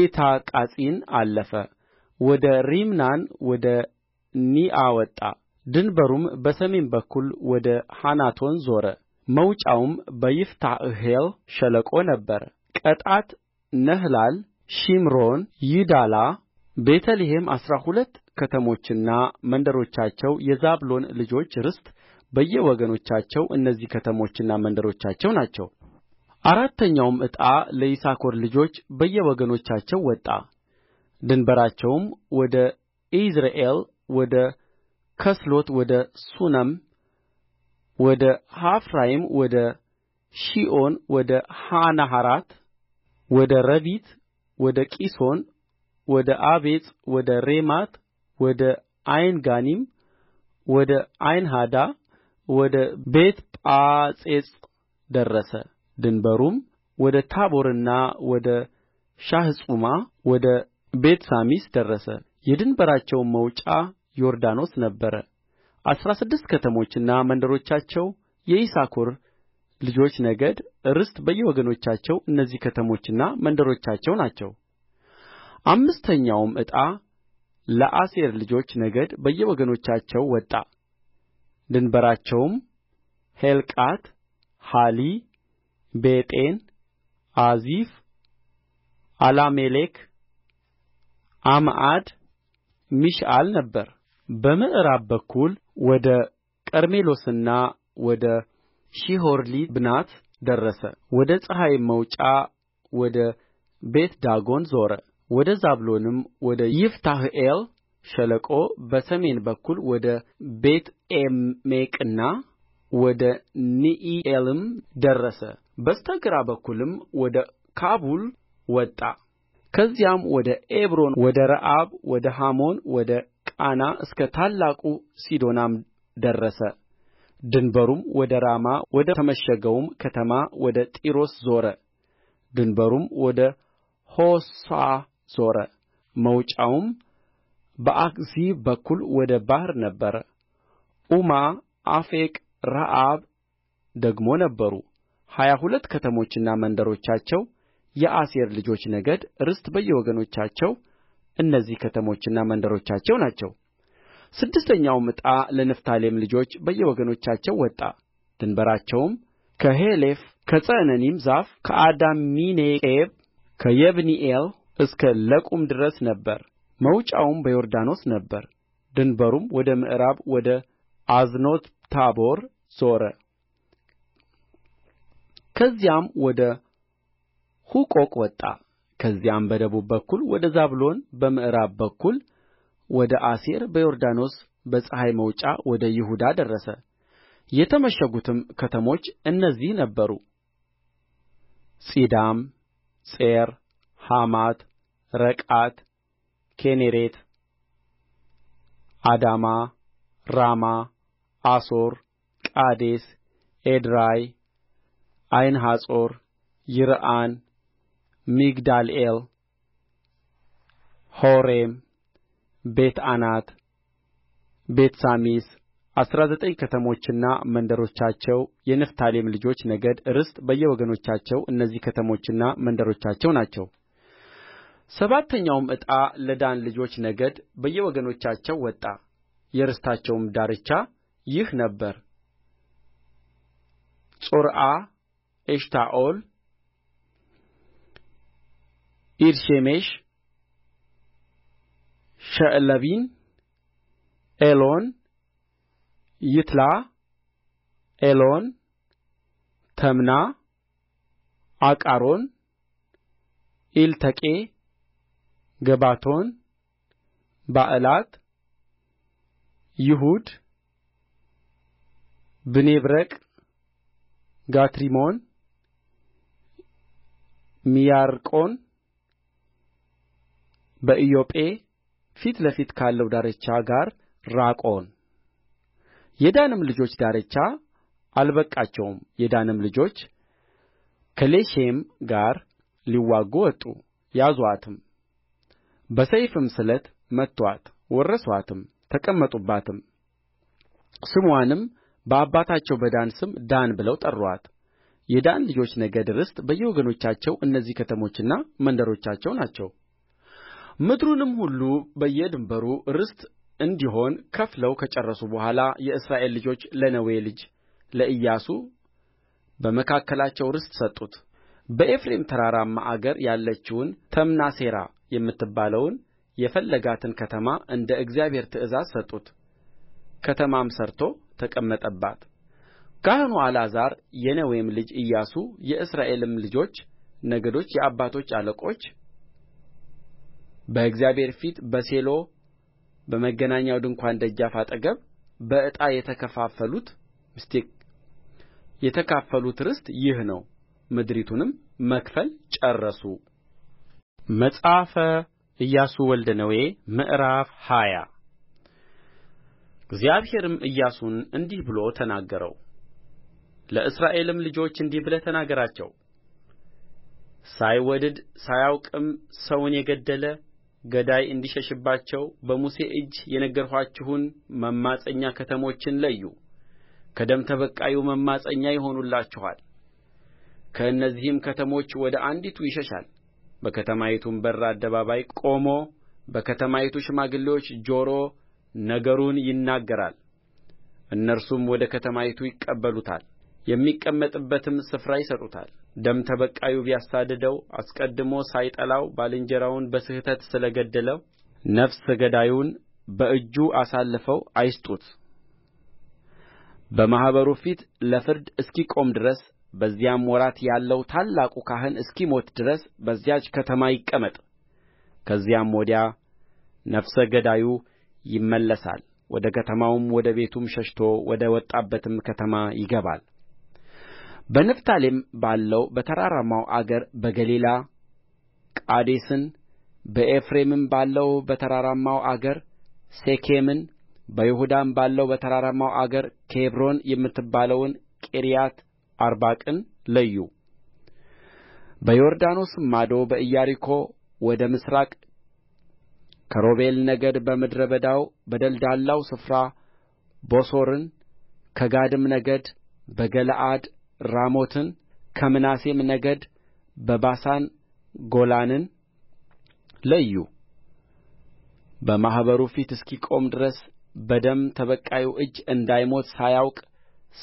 ኢታቃጺን አለፈ ወደ ሪምናን ወደ ኒዓ ወጣ ድንበሩም በሰሜን በኩል ወደ ሐናቶን ዞረ መውጫውም በይፍታሕኤል ሸለቆ ነበረ ቀጣት ነህላል ሺምሮን ይዳላ ቤተልሔም አሥራ ሁለት ከተሞችና መንደሮቻቸው የዛብሎን ልጆች ርስት በየወገኖቻቸው እነዚህ ከተሞችና መንደሮቻቸው ናቸው አራተኛውም ዕጣ ለይሳኮር ልጆች በየወገኖቻቸው ወጣ ድንበራቸውም ወደ ኢይዝራኤል ወደ ከስሎት ወደ ሱነም ወደ ሐፍራይም ወደ ሺኦን ወደ አናሐራት ወደ ረቢት ወደ ቂሶን ወደ አቤጽ ወደ ሬማት ወደ ዓይንጋኒም ወደ ዓይንሐዳ ወደ ቤትጳጼጽ ደረሰ ድንበሩም ወደ ታቦርና ወደ ሻሕጹማ ወደ ቤትሳሚስ ደረሰ የድንበራቸውም መውጫ ዮርዳኖስ ነበረ አሥራ ስድስት ከተሞችና መንደሮቻቸው የይሳኮር ልጆች ነገድ ርስት በየወገኖቻቸው እነዚህ ከተሞችና መንደሮቻቸው ናቸው አምስተኛውም ዕጣ ለአሴር ልጆች ነገድ በየወገኖቻቸው ወጣ። ድንበራቸውም ሔልቃት፣ ሐሊ፣ ቤጤን፣ አዚፍ፣ አላሜሌክ፣ ዓምዓድ፣ ሚሽአል ነበር። በምዕራብ በኩል ወደ ቀርሜሎስና ወደ ሺሖርሊብናት ደረሰ። ወደ ፀሐይም መውጫ ወደ ቤትዳጎን ዞረ። ወደ ዛብሎንም ወደ ይፍታሕኤል ሸለቆ በሰሜን በኩል ወደ ቤትዔሜቅና ወደ ንዒኤልም ደረሰ በስተ ግራ በኩልም ወደ ካቡል ወጣ ከዚያም ወደ ዔብሮን ወደ ረአብ ወደ ሐሞን ወደ ቃና እስከ ታላቁ ሲዶናም ደረሰ ድንበሩም ወደ ራማ ወደ ተመሸገውም ከተማ ወደ ጢሮስ ዞረ ድንበሩም ወደ ሖሳ ዞረ መውጫውም በአክዚብ በኩል ወደ ባሕር ነበረ ዑማ አፌቅ ረአብ ደግሞ ነበሩ ሀያ ሁለት ከተሞችና መንደሮቻቸው የአሴር ልጆች ነገድ ርስት በየወገኖቻቸው እነዚህ ከተሞችና መንደሮቻቸው ናቸው ስድስተኛውም ዕጣ ለንፍታሌም ልጆች በየወገኖቻቸው ወጣ ድንበራቸውም ከሔሌፍ ከጸዕነኒም ዛፍ ከአዳሚኔቄብ ከየብኒኤል እስከ ለቁም ድረስ ነበረ መውጫውም በዮርዳኖስ ነበረ ድንበሩም ወደ ምዕራብ ወደ አዝኖትታቦር ዞረ ከዚያም ወደ ሁቆቅ ወጣ ከዚያም በደቡብ በኩል ወደ ዛብሎን በምዕራብ በኩል ወደ አሴር በዮርዳኖስ በፀሐይ መውጫ ወደ ይሁዳ ደረሰ የተመሸጉትም ከተሞች እነዚህ ነበሩ ጺዲም ጼር ሐማት፣ ረቃት፣ ኬኔሬት፣ አዳማ፣ ራማ፣ አሶር፣ ቃዴስ፣ ኤድራይ፣ ዓይንሐጾር፣ ይርኦን፣ ሚግዳልኤል፣ ሖሬም፣ ቤት አናት ቤት ሳሚስ አሥራ ዘጠኝ ከተሞችና መንደሮቻቸው የንፍታሌም ልጆች ነገድ ርስት በየወገኖቻቸው እነዚህ ከተሞችና መንደሮቻቸው ናቸው። ሰባተኛውም ዕጣ ለዳን ልጆች ነገድ በየወገኖቻቸው ወጣ የርስታቸውም ዳርቻ ይህ ነበር ጾርዓ ኤሽታኦል ዒርሼሜሽ ሸዕለቢን ኤሎን ይትላ ኤሎን ተምና አቃሮን ኢልተቄ ገባቶን፣ ባዕላት፣ ይሁድ፣ ብኔብረቅ፣ ጋትሪሞን፣ ሚያርቆን በኢዮጴ ፊት ለፊት ካለው ዳርቻ ጋር ራቆን። የዳንም ልጆች ዳርቻ አልበቃቸውም። የዳንም ልጆች ከሌሼም ጋር ሊዋጉ ወጡ፣ ያዙአትም። በሰይፍም ስለት መቱአት ወረሱአትም ተቀመጡባትም ስምዋንም በአባታቸው በዳን ስም ዳን ብለው ጠሩአት የዳን ልጆች ነገድ ርስት በየወገኖቻቸው እነዚህ ከተሞችና መንደሮቻቸው ናቸው ምድሩንም ሁሉ በየድንበሩ ርስት እንዲሆን ከፍለው ከጨረሱ በኋላ የእስራኤል ልጆች ለነዌ ልጅ ለኢያሱ በመካከላቸው ርስት ሰጡት በኤፍሬም ተራራማ አገር ያለችውን ተምናሴራ የምትባለውን የፈለጋትን ከተማ እንደ እግዚአብሔር ትእዛዝ ሰጡት ከተማም ሠርቶ ተቀመጠባት ካህኑ አልዓዛር የነዌም ልጅ ኢያሱ የእስራኤልም ልጆች ነገዶች የአባቶች አለቆች በእግዚአብሔር ፊት በሴሎ በመገናኛው ድንኳን ደጃፍ አጠገብ በዕጣ የተከፋፈሉት ምስቴክ የተካፈሉት ርስት ይህ ነው ምድሪቱንም መክፈል ጨረሱ መጽሐፈ ኢያሱ ወልደ ነዌ ምዕራፍ ሃያ እግዚአብሔርም ኢያሱን እንዲህ ብሎ ተናገረው። ለእስራኤልም ልጆች እንዲህ ብለህ ተናገራቸው። ሳይወድድ ሳያውቅም ሰውን የገደለ ገዳይ እንዲሸሽባቸው በሙሴ እጅ የነገርኋችሁን መማፀኛ ከተሞችን ለዩ፣ ከደም ተበቃዩ መማፀኛ ይሆኑላችኋል። ከእነዚህም ከተሞች ወደ አንዲቱ ይሸሻል በከተማይቱም በር አደባባይ ቆሞ በከተማይቱ ሽማግሌዎች ጆሮ ነገሩን ይናገራል እነርሱም ወደ ከተማይቱ ይቀበሉታል የሚቀመጥበትም ስፍራ ይሰጡታል ደም ተበቃዩ ቢያሳድደው አስቀድሞ ሳይጠላው ባልንጀራውን በስሕተት ስለ ገደለው ነፍሰ ገዳዩን በእጁ አሳልፈው አይስጡት በማኅበሩ ፊት ለፍርድ እስኪቆም ድረስ በዚያም ወራት ያለው ታላቁ ካህን እስኪሞት ድረስ በዚያች ከተማ ይቀመጥ። ከዚያም ወዲያ ነፍሰ ገዳዩ ይመለሳል፣ ወደ ከተማውም ወደ ቤቱም ሸሽቶ ወደ ወጣበትም ከተማ ይገባል። በንፍታሌም ባለው በተራራማው አገር በገሊላ ቃዴስን፣ በኤፍሬምም ባለው በተራራማው አገር ሴኬምን፣ በይሁዳም ባለው በተራራማው አገር ኬብሮን የምትባለውን ቂርያት አርባቅን ለዩ በዮርዳኖስም ማዶ በኢያሪኮ ወደ ምሥራቅ ከሮቤል ነገድ በምድረ በዳው በደልዳላው ስፍራ ቦሶርን ከጋድም ነገድ በገለዓድ ራሞትን ከምናሴም ነገድ በባሳን ጎላንን ለዩ። በማኅበሩ ፊት እስኪቆም ድረስ በደም ተበቃዩ እጅ እንዳይሞት ሳያውቅ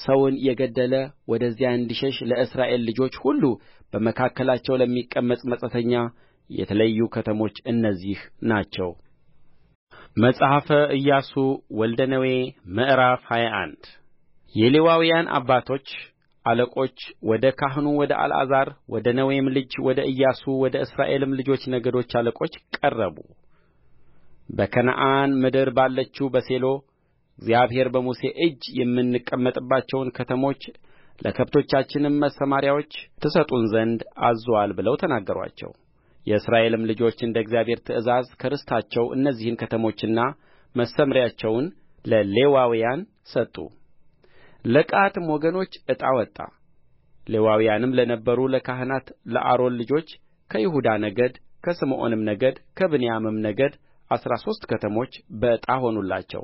ሰውን የገደለ ወደዚያ እንዲሸሽ ለእስራኤል ልጆች ሁሉ በመካከላቸው ለሚቀመጥ መጻተኛ የተለዩ ከተሞች እነዚህ ናቸው መጽሐፈ ኢያሱ ወልደ ነዌ ምዕራፍ ሃያ አንድ የሌዋውያን አባቶች አለቆች ወደ ካህኑ ወደ አልዓዛር ወደ ነዌም ልጅ ወደ ኢያሱ ወደ እስራኤልም ልጆች ነገዶች አለቆች ቀረቡ በከነዓን ምድር ባለችው በሴሎ እግዚአብሔር በሙሴ እጅ የምንቀመጥባቸውን ከተሞች ለከብቶቻችንም መሰማሪያዎች ትሰጡን ዘንድ አዝዞአል ብለው ተናገሩአቸው። የእስራኤልም ልጆች እንደ እግዚአብሔር ትእዛዝ ከርስታቸው እነዚህን ከተሞችና መሰምሪያቸውን ለሌዋውያን ሰጡ። ለቀዓትም ወገኖች ዕጣ ወጣ። ሌዋውያንም ለነበሩ ለካህናት ለአሮን ልጆች ከይሁዳ ነገድ፣ ከስምዖንም ነገድ፣ ከብንያምም ነገድ አሥራ ሦስት ከተሞች በዕጣ ሆኑላቸው።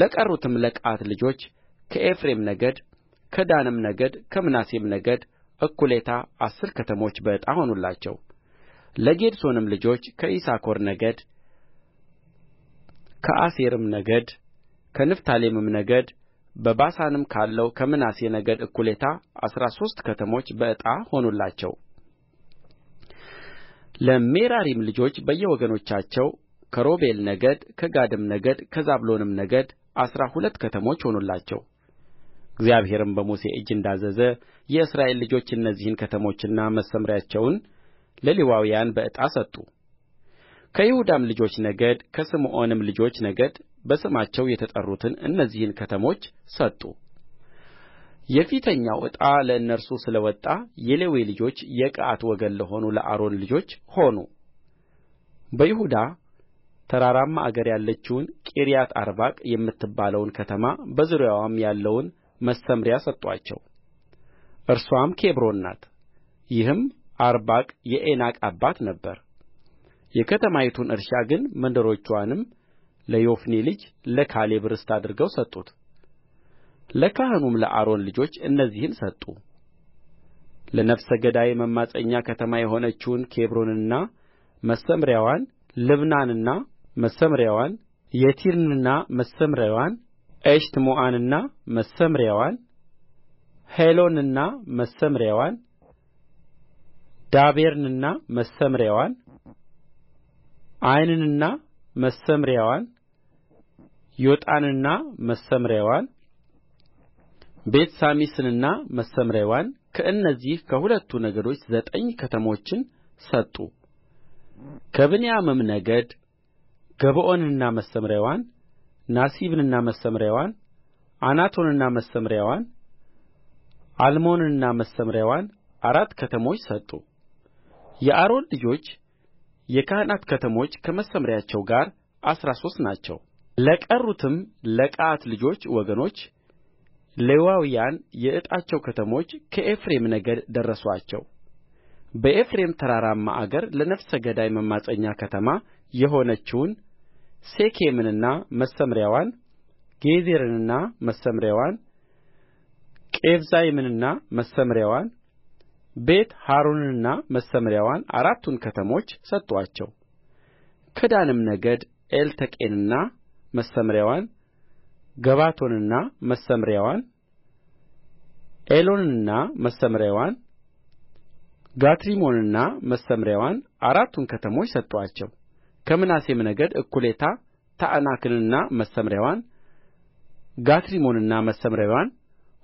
ለቀሩትም ለቀዓት ልጆች ከኤፍሬም ነገድ ከዳንም ነገድ ከምናሴም ነገድ እኩሌታ አሥር ከተሞች በዕጣ ሆኑላቸው። ለጌድሶንም ልጆች ከይሳኮር ነገድ ከአሴርም ነገድ ከንፍታሌምም ነገድ በባሳንም ካለው ከምናሴ ነገድ እኩሌታ አሥራ ሦስት ከተሞች በዕጣ ሆኑላቸው። ለሜራሪም ልጆች በየወገኖቻቸው ከሮቤል ነገድ ከጋድም ነገድ ከዛብሎንም ነገድ አሥራ ሁለት ከተሞች ሆኑላቸው እግዚአብሔርም በሙሴ እጅ እንዳዘዘ የእስራኤል ልጆች እነዚህን ከተሞችና መሰምርያቸውን ለሌዋውያን በዕጣ ሰጡ ከይሁዳም ልጆች ነገድ ከስምዖንም ልጆች ነገድ በስማቸው የተጠሩትን እነዚህን ከተሞች ሰጡ። የፊተኛው ዕጣ ለእነርሱ ስለ ወጣ የሌዊ ልጆች የቀዓት ወገን ለሆኑ ለአሮን ልጆች ሆኑ። በይሁዳ ተራራማ አገር ያለችውን ቂርያትአርባቅ የምትባለውን ከተማ በዙሪያዋም ያለውን መሰምርያ ሰጡአቸው እርስዋም ኬብሮን ናት ይህም አርባቅ የዔናቅ አባት ነበረ የከተማይቱን እርሻ ግን መንደሮችዋንም ለዮፎኒ ልጅ ለካሌብ ርስት አድርገው ሰጡት ለካህኑም ለአሮን ልጆች እነዚህን ሰጡ ለነፍሰ ገዳይ መማፀኛ ከተማ የሆነችውን ኬብሮንንና መሰምርያዋን ልብናንና መሰምርያዋን የቲርንና መሰምርያዋን ኤሽትሞዓንና መሰምርያዋን ሄሎንና መሰምርያዋን ዳቤርንና መሰምርያዋን ዓይንንና መሰምርያዋን ዮጣንና መሰምርያዋን ቤትሳሚስንና መሰምርያዋን ከእነዚህ ከሁለቱ ነገዶች ዘጠኝ ከተሞችን ሰጡ ከብንያምም ነገድ ገባዖንንና መሰምርያዋን ናሲብንና መሰምርያዋን አናቶንና መሰምርያዋን አልሞንንና መሰምርያዋን አራት ከተሞች ሰጡ የአሮን ልጆች የካህናት ከተሞች ከመሰምርያቸው ጋር አሥራ ሦስት ናቸው ለቀሩትም ለቀዓት ልጆች ወገኖች ሌዋውያን የዕጣቸው ከተሞች ከኤፍሬም ነገድ ደረሱአቸው በኤፍሬም ተራራማ አገር ለነፍሰ ገዳይ መማፀኛ ከተማ የሆነችውን ሴኬምንና መሰምርያዋን ጌዝርንና መሰምርያዋን ቄብዛይምንና መሰምርያዋን ቤትሖሮንንና መሰምርያዋን አራቱን ከተሞች ሰጡአቸው ከዳንም ነገድ ኤልተቄንና መሰምርያዋን ገባቶንና መሰምርያዋን ኤሎንንና መሰምርያዋን ጋትሪሞንንና መሰምርያዋን አራቱን ከተሞች ሰጡአቸው ከምናሴም ነገድ እኩሌታ ታዕናክንና መሰምርያዋን ጋትሪሞንንና መሰምርያዋን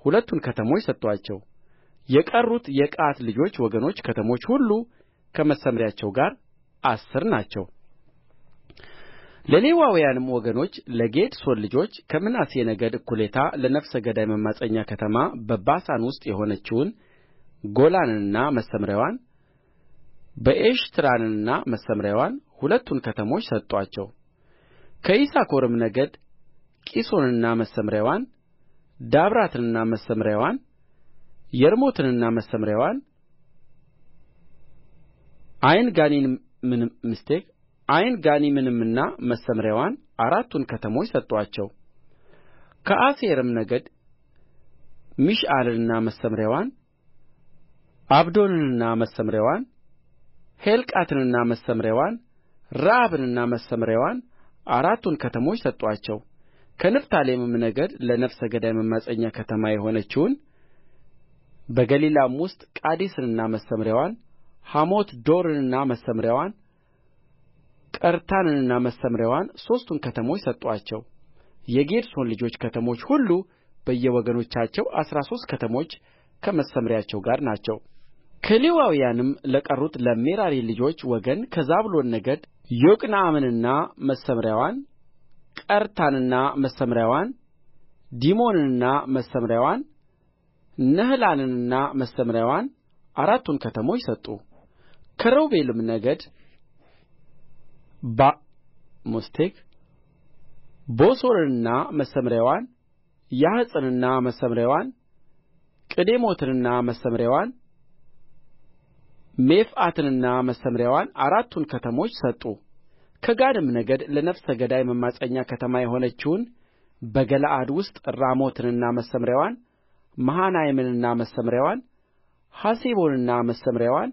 ሁለቱን ከተሞች ሰጡአቸው የቀሩት የቀዓት ልጆች ወገኖች ከተሞች ሁሉ ከመሰምርያቸው ጋር አሥር ናቸው ለሌዋውያንም ወገኖች ለጌድሶን ልጆች ከምናሴ ነገድ እኩሌታ ለነፍሰ ገዳይ መማፀኛ ከተማ በባሳን ውስጥ የሆነችውን ጎላንንና መሰምርያዋን በኤሽትራንና መሰምርያዋን ሁለቱን ከተሞች ሰጡአቸው ከይሳኮርም ነገድ ቂሶንንና መሰምርያዋን ዳብራትንና መሰምርያዋን የርሙትንና መሰምርያዋን ዓይንጋኒምንና መሰምርያዋን አራቱን ከተሞች ሰጡአቸው ከአሴርም ነገድ ሚሽአልንና መሰምርያዋን ዓብዶንንና መሰምርያዋን ሔልቃትንና መሰምርያዋን ረዓብንና መሰምርያዋን አራቱን ከተሞች ሰጡአቸው ከንፍታሌምም ነገድ ለነፍሰ ገዳይ መማፀኛ ከተማ የሆነችውን በገሊላም ውስጥ ቃዴስንና መሰምርያዋን ሐሞት ዶርንና መሰምርያዋን ቀርታንንና መሰምርያዋን ሦስቱን ከተሞች ሰጡአቸው። የጌድሶን ልጆች ከተሞች ሁሉ በየወገኖቻቸው አሥራ ሦስት ከተሞች ከመሰምሪያቸው ጋር ናቸው። ከሌዋውያንም ለቀሩት ለሜራሪ ልጆች ወገን ከዛብሎን ነገድ ዮቅንዓምንና መሰምርያዋን ቀርታንና መሰምርያዋን ዲሞናንና መሰምርያዋን ነህላልንና መሰምርያዋን አራቱን ከተሞች ሰጡ ከሮቤልም ነገድ ሙስቴክ ቦሶርንና መሰምርያዋን ያሀጽንና መሰምርያዋን ቅዴሞትንና መሰምርያዋን ሜፍዓትንና መሰምርያዋን አራቱን ከተሞች ሰጡ ከጋድም ነገድ ለነፍሰ ገዳይ መማፀኛ ከተማ የሆነችውን በገለዓድ ውስጥ ራሞትንና መሰምርያዋን መሃናይምንና መሰምርያዋን ሐሴቦንንና መሰምርያዋን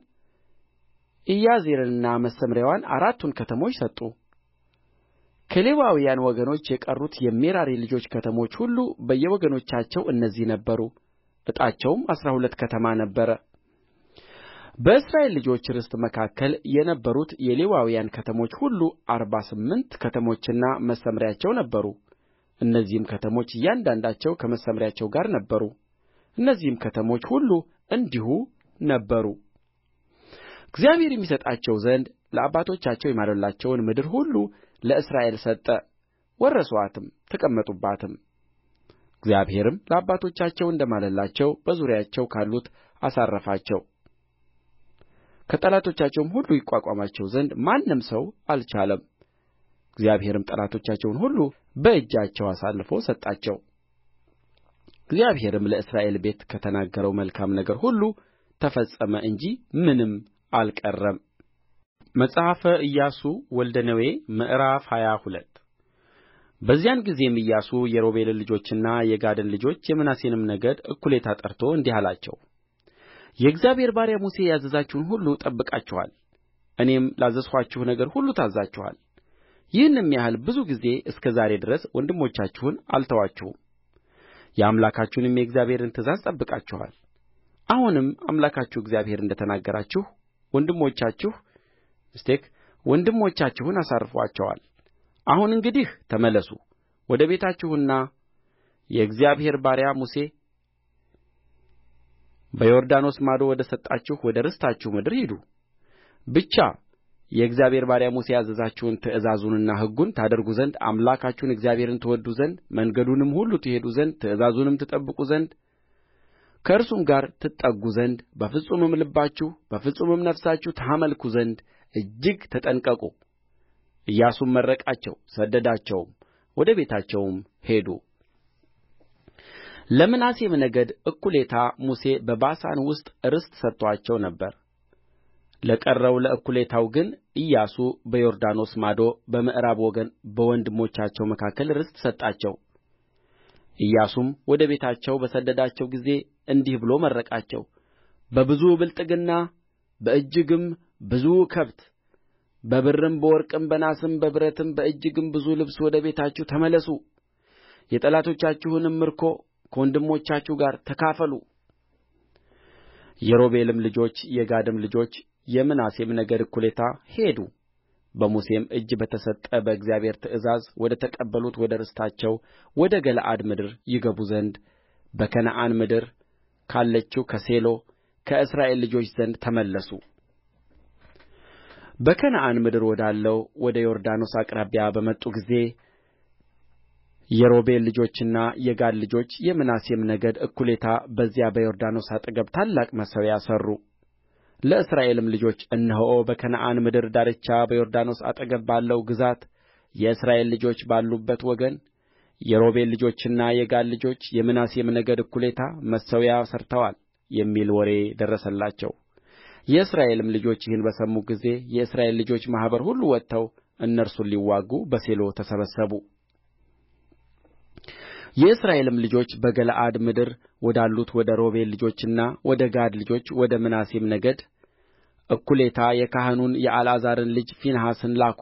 ኢያዜርንና መሰምርያዋን አራቱን ከተሞች ሰጡ። ከሌዋውያን ወገኖች የቀሩት የሜራሪ ልጆች ከተሞች ሁሉ በየወገኖቻቸው እነዚህ ነበሩ። ዕጣቸውም አሥራ ሁለት ከተማ ነበረ። በእስራኤል ልጆች ርስት መካከል የነበሩት የሌዋውያን ከተሞች ሁሉ አርባ ስምንት ከተሞችና መሰምርያቸው ነበሩ እነዚህም ከተሞች እያንዳንዳቸው ከመሰምርያቸው ጋር ነበሩ እነዚህም ከተሞች ሁሉ እንዲሁ ነበሩ እግዚአብሔርም ይሰጣቸው ዘንድ ለአባቶቻቸው የማለላቸውን ምድር ሁሉ ለእስራኤል ሰጠ ወረሱአትም ተቀመጡባትም እግዚአብሔርም ለአባቶቻቸው እንደ ማለላቸው በዙሪያቸው ካሉት አሳረፋቸው ከጠላቶቻቸውም ሁሉ ይቋቋማቸው ዘንድ ማንም ሰው አልቻለም እግዚአብሔርም ጠላቶቻቸውን ሁሉ በእጃቸው አሳልፎ ሰጣቸው እግዚአብሔርም ለእስራኤል ቤት ከተናገረው መልካም ነገር ሁሉ ተፈጸመ እንጂ ምንም አልቀረም መጽሐፈ ኢያሱ ወልደ ነዌ ምዕራፍ ሃያ ሁለት በዚያን ጊዜም ኢያሱ የሮቤልን ልጆችና የጋድን ልጆች የምናሴንም ነገድ እኩሌታ ጠርቶ እንዲህ አላቸው የእግዚአብሔር ባሪያ ሙሴ ያዘዛችሁን ሁሉ ጠብቃችኋል እኔም ላዘዝኋችሁ ነገር ሁሉ ታዝዛችኋል ይህንም ያህል ብዙ ጊዜ እስከ ዛሬ ድረስ ወንድሞቻችሁን አልተዋችሁም የአምላካችሁንም የእግዚአብሔርን ትእዛዝ ጠብቃችኋል አሁንም አምላካችሁ እግዚአብሔር እንደ ተናገራችሁ ወንድሞቻችሁ ምስቴክ ወንድሞቻችሁን አሳርፎአቸዋል አሁን እንግዲህ ተመለሱ ወደ ቤታችሁና የእግዚአብሔር ባሪያ ሙሴ በዮርዳኖስ ማዶ ወደ ሰጣችሁ ወደ ርስታችሁ ምድር ሂዱ ብቻ የእግዚአብሔር ባሪያ ሙሴ ያዘዛችሁን ትእዛዙንና ሕጉን ታደርጉ ዘንድ አምላካችሁን እግዚአብሔርን ትወድዱ ዘንድ መንገዱንም ሁሉ ትሄዱ ዘንድ ትእዛዙንም ትጠብቁ ዘንድ ከእርሱም ጋር ትጠጉ ዘንድ በፍጹምም ልባችሁ በፍጹምም ነፍሳችሁ ታመልኩ ዘንድ እጅግ ተጠንቀቁ። ኢያሱም መረቃቸው፣ ሰደዳቸውም፣ ወደ ቤታቸውም ሄዱ። ለምናሴም ነገድ እኩሌታ ሙሴ በባሳን ውስጥ ርስት ሰጥቶአቸው ነበር ለቀረው ለእኩሌታው ግን ኢያሱ በዮርዳኖስ ማዶ በምዕራብ ወገን በወንድሞቻቸው መካከል ርስት ሰጣቸው። ኢያሱም ወደ ቤታቸው በሰደዳቸው ጊዜ እንዲህ ብሎ መረቃቸው። በብዙ ብልጥግና በእጅግም ብዙ ከብት፣ በብርም በወርቅም በናስም በብረትም በእጅግም ብዙ ልብስ ወደ ቤታችሁ ተመለሱ። የጠላቶቻችሁንም ምርኮ ከወንድሞቻችሁ ጋር ተካፈሉ የሮቤልም ልጆች የጋድም ልጆች የምናሴም ነገድ እኩሌታ ሄዱ በሙሴም እጅ በተሰጠ በእግዚአብሔር ትእዛዝ ወደ ተቀበሉት ወደ ርስታቸው ወደ ገለዓድ ምድር ይገቡ ዘንድ በከነዓን ምድር ካለችው ከሴሎ ከእስራኤል ልጆች ዘንድ ተመለሱ። በከነዓን ምድር ወዳለው ወደ ዮርዳኖስ አቅራቢያ በመጡ ጊዜ የሮቤል ልጆችና የጋድ ልጆች የምናሴም ነገድ እኩሌታ በዚያ በዮርዳኖስ አጠገብ ታላቅ መሠዊያ ሠሩ ለእስራኤልም ልጆች እነሆ በከነዓን ምድር ዳርቻ በዮርዳኖስ አጠገብ ባለው ግዛት የእስራኤል ልጆች ባሉበት ወገን የሮቤል ልጆችና የጋድ ልጆች የምናሴም ነገድ እኩሌታ መሠዊያ ሠርተዋል የሚል ወሬ ደረሰላቸው። የእስራኤልም ልጆች ይህን በሰሙ ጊዜ የእስራኤል ልጆች ማኅበር ሁሉ ወጥተው እነርሱን ሊዋጉ በሴሎ ተሰበሰቡ። የእስራኤልም ልጆች በገለዓድ ምድር ወዳሉት ወደ ሮቤል ልጆችና ወደ ጋድ ልጆች ወደ ምናሴም ነገድ እኩሌታ የካህኑን የአልዓዛርን ልጅ ፊንሐስን ላኩ።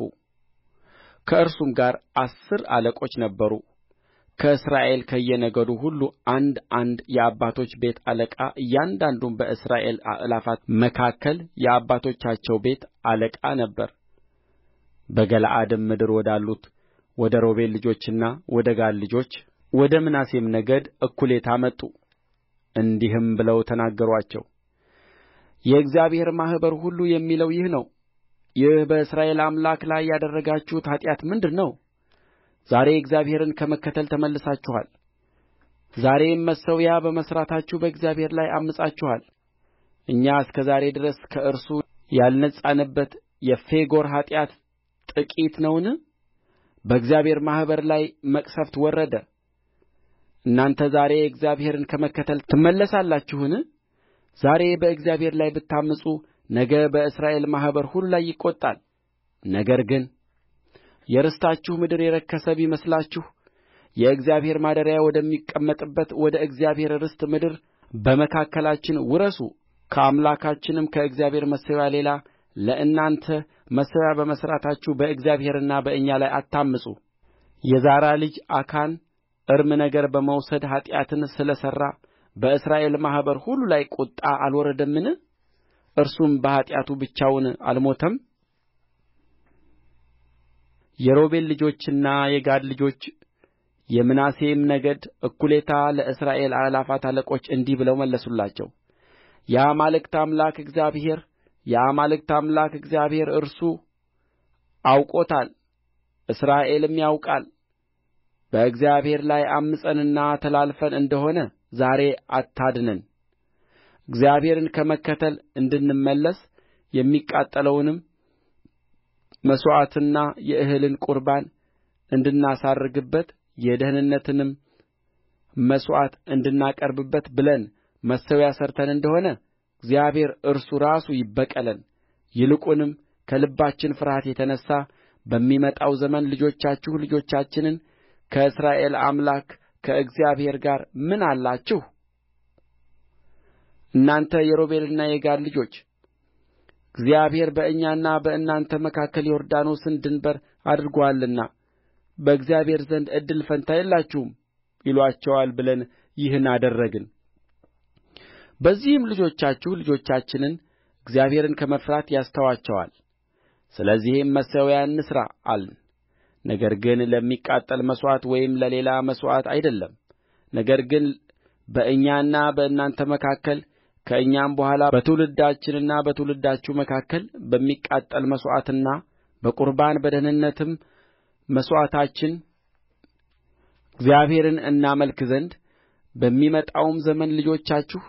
ከእርሱም ጋር አሥር አለቆች ነበሩ። ከእስራኤል ከየነገዱ ሁሉ አንድ አንድ የአባቶች ቤት አለቃ፣ እያንዳንዱም በእስራኤል አእላፋት መካከል የአባቶቻቸው ቤት አለቃ ነበር። በገለዓድም ምድር ወዳሉት ወደ ሮቤል ልጆችና ወደ ጋድ ልጆች ወደ ምናሴም ነገድ እኩሌታ መጡ እንዲህም ብለው ተናገሩአቸው የእግዚአብሔር ማኅበር ሁሉ የሚለው ይህ ነው ይህ በእስራኤል አምላክ ላይ ያደረጋችሁት ኃጢአት ምንድር ነው ዛሬ እግዚአብሔርን ከመከተል ተመልሳችኋል ዛሬም መሠዊያ በመሥራታችሁ በእግዚአብሔር ላይ ዐምፃችኋል እኛ እስከ ዛሬ ድረስ ከእርሱ ያልነጻንበት የፌጎር ኃጢአት ጥቂት ነውን በእግዚአብሔር ማኅበር ላይ መቅሠፍት ወረደ እናንተ ዛሬ እግዚአብሔርን ከመከተል ትመለሳላችሁን ዛሬ በእግዚአብሔር ላይ ብታምፁ ነገ በእስራኤል ማኅበር ሁሉ ላይ ይቈጣል ነገር ግን የርስታችሁ ምድር የረከሰ ቢመስላችሁ የእግዚአብሔር ማደሪያ ወደሚቀመጥበት ወደ እግዚአብሔር ርስት ምድር በመካከላችን ውረሱ ከአምላካችንም ከእግዚአብሔር መሠዊያ ሌላ ለእናንተ መሠዊያ በመሥራታችሁ በእግዚአብሔርና በእኛ ላይ አታምፁ የዛራ ልጅ አካን እርም ነገር በመውሰድ ኃጢአትን ስለ ሠራ በእስራኤል ማኅበር ሁሉ ላይ ቍጣ አልወረደምን? እርሱም በኃጢአቱ ብቻውን አልሞተም። የሮቤል ልጆችና የጋድ ልጆች የምናሴም ነገድ እኩሌታ ለእስራኤል አእላፋት አለቆች እንዲህ ብለው መለሱላቸው። የአማልክት አምላክ እግዚአብሔር የአማልክት አምላክ እግዚአብሔር እርሱ አውቆታል፣ እስራኤልም ያውቃል በእግዚአብሔር ላይ ዐምፀንና ተላልፈን እንደሆነ ዛሬ አታድነን እግዚአብሔርን ከመከተል እንድንመለስ የሚቃጠለውንም መሥዋዕትና የእህልን ቁርባን እንድናሳርግበት የደኅንነትንም መሥዋዕት እንድናቀርብበት ብለን መሠዊያ ሠርተን እንደሆነ እግዚአብሔር እርሱ ራሱ ይበቀለን። ይልቁንም ከልባችን ፍርሃት የተነሣ በሚመጣው ዘመን ልጆቻችሁ ልጆቻችንን ከእስራኤል አምላክ ከእግዚአብሔር ጋር ምን አላችሁ እናንተ የሮቤልና የጋድ ልጆች እግዚአብሔር በእኛና በእናንተ መካከል ዮርዳኖስን ድንበር አድርጎአልና በእግዚአብሔር ዘንድ ዕድል ፈንታ የላችሁም ይሉአቸዋል ብለን ይህን አደረግን። በዚህም ልጆቻችሁ ልጆቻችንን እግዚአብሔርን ከመፍራት ያስተዋቸዋል። ስለዚህም መሠዊያ እንሥራ አልን። ነገር ግን ለሚቃጠል መሥዋዕት ወይም ለሌላ መሥዋዕት አይደለም ነገር ግን በእኛና በእናንተ መካከል ከእኛም በኋላ በትውልዳችንና በትውልዳችሁ መካከል በሚቃጠል መሥዋዕትና በቍርባን በደኅንነትም መሥዋዕታችን እግዚአብሔርን እናመልክ ዘንድ በሚመጣውም ዘመን ልጆቻችሁ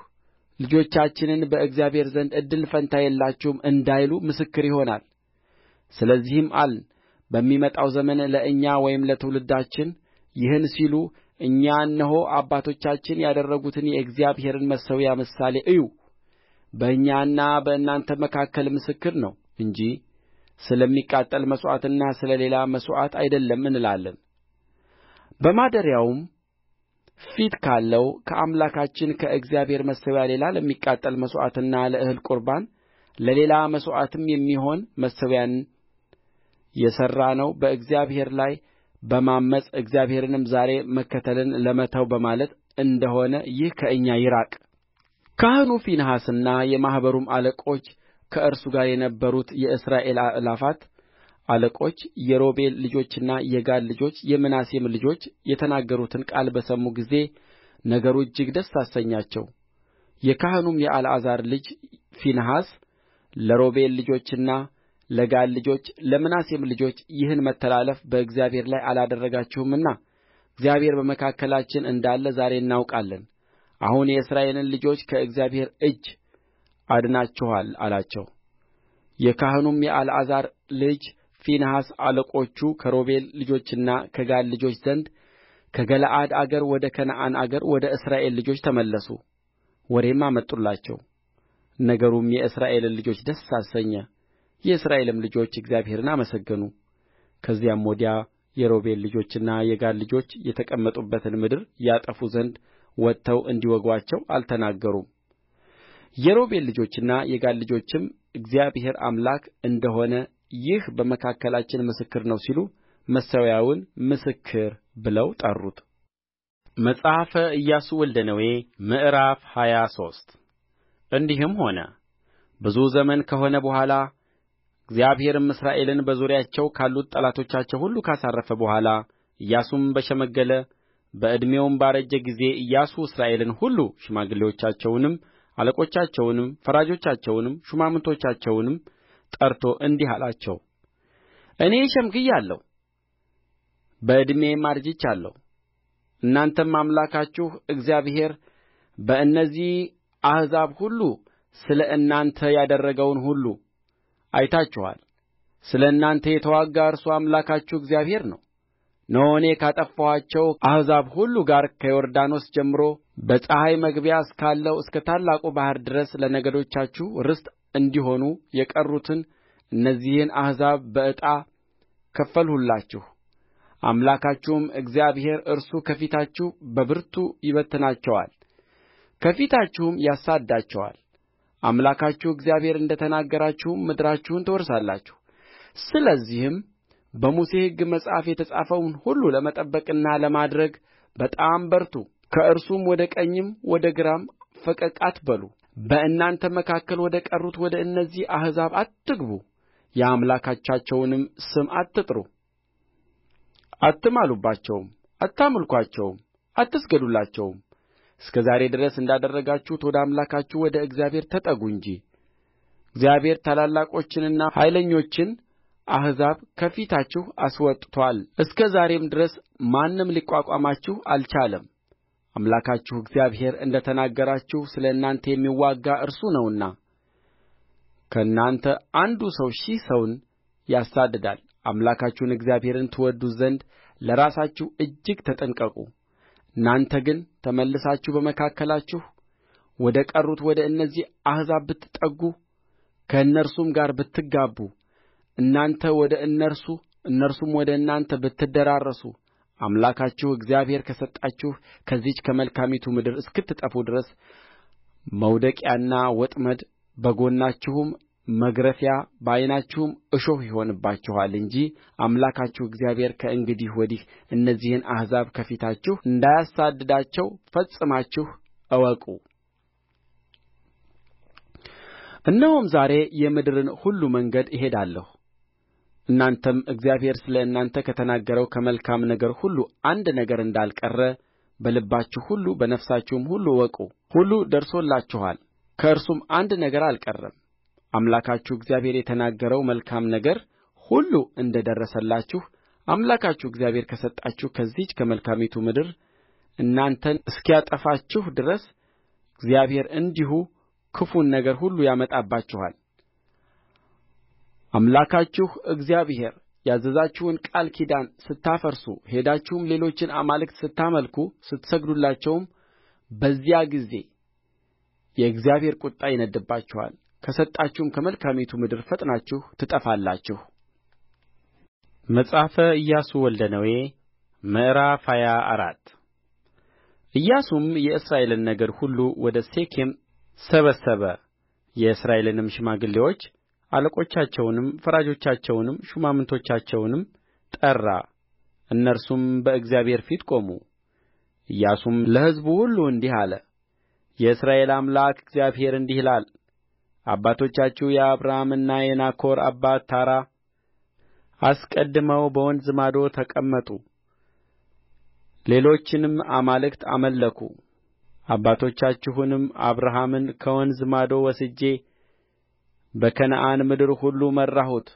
ልጆቻችንን በእግዚአብሔር ዘንድ እድል ፈንታ የላችሁም እንዳይሉ ምስክር ይሆናል። ስለዚህም አልን በሚመጣው ዘመን ለእኛ ወይም ለትውልዳችን ይህን ሲሉ እኛ እነሆ አባቶቻችን ያደረጉትን የእግዚአብሔርን መሠዊያ ምሳሌ እዩ በእኛና በእናንተ መካከል ምስክር ነው እንጂ ስለሚቃጠል መሥዋዕትና ስለ ሌላ መሥዋዕት አይደለም እንላለን። በማደሪያውም ፊት ካለው ከአምላካችን ከእግዚአብሔር መሠዊያ ሌላ ለሚቃጠል መሥዋዕትና ለእህል ቁርባን ለሌላ መሥዋዕትም የሚሆን መሠዊያን የሠራነው በእግዚአብሔር ላይ በማመፅ እግዚአብሔርንም ዛሬ መከተልን ለመተው በማለት እንደሆነ ይህ ከእኛ ይራቅ ካህኑ ፊንሐስና የማኅበሩም አለቆች ከእርሱ ጋር የነበሩት የእስራኤል አእላፋት አለቆች የሮቤል ልጆችና የጋድ ልጆች የምናሴም ልጆች የተናገሩትን ቃል በሰሙ ጊዜ ነገሩ እጅግ ደስ አሰኛቸው። የካህኑም የአልዓዛር ልጅ ፊንሐስ ለሮቤል ልጆችና ለጋድ ልጆች ለምናሴም ልጆች ይህን መተላለፍ በእግዚአብሔር ላይ አላደረጋችሁምና እግዚአብሔር በመካከላችን እንዳለ ዛሬ እናውቃለን አሁን የእስራኤልን ልጆች ከእግዚአብሔር እጅ አድናችኋል አላቸው የካህኑም የአልዓዛር ልጅ ፊንሐስ አለቆቹ ከሮቤል ልጆችና ከጋድ ልጆች ዘንድ ከገለዓድ አገር ወደ ከነዓን አገር ወደ እስራኤል ልጆች ተመለሱ ወሬም አመጡላቸው ነገሩም የእስራኤልን ልጆች ደስ አሰኘ የእስራኤልም ልጆች እግዚአብሔርን አመሰገኑ ከዚያም ወዲያ የሮቤል ልጆችና የጋድ ልጆች የተቀመጡባትን ምድር ያጠፉ ዘንድ ወጥተው እንዲወጉአቸው አልተናገሩም የሮቤል ልጆችና የጋድ ልጆችም እግዚአብሔር አምላክ እንደሆነ ይህ በመካከላችን ምስክር ነው ሲሉ መሠዊያውን ምስክር ብለው ጠሩት። መጽሐፈ ኢያሱ ወልደ ነዌ ምዕራፍ ሃያ ሶስት እንዲህም ሆነ ብዙ ዘመን ከሆነ በኋላ እግዚአብሔርም እስራኤልን በዙሪያቸው ካሉት ጠላቶቻቸው ሁሉ ካሳረፈ በኋላ ኢያሱም በሸመገለ በዕድሜውም ባረጀ ጊዜ ኢያሱ እስራኤልን ሁሉ ሽማግሌዎቻቸውንም አለቆቻቸውንም ፈራጆቻቸውንም ሹማምቶቻቸውንም ጠርቶ እንዲህ አላቸው እኔ ሸምግያለሁ በዕድሜም አርጅቻለሁ እናንተም አምላካችሁ እግዚአብሔር በእነዚህ አሕዛብ ሁሉ ስለ እናንተ ያደረገውን ሁሉ አይታችኋል ስለ እናንተ የተዋጋ እርሱ አምላካችሁ እግዚአብሔር ነው እነሆ እኔ ካጠፋኋቸው አሕዛብ ሁሉ ጋር ከዮርዳኖስ ጀምሮ በፀሐይ መግቢያ እስካለው እስከ ታላቁ ባሕር ድረስ ለነገዶቻችሁ ርስት እንዲሆኑ የቀሩትን እነዚህን አሕዛብ በዕጣ ከፈልሁላችሁ። አምላካችሁም እግዚአብሔር እርሱ ከፊታችሁ በብርቱ ይበትናቸዋል፣ ከፊታችሁም ያሳድዳቸዋል። አምላካችሁ እግዚአብሔር እንደ ተናገራችሁም ምድራችሁን ትወርሳላችሁ። ስለዚህም በሙሴ ሕግ መጽሐፍ የተጻፈውን ሁሉ ለመጠበቅና ለማድረግ በጣም በርቱ፣ ከእርሱም ወደ ቀኝም ወደ ግራም ፈቀቅ አትበሉ። በእናንተ መካከል ወደ ቀሩት ወደ እነዚህ አሕዛብ አትግቡ፣ የአምላካቻቸውንም ስም አትጥሩ፣ አትማሉባቸውም፣ አታምልኩአቸውም፣ አትስገዱላቸውም እስከ ዛሬ ድረስ እንዳደረጋችሁት ወደ አምላካችሁ ወደ እግዚአብሔር ተጠጉ እንጂ እግዚአብሔር ታላላቆችንና ኃይለኞችን አሕዛብ ከፊታችሁ አስወጥቶአል እስከ ዛሬም ድረስ ማንም ሊቋቋማችሁ አልቻለም አምላካችሁ እግዚአብሔር እንደ ተናገራችሁ ስለ እናንተ የሚዋጋ እርሱ ነውና ከእናንተ አንዱ ሰው ሺህ ሰውን ያሳድዳል አምላካችሁን እግዚአብሔርን ትወዱት ዘንድ ለራሳችሁ እጅግ ተጠንቀቁ እናንተ ግን ተመልሳችሁ በመካከላችሁ ወደ ቀሩት ወደ እነዚህ አሕዛብ ብትጠጉ ከእነርሱም ጋር ብትጋቡ እናንተ ወደ እነርሱ እነርሱም ወደ እናንተ ብትደራረሱ አምላካችሁ እግዚአብሔር ከሰጣችሁ ከዚህች ከመልካሚቱ ምድር እስክትጠፉ ድረስ መውደቂያና ወጥመድ በጎናችሁም መግረፊያ በዓይናችሁም እሾህ ይሆንባችኋል እንጂ አምላካችሁ እግዚአብሔር ከእንግዲህ ወዲህ እነዚህን አሕዛብ ከፊታችሁ እንዳያሳድዳቸው ፈጽማችሁ እወቁ እነሆም ዛሬ የምድርን ሁሉ መንገድ እሄዳለሁ እናንተም እግዚአብሔር ስለ እናንተ ከተናገረው ከመልካም ነገር ሁሉ አንድ ነገር እንዳልቀረ በልባችሁ ሁሉ በነፍሳችሁም ሁሉ እወቁ ሁሉ ደርሶላችኋል ከእርሱም አንድ ነገር አልቀረም አምላካችሁ እግዚአብሔር የተናገረው መልካም ነገር ሁሉ እንደ ደረሰላችሁ አምላካችሁ እግዚአብሔር ከሰጣችሁ ከዚህች ከመልካሚቱ ምድር እናንተን እስኪያጠፋችሁ ድረስ እግዚአብሔር እንዲሁ ክፉን ነገር ሁሉ ያመጣባችኋል። አምላካችሁ እግዚአብሔር ያዘዛችሁን ቃል ኪዳን ስታፈርሱ ሄዳችሁም ሌሎችን አማልክት ስታመልኩ ስትሰግዱላቸውም፣ በዚያ ጊዜ የእግዚአብሔር ቍጣ ይነድድባችኋል። ከሰጣችሁም ከመልካሚቱ ምድር ፈጥናችሁ ትጠፋላችሁ። መጽሐፈ ኢያሱ ወልደ ነዌ ምዕራፍ ሃያ አራት ኢያሱም የእስራኤልን ነገድ ሁሉ ወደ ሴኬም ሰበሰበ። የእስራኤልንም ሽማግሌዎች አለቆቻቸውንም፣ ፈራጆቻቸውንም፣ ሹማምንቶቻቸውንም ጠራ። እነርሱም በእግዚአብሔር ፊት ቆሙ። ኢያሱም ለሕዝቡ ሁሉ እንዲህ አለ። የእስራኤል አምላክ እግዚአብሔር እንዲህ ይላል አባቶቻችሁ የአብርሃምና የናኮር አባት ታራ አስቀድመው በወንዝ ማዶ ተቀመጡ ሌሎችንም አማልክት አመለኩ አባቶቻችሁንም አብርሃምን ከወንዝ ማዶ ወስጄ በከነዓን ምድር ሁሉ መራሁት፣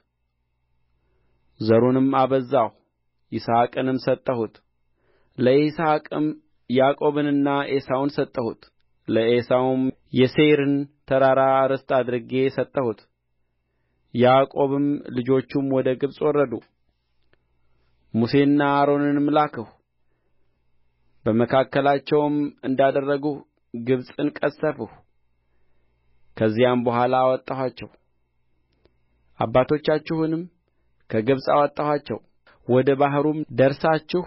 ዘሩንም አበዛሁ፣ ይስሐቅንም ሰጠሁት። ለይስሐቅም ያዕቆብንና ኤሳውን ሰጠሁት። ለኤሳውም የሴይርን ተራራ ርስት አድርጌ ሰጠሁት ያዕቆብም ልጆቹም ወደ ግብፅ ወረዱ ሙሴንና አሮንንም ላክሁ በመካከላቸውም እንዳደረግሁ ግብፅን ቀሠፍሁ ከዚያም በኋላ አወጣኋቸው አባቶቻችሁንም ከግብፅ አወጣኋቸው ወደ ባሕሩም ደርሳችሁ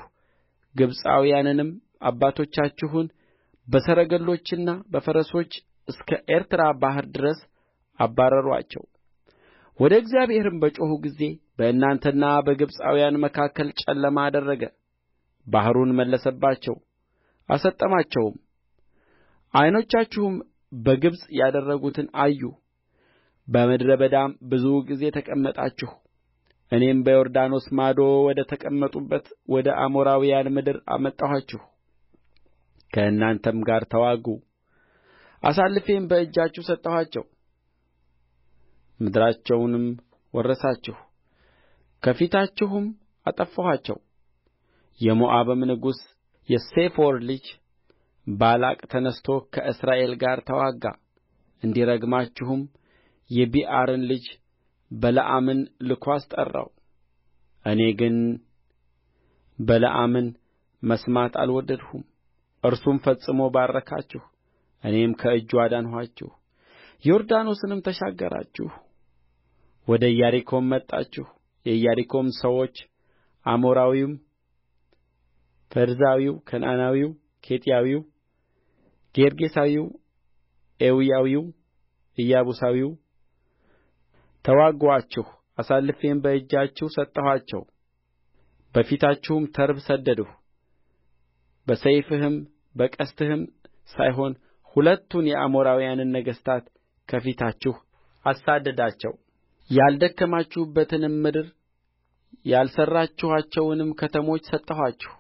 ግብፃውያንንም አባቶቻችሁን በሰረገሎችና በፈረሶች እስከ ኤርትራ ባሕር ድረስ አባረሩአቸው ወደ እግዚአብሔርም በጮኹ ጊዜ በእናንተና በግብፃውያን መካከል ጨለማ አደረገ ባሕሩን መለሰባቸው አሰጠማቸውም ዓይኖቻችሁም በግብፅ ያደረጉትን አዩ በምድረ በዳም ብዙ ጊዜ ተቀመጣችሁ እኔም በዮርዳኖስ ማዶ ወደ ተቀመጡበት ወደ አሞራውያን ምድር አመጣኋችሁ ከእናንተም ጋር ተዋጉ አሳልፌም በእጃችሁ ሰጠኋቸው ምድራቸውንም ወረሳችሁ ከፊታችሁም አጠፋኋቸው። የሞዓብም ንጉሥ የሴፎር ልጅ ባላቅ ተነሥቶ ከእስራኤል ጋር ተዋጋ። እንዲረግማችሁም የቢዖርን ልጅ በለዓምን ልኮ አስጠራው። እኔ ግን በለዓምን መስማት አልወደድሁም፣ እርሱም ፈጽሞ ባረካችሁ እኔም ከእጁ አዳንኋችሁ ዮርዳኖስንም ተሻገራችሁ ወደ ኢያሪኮም መጣችሁ የኢያሪኮም ሰዎች አሞራዊው ፌርዛዊው ከነዓናዊው ኬጢያዊው ጌርጌሳዊው ኤዊያዊው ኢያቡሳዊው ተዋጉአችሁ አሳልፌም በእጃችሁ ሰጠኋቸው በፊታችሁም ተርብ ሰደድሁ በሰይፍህም በቀስትህም ሳይሆን ሁለቱን የአሞራውያንን ነገሥታት ከፊታችሁ አሳደዳቸው ያልደከማችሁባትንም ምድር ያልሠራችኋቸውንም ከተሞች ሰጠኋችሁ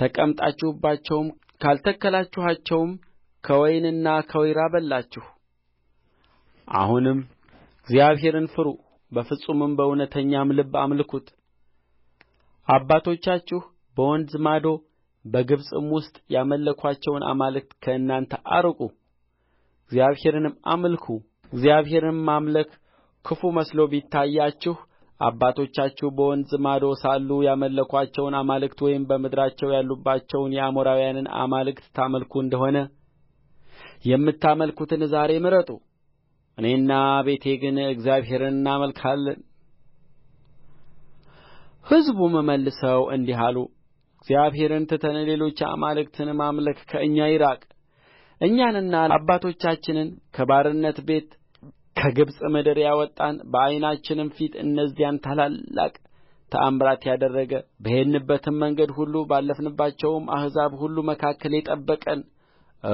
ተቀምጣችሁባቸውም ካልተከላችኋቸውም ከወይንና ከወይራ በላችሁ። አሁንም እግዚአብሔርን ፍሩ፣ በፍጹምም በእውነተኛም ልብ አምልኩት። አባቶቻችሁ በወንዝ ማዶ በግብፅም ውስጥ ያመለኩአቸውን አማልክት ከእናንተ አርቁ እግዚአብሔርንም አምልኩ እግዚአብሔርንም ማምለክ ክፉ መስሎ ቢታያችሁ አባቶቻችሁ በወንዝ ማዶ ሳሉ ያመለኩአቸውን አማልክት ወይም በምድራቸው ያሉባቸውን የአሞራውያንን አማልክት ታመልኩ እንደሆነ የምታመልኩትን ዛሬ ምረጡ። እኔና ቤቴ ግን እግዚአብሔርን እናመልካለን። ሕዝቡም መልሰው እንዲህ አሉ፣ እግዚአብሔርን ትተን ሌሎች አማልክትን ማምለክ ከእኛ ይራቅ እኛንና አባቶቻችንን ከባርነት ቤት ከግብፅ ምድር ያወጣን በዓይናችንም ፊት እነዚያን ታላላቅ ተአምራት ያደረገ በሄድንበትም መንገድ ሁሉ ባለፍንባቸውም አሕዛብ ሁሉ መካከል የጠበቀን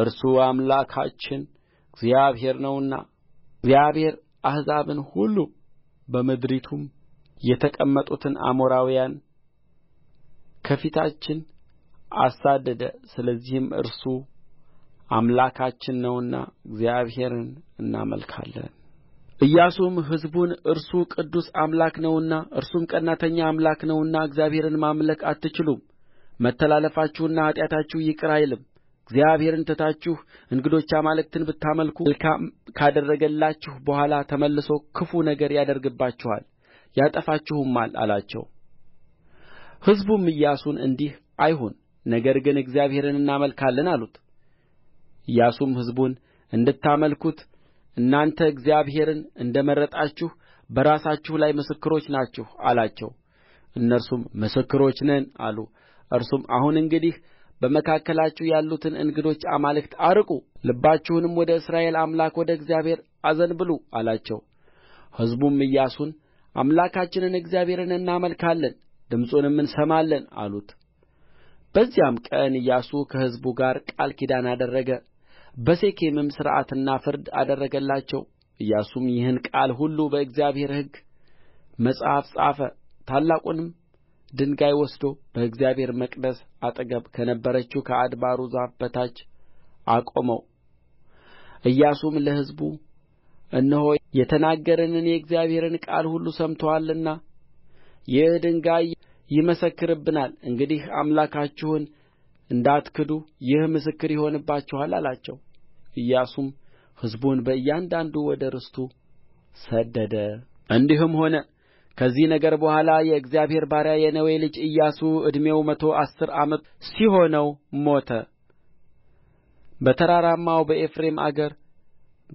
እርሱ አምላካችን እግዚአብሔር ነውና እግዚአብሔር አሕዛብን ሁሉ በምድሪቱም የተቀመጡትን አሞራውያን ከፊታችን አሳደደ ስለዚህም እርሱ አምላካችን ነውና እግዚአብሔርን እናመልካለን ኢያሱም ሕዝቡን እርሱ ቅዱስ አምላክ ነውና እርሱም ቀናተኛ አምላክ ነውና እግዚአብሔርን ማምለክ አትችሉም መተላለፋችሁና ኃጢአታችሁ ይቅር አይልም እግዚአብሔርን ትታችሁ እንግዶች አማልክትን ብታመልኩ መልካም ካደረገላችሁ በኋላ ተመልሶ ክፉ ነገር ያደርግባችኋል ያጠፋችሁማል አላቸው ሕዝቡም ኢያሱን እንዲህ አይሁን ነገር ግን እግዚአብሔርን እናመልካለን አሉት ኢያሱም ሕዝቡን እንድታመልኩት እናንተ እግዚአብሔርን እንደ መረጣችሁ በራሳችሁ ላይ ምስክሮች ናችሁ አላቸው እነርሱም ምስክሮች ነን አሉ እርሱም አሁን እንግዲህ በመካከላችሁ ያሉትን እንግዶች አማልክት አርቁ ልባችሁንም ወደ እስራኤል አምላክ ወደ እግዚአብሔር አዘንብሉ አላቸው ሕዝቡም ኢያሱን አምላካችንን እግዚአብሔርን እናመልካለን ድምፁንም እንሰማለን አሉት በዚያም ቀን ኢያሱ ከሕዝቡ ጋር ቃል ኪዳን አደረገ በሴኬምም ሥርዓትና ፍርድ አደረገላቸው ኢያሱም ይህን ቃል ሁሉ በእግዚአብሔር ሕግ መጽሐፍ ጻፈ ታላቁንም ድንጋይ ወስዶ በእግዚአብሔር መቅደስ አጠገብ ከነበረችው ከአድባሩ ዛፍ በታች አቆመው ኢያሱም ለሕዝቡ እነሆ የተናገረንን የእግዚአብሔርን ቃል ሁሉ ሰምቶአልና ይህ ድንጋይ ይመሰክርብናል እንግዲህ አምላካችሁን እንዳትክዱ ይህ ምስክር ይሆንባችኋል አላቸው ኢያሱም ሕዝቡን በእያንዳንዱ ወደ ርስቱ ሰደደ እንዲህም ሆነ ከዚህ ነገር በኋላ የእግዚአብሔር ባሪያ የነዌ ልጅ ኢያሱ ዕድሜው መቶ አሥር ዓመት ሲሆነው ሞተ በተራራማው በኤፍሬም አገር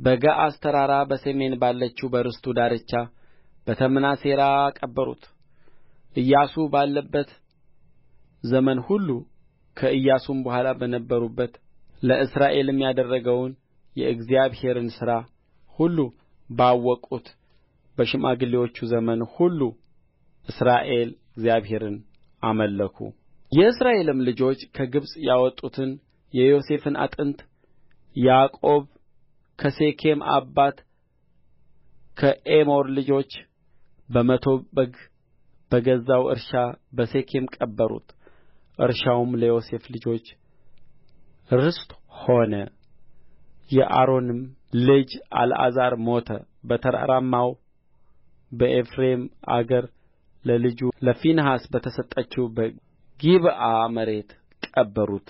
በገዓስ ተራራ በሰሜን ባለችው በርስቱ ዳርቻ በተምናሴራ ቀበሩት ኢያሱ ባለበት ዘመን ሁሉ ከኢያሱም በኋላ በነበሩበት ለእስራኤልም ያደረገውን የእግዚአብሔርን ሥራ ሁሉ ባወቁት በሽማግሌዎቹ ዘመን ሁሉ እስራኤል እግዚአብሔርን አመለኩ። የእስራኤልም ልጆች ከግብፅ ያወጡትን የዮሴፍን አጥንት ያዕቆብ ከሴኬም አባት ከኤሞር ልጆች በመቶ በግ በገዛው እርሻ በሴኬም ቀበሩት እርሻውም ለዮሴፍ ልጆች ርስት ሆነ የአሮንም ልጅ አልዓዛር ሞተ በተራራማው በኤፍሬም አገር ለልጁ ለፊንሐስ በተሰጠችው በጊብዓ መሬት ቀበሩት